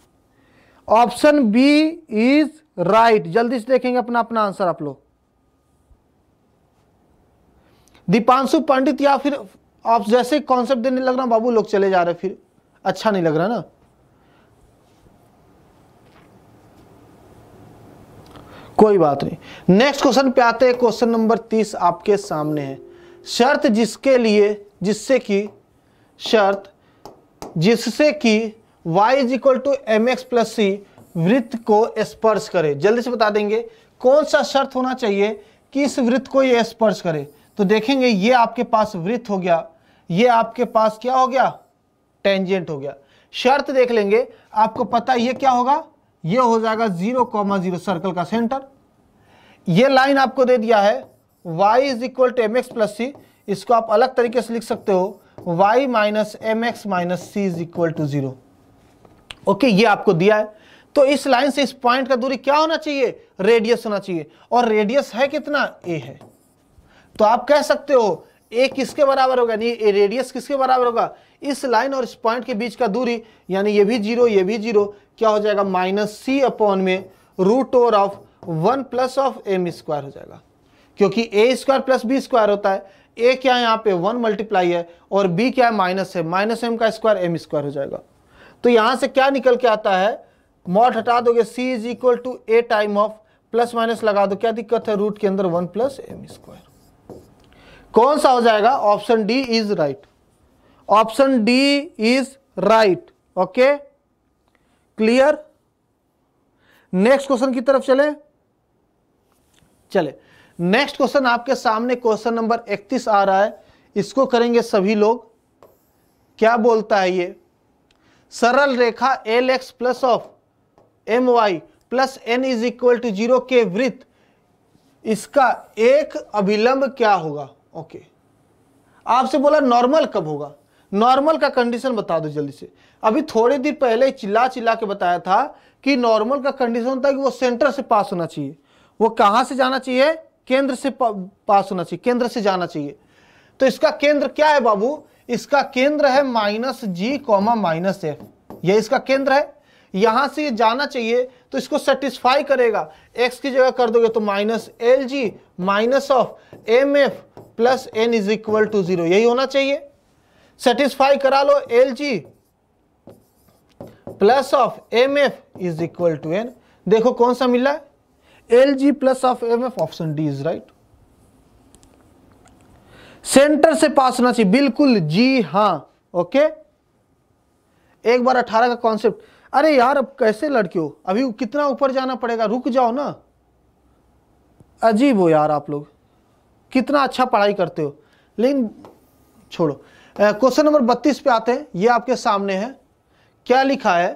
option B is right जल्दी से देखेंगे अपना अपना आंसर आप लोग दीपांशु पंडित या फिर आप जैसे कॉन्सेप्ट देने लग रहा बाबू लोग चले जा रहे फिर अच्छा नहीं लग रहा ना कोई बात नहीं नेक्स्ट क्वेश्चन पे आते हैं क्वेश्चन नंबर तीस आपके सामने है शर्त जिसके लिए जिससे कि शर्त जिससे कि y is equal to m x plus c वृत्त को स्पर्श करे जल्दी से बता देंगे कौन सा शर्त होना चाहिए कि इस वृत्त को ये स्पर्श करे तो देखेंगे ये आपके पास वृत्त हो गया ये आपके पास क्या हो गया टेंजेंट हो गया शर्त देख लेंगे आपको पता ये क्या होगा ये हो जाएगा जीरो कॉमा जीरो सर्कल का सेंटर ये लाइन आपको दे दिया है y is equal to m x plus c इसको आप अलग तरीके से लिख सकते हो y minus m x minus c is equal to zero okay ये आपको दिया है तो इस लाइन से इस पॉइंट का दूरी क्या होना चाहिए रेडियस होना चाहिए और रेडियस है कितना ए है तो आप कह सकते हो ए किसके बराबर होगा नहीं रेडियस किसके बराबर होगा इस लाइन और इस पॉइंट के बीच का दूरी यानी ये भी जीरो ये भी जीरो क्या हो जाएगा माइनस सी अपॉन में root over of one plus of m square हो जाएगा क्योंकि a square plus b square होता है ए क्या है यहाँ पे वन मल्टीप्लाई है और बी क्या है माइनस है माइनस एम का स्क्वायर एम स्क्वायर हो जाएगा तो यहाँ से क्या निकल के आता है मॉट हटा दोगे c is equal to a time of plus minus लगा दो क्या दिक्कत है रूट के अंदर वन प्लस एम स्क्वायर कौन सा हो जाएगा option D is right option D is right okay clear next question की तरफ चले चले नेक्स्ट क्वेश्चन आपके सामने क्वेश्चन नंबर 31 आ रहा है इसको करेंगे सभी लोग क्या बोलता है ये सरल रेखा l x plus of m y plus n is equal to zero के वृत्त इसका एक अभिलंब क्या होगा ओके आपसे बोला नॉर्मल कब होगा नॉर्मल का कंडीशन बता दो जल्दी से अभी थोड़े दिन पहले चिल्ला चिल्ला के बताया था कि नॉर्मल का कंडीशन होता है कि वो सेंटर से पास होना चाहिए वो कहां से जाना चाहिए केंद्र से पास होना चाहिए केंद्र से जाना चाहिए तो इसका केंद्र क्या है बाबू इसका केंद्र है minus g comma minus f यह इसका केंद्र है यहां से ये जाना चाहिए तो इसको सेटिस्फाई करेगा एक्स की जगह कर दोगे तो minus l g minus of m f plus n is equal to zero यही होना चाहिए सेटिस्फाई करा लो l g plus of m f is equal to n देखो कौन सा मिला है l g plus of m f option D is right centre से पास होना चाहिए बिल्कुल जी हां ओके एक बार अठारह का कॉन्सेप्ट अरे यार अब कैसे लड़के हो अभी कितना ऊपर जाना पड़ेगा रुक जाओ ना अजीब हो यार आप लोग कितना अच्छा पढ़ाई करते हो लेकिन छोड़ो क्वेश्चन नंबर बत्तीस पे आते हैं ये आपके सामने है क्या लिखा है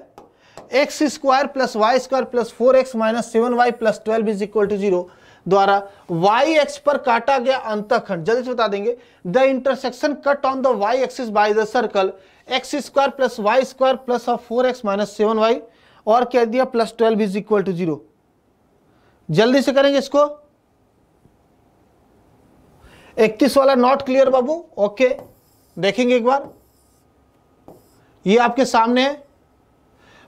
x square plus y square plus four x minus seven y plus twelve is equal to zero द्वारा वाई एक्स पर काटा गया अंतखंड जल्दी से बता देंगे the intersection cut on the y axis by the circle x square plus y square plus of four x minus seven y और कह दिया plus twelve is equal to zero जल्दी से करेंगे इसको इकतीस वाला नॉट क्लियर बाबू ओके देखेंगे एक बार ये आपके सामने है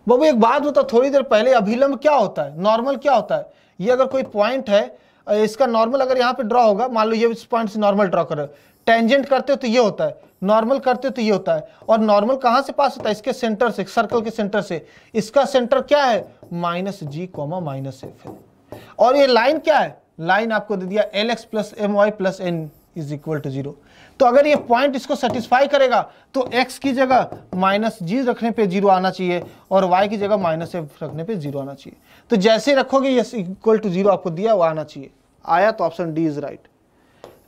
बाबू एक बात होता थोड़ी देर पहले अभिलंब क्या होता है नॉर्मल क्या होता है ये अगर कोई पॉइंट है इसका नॉर्मल अगर यहाँ पे ड्रॉ होगा मान लो ये इस पॉइंट से नॉर्मल ड्रॉ करो टेंजेंट करते हो तो ये होता है नॉर्मल करते हो तो ये होता है और नॉर्मल कहाँ से पास होता है इसके सेंटर से सर्कल के सेंटर से इसका सेंटर क्या है minus g comma minus f और ये लाइन क्या है लाइन आपको दे दिया l x plus m y plus n is equal to zero तो अगर ये पॉइंट इसको सेटिस्फाई करेगा तो x की जगह माइनस जी रखने पे जीरो आना चाहिए और y की जगह माइनस एफ रखने पे जीरो आना चाहिए तो जैसे रखोगे ये इक्वल टू जीरो आपको दिया वो आना चाहिए आया तो option D is right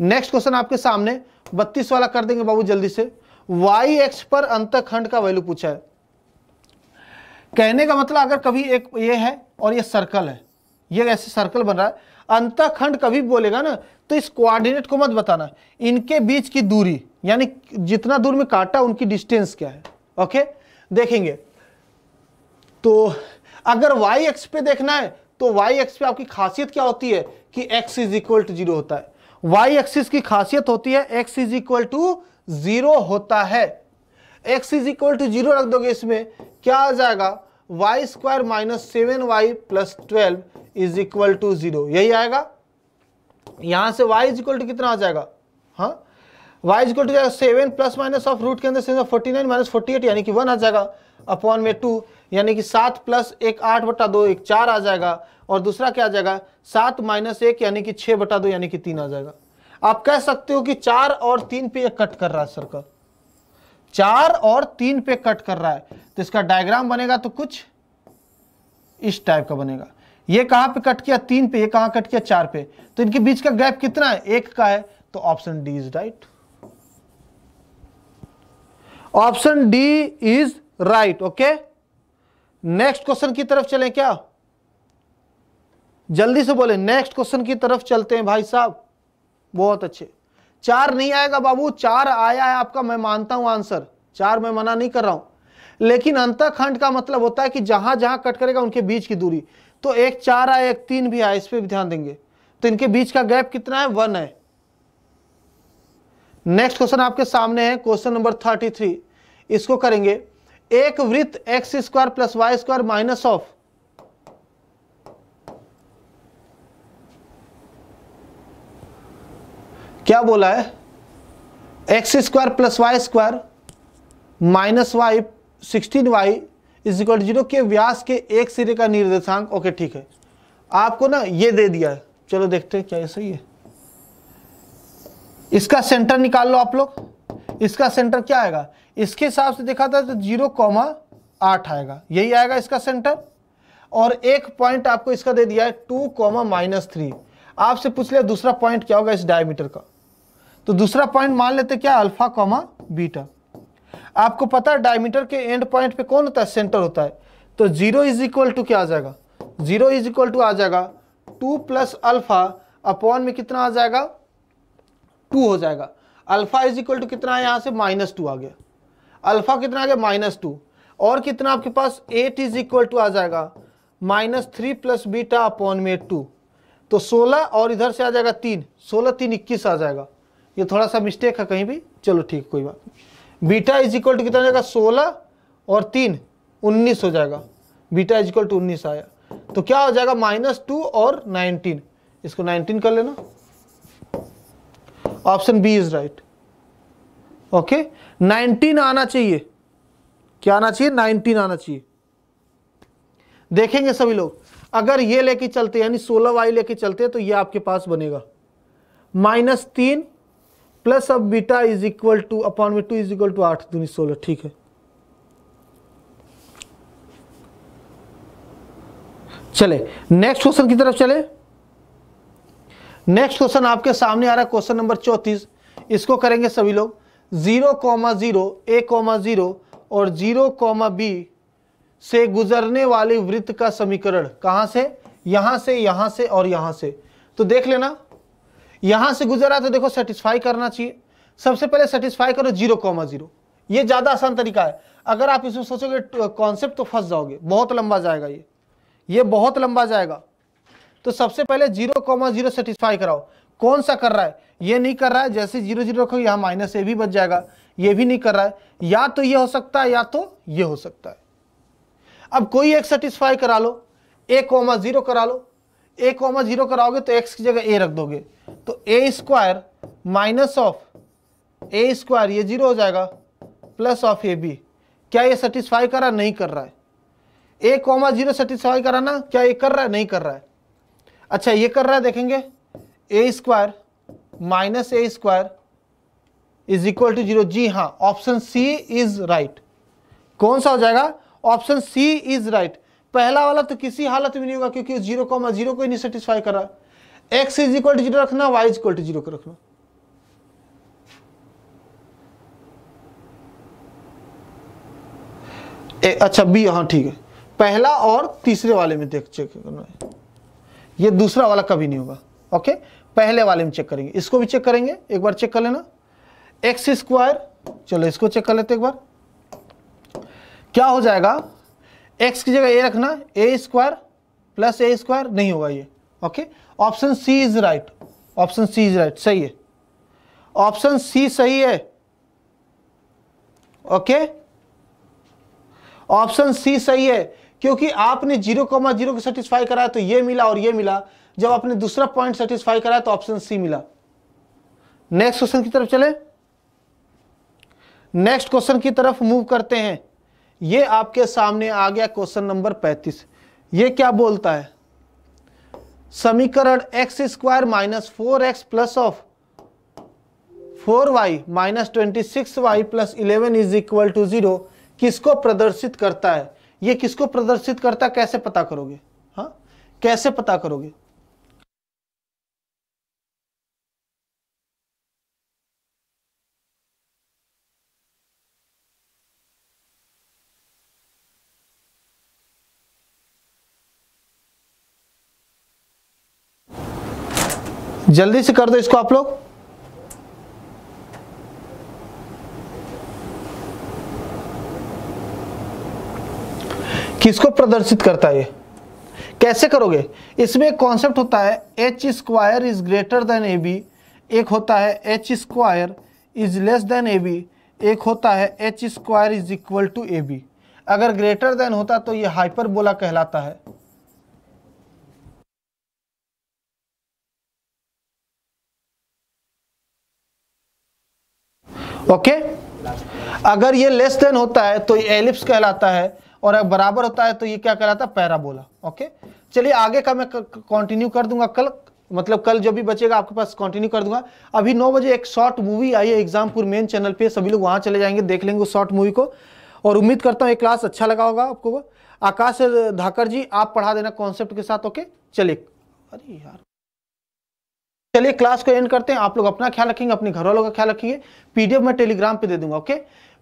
next question आपके सामने बत्तीस वाला कर देंगे बाबू जल्दी से वाई एक्स पर अंतखंड का वैल्यू पूछा है कहने का मतलब अगर कभी एक ये है और ये सर्कल है ये ऐसे सर्कल बन रहा है अंतखंड कभी बोलेगा ना तो इस कोऑर्डिनेट को मत बताना इनके बीच की दूरी यानी जितना दूर में काटा उनकी डिस्टेंस क्या है ओके देखेंगे तो अगर वाई एक्स पे देखना है तो वाई एक्स पे आपकी खासियत क्या होती है कि x is equal to zero होता है वाई एक्सिस की खासियत होती है x is equal to zero होता है x is equal to zero रख दोगे इसमें क्या आ जाएगा y square minus seven y plus twelve is equal to zero यही आएगा यहां से y इज इक्वल टू कितना आ जाएगा हाँ y इज इक्वल टू जाएगा seven plus minus of root के अंदर से forty nine minus forty eight यानी कि वन आ जाएगा अपॉन में टू यानी कि सात प्लस एक आठ बटा दो एक चार आ जाएगा और दूसरा क्या आ जाएगा सात माइनस एक यानी कि छः बटा दो यानी कि तीन आ जाएगा आप कह सकते हो कि चार और तीन पे एक कट कर रहा है सर का चार और तीन पे कट कर रहा है तो इसका डायग्राम बनेगा तो कुछ इस टाइप का बनेगा ये कहां पे कट किया तीन पे ये कहां कट किया चार पे तो इनके बीच का गैप कितना है एक का है तो option D is right option D is right okay next question की तरफ चलें क्या जल्दी से बोले नेक्स्ट क्वेश्चन की तरफ चलते हैं भाई साहब बहुत अच्छे चार नहीं आएगा बाबू चार आया है आपका मैं मानता हूं आंसर चार मैं मना नहीं कर रहा हूं लेकिन अंतखंड का मतलब होता है कि जहां जहां कट करेगा उनके बीच की दूरी तो एक चार आया एक तीन भी आया इस पर भी ध्यान देंगे तो इनके बीच का गैप कितना है वन है नेक्स्ट क्वेश्चन आपके सामने है क्वेश्चन नंबर थर्टी थ्री इसको करेंगे एक वृत्त x square plus y square minus of क्या बोला है x square plus y square minus y sixteen y is equal zero के व्यास के एक सिरे का निर्देशांक ओके ठीक है आपको ना ये दे दिया है चलो देखते हैं क्या ये सही है इसका सेंटर निकाल लो आप लोग इसका सेंटर क्या आएगा इसके हिसाब से देखा था तो जीरो कॉमा आठ आएगा यही आएगा इसका सेंटर और एक पॉइंट आपको इसका दे दिया है टू कॉमा माइनस थ्री आपसे पूछ लिया दूसरा पॉइंट क्या होगा इस डायमीटर का तो दूसरा पॉइंट मान लेते क्या अल्फा कॉमा बीटा आपको पता है डायमीटर के एंड पॉइंट पे कौन होता है सेंटर होता है तो जीरो इज इक्वल टू क्या आ जाएगा जीरो इज इक्वल टू आ जाएगा टू प्लस अल्फा अपॉन में कितना आ जाएगा टू हो जाएगा अल्फा इज इक्वल टू कितना है यहाँ से माइनस टू आ गया अल्फा कितना आ गया माइनस टू और कितना आपके पास एट इज इक्वल टू आ जाएगा minus three plus beta upon में टू तो सोलह और इधर से आ जाएगा तीन सोलह तीन इक्कीस आ जाएगा ये थोड़ा सा मिस्टेक है कहीं भी चलो ठीक कोई बात नहीं बीटा इज इक्वल टू कितना जाएगा सोलह और तीन उन्नीस हो जाएगा बीटा इज इक्वल टू उन्नीस आया तो क्या हो जाएगा माइनस टू और नाइनटीन इसको नाइनटीन कर लेना option B is right okay nineteen आना चाहिए क्या आना चाहिए नाइनटीन आना चाहिए देखेंगे सभी लोग अगर ये लेके चलते यानी सोलह वाई लेके चलते तो ये आपके पास बनेगा माइनस तीन प्लस अब beta is equal to upon में टू इज इक्वल टू आठ दूनी सोलह ठीक है चले नेक्स्ट क्वेश्चन की तरफ चले नेक्स्ट क्वेश्चन आपके सामने आ रहा क्वेश्चन नंबर चौतीस इसको करेंगे सभी लोग zero comma zero a comma zero और जीरो कॉमा बी से गुजरने वाले वृत्त का समीकरण कहां से यहां से यहां से और यहां से तो देख लेना यहां से गुजरा तो देखो सेटिस्फाई करना चाहिए सबसे पहले सेटिस्फाई करो जीरो कॉमा जीरो ये ज़्यादा आसान तरीका है अगर आप इसमें सोचोगे कॉन्सेप्ट तो फंस जाओगे बहुत लंबा जाएगा ये ये बहुत लंबा जाएगा तो सबसे पहले जीरो कॉमा जीरो सेटिस्फाई कराओ कौन सा कर रहा है ये नहीं कर रहा है जैसे जीरो जीरो रखो यहाँ माइनस ए भी बच जाएगा ये भी नहीं कर रहा है या तो ये हो सकता है या तो ये हो सकता है अब कोई एक सेटिस्फाई करा लो ए कॉमा जीरो करा लो ए कॉमा जीरो कराओगे तो एक्स की जगह ए रख दोगे तो a square minus of a square ये जीरो हो जाएगा प्लस ऑफ ए बी क्या ये सेटिस्फाई करा नहीं कर रहा है ए कॉमा जीरो सेटिस्फाई करा ना क्या ये कर रहा है नहीं कर रहा है अच्छा ये कर रहा है देखेंगे a square minus a square is equal to zero जी हाँ ऑप्शन सी इज राइट कौन सा हो जाएगा ऑप्शन सी इज राइट पहला वाला तो किसी हालत में नहीं होगा क्योंकि जीरो कॉमा जीरो को ही नहीं सेटिस्फाई कर रहा है x is equal to zero रखना y is equal to zero को रखना ए, अच्छा बी हाँ ठीक है पहला और तीसरे वाले में देख चेक करना है ये दूसरा वाला कभी नहीं होगा ओके पहले वाले में चेक करेंगे इसको भी चेक करेंगे एक बार चेक कर लेना एक्स स्क्वायर चलो इसको चेक कर लेते एक बार क्या हो जाएगा एक्स की जगह ए रखना a square plus a square नहीं होगा ये okay option C is right option C is right सही है ऑप्शन सी सही है ओके ऑप्शन सी सही है क्योंकि आपने जीरो कॉमा जीरो को सेटिस्फाई कराया तो ये मिला और ये मिला जब आपने दूसरा पॉइंट सेटिस्फाई कराया तो ऑप्शन सी मिला नेक्स्ट क्वेश्चन की तरफ चले नेक्स्ट क्वेश्चन की तरफ मूव करते हैं ये आपके सामने आ गया क्वेश्चन नंबर 35 ये क्या बोलता है समीकरण x square minus four x plus of four y minus twenty six y plus eleven is equal to zero किसको प्रदर्शित करता है ये किसको प्रदर्शित करता है कैसे पता करोगे हाँ कैसे पता करोगे जल्दी से कर दो इसको आप लोग किसको प्रदर्शित करता है कैसे करोगे इसमें एक कॉन्सेप्ट होता है h square is greater than a b एक होता है h square is less than a b एक होता है h square is equal to a b अगर ग्रेटर देन होता तो ये हाइपरबोला कहलाता है ओके अगर ये लेस देन होता है तो ये एलिप्स कहलाता है और अगर बराबर होता है तो ये क्या कहलाता है पैराबोला ओके चलिए आगे का मैं कंटिन्यू कर दूंगा कल मतलब कल जो भी बचेगा आपके पास कंटिन्यू कर दूंगा अभी नौ बजे एक शॉर्ट मूवी आई है एग्जामपुर मेन चैनल पे सभी लोग वहाँ चले जाएंगे देख लेंगे उस शॉर्ट मूवी को और उम्मीद करता हूँ ये क्लास अच्छा लगा होगा आपको आकाश धाकर जी आप पढ़ा देना कॉन्सेप्ट के साथ ओके चलिए अरे यार चलिए क्लास को एंड करते हैं आप लोग अपना ख्याल रखेंगे अपने घर वालों का ख्याल रखिए पीडीएफ मैं टेलीग्राम पे दे दूंगा ओके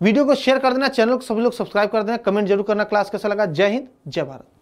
वीडियो को शेयर कर देना चैनल को सभी लोग सब्सक्राइब कर देना कमेंट जरूर करना क्लास कैसा लगा जय हिंद जय भारत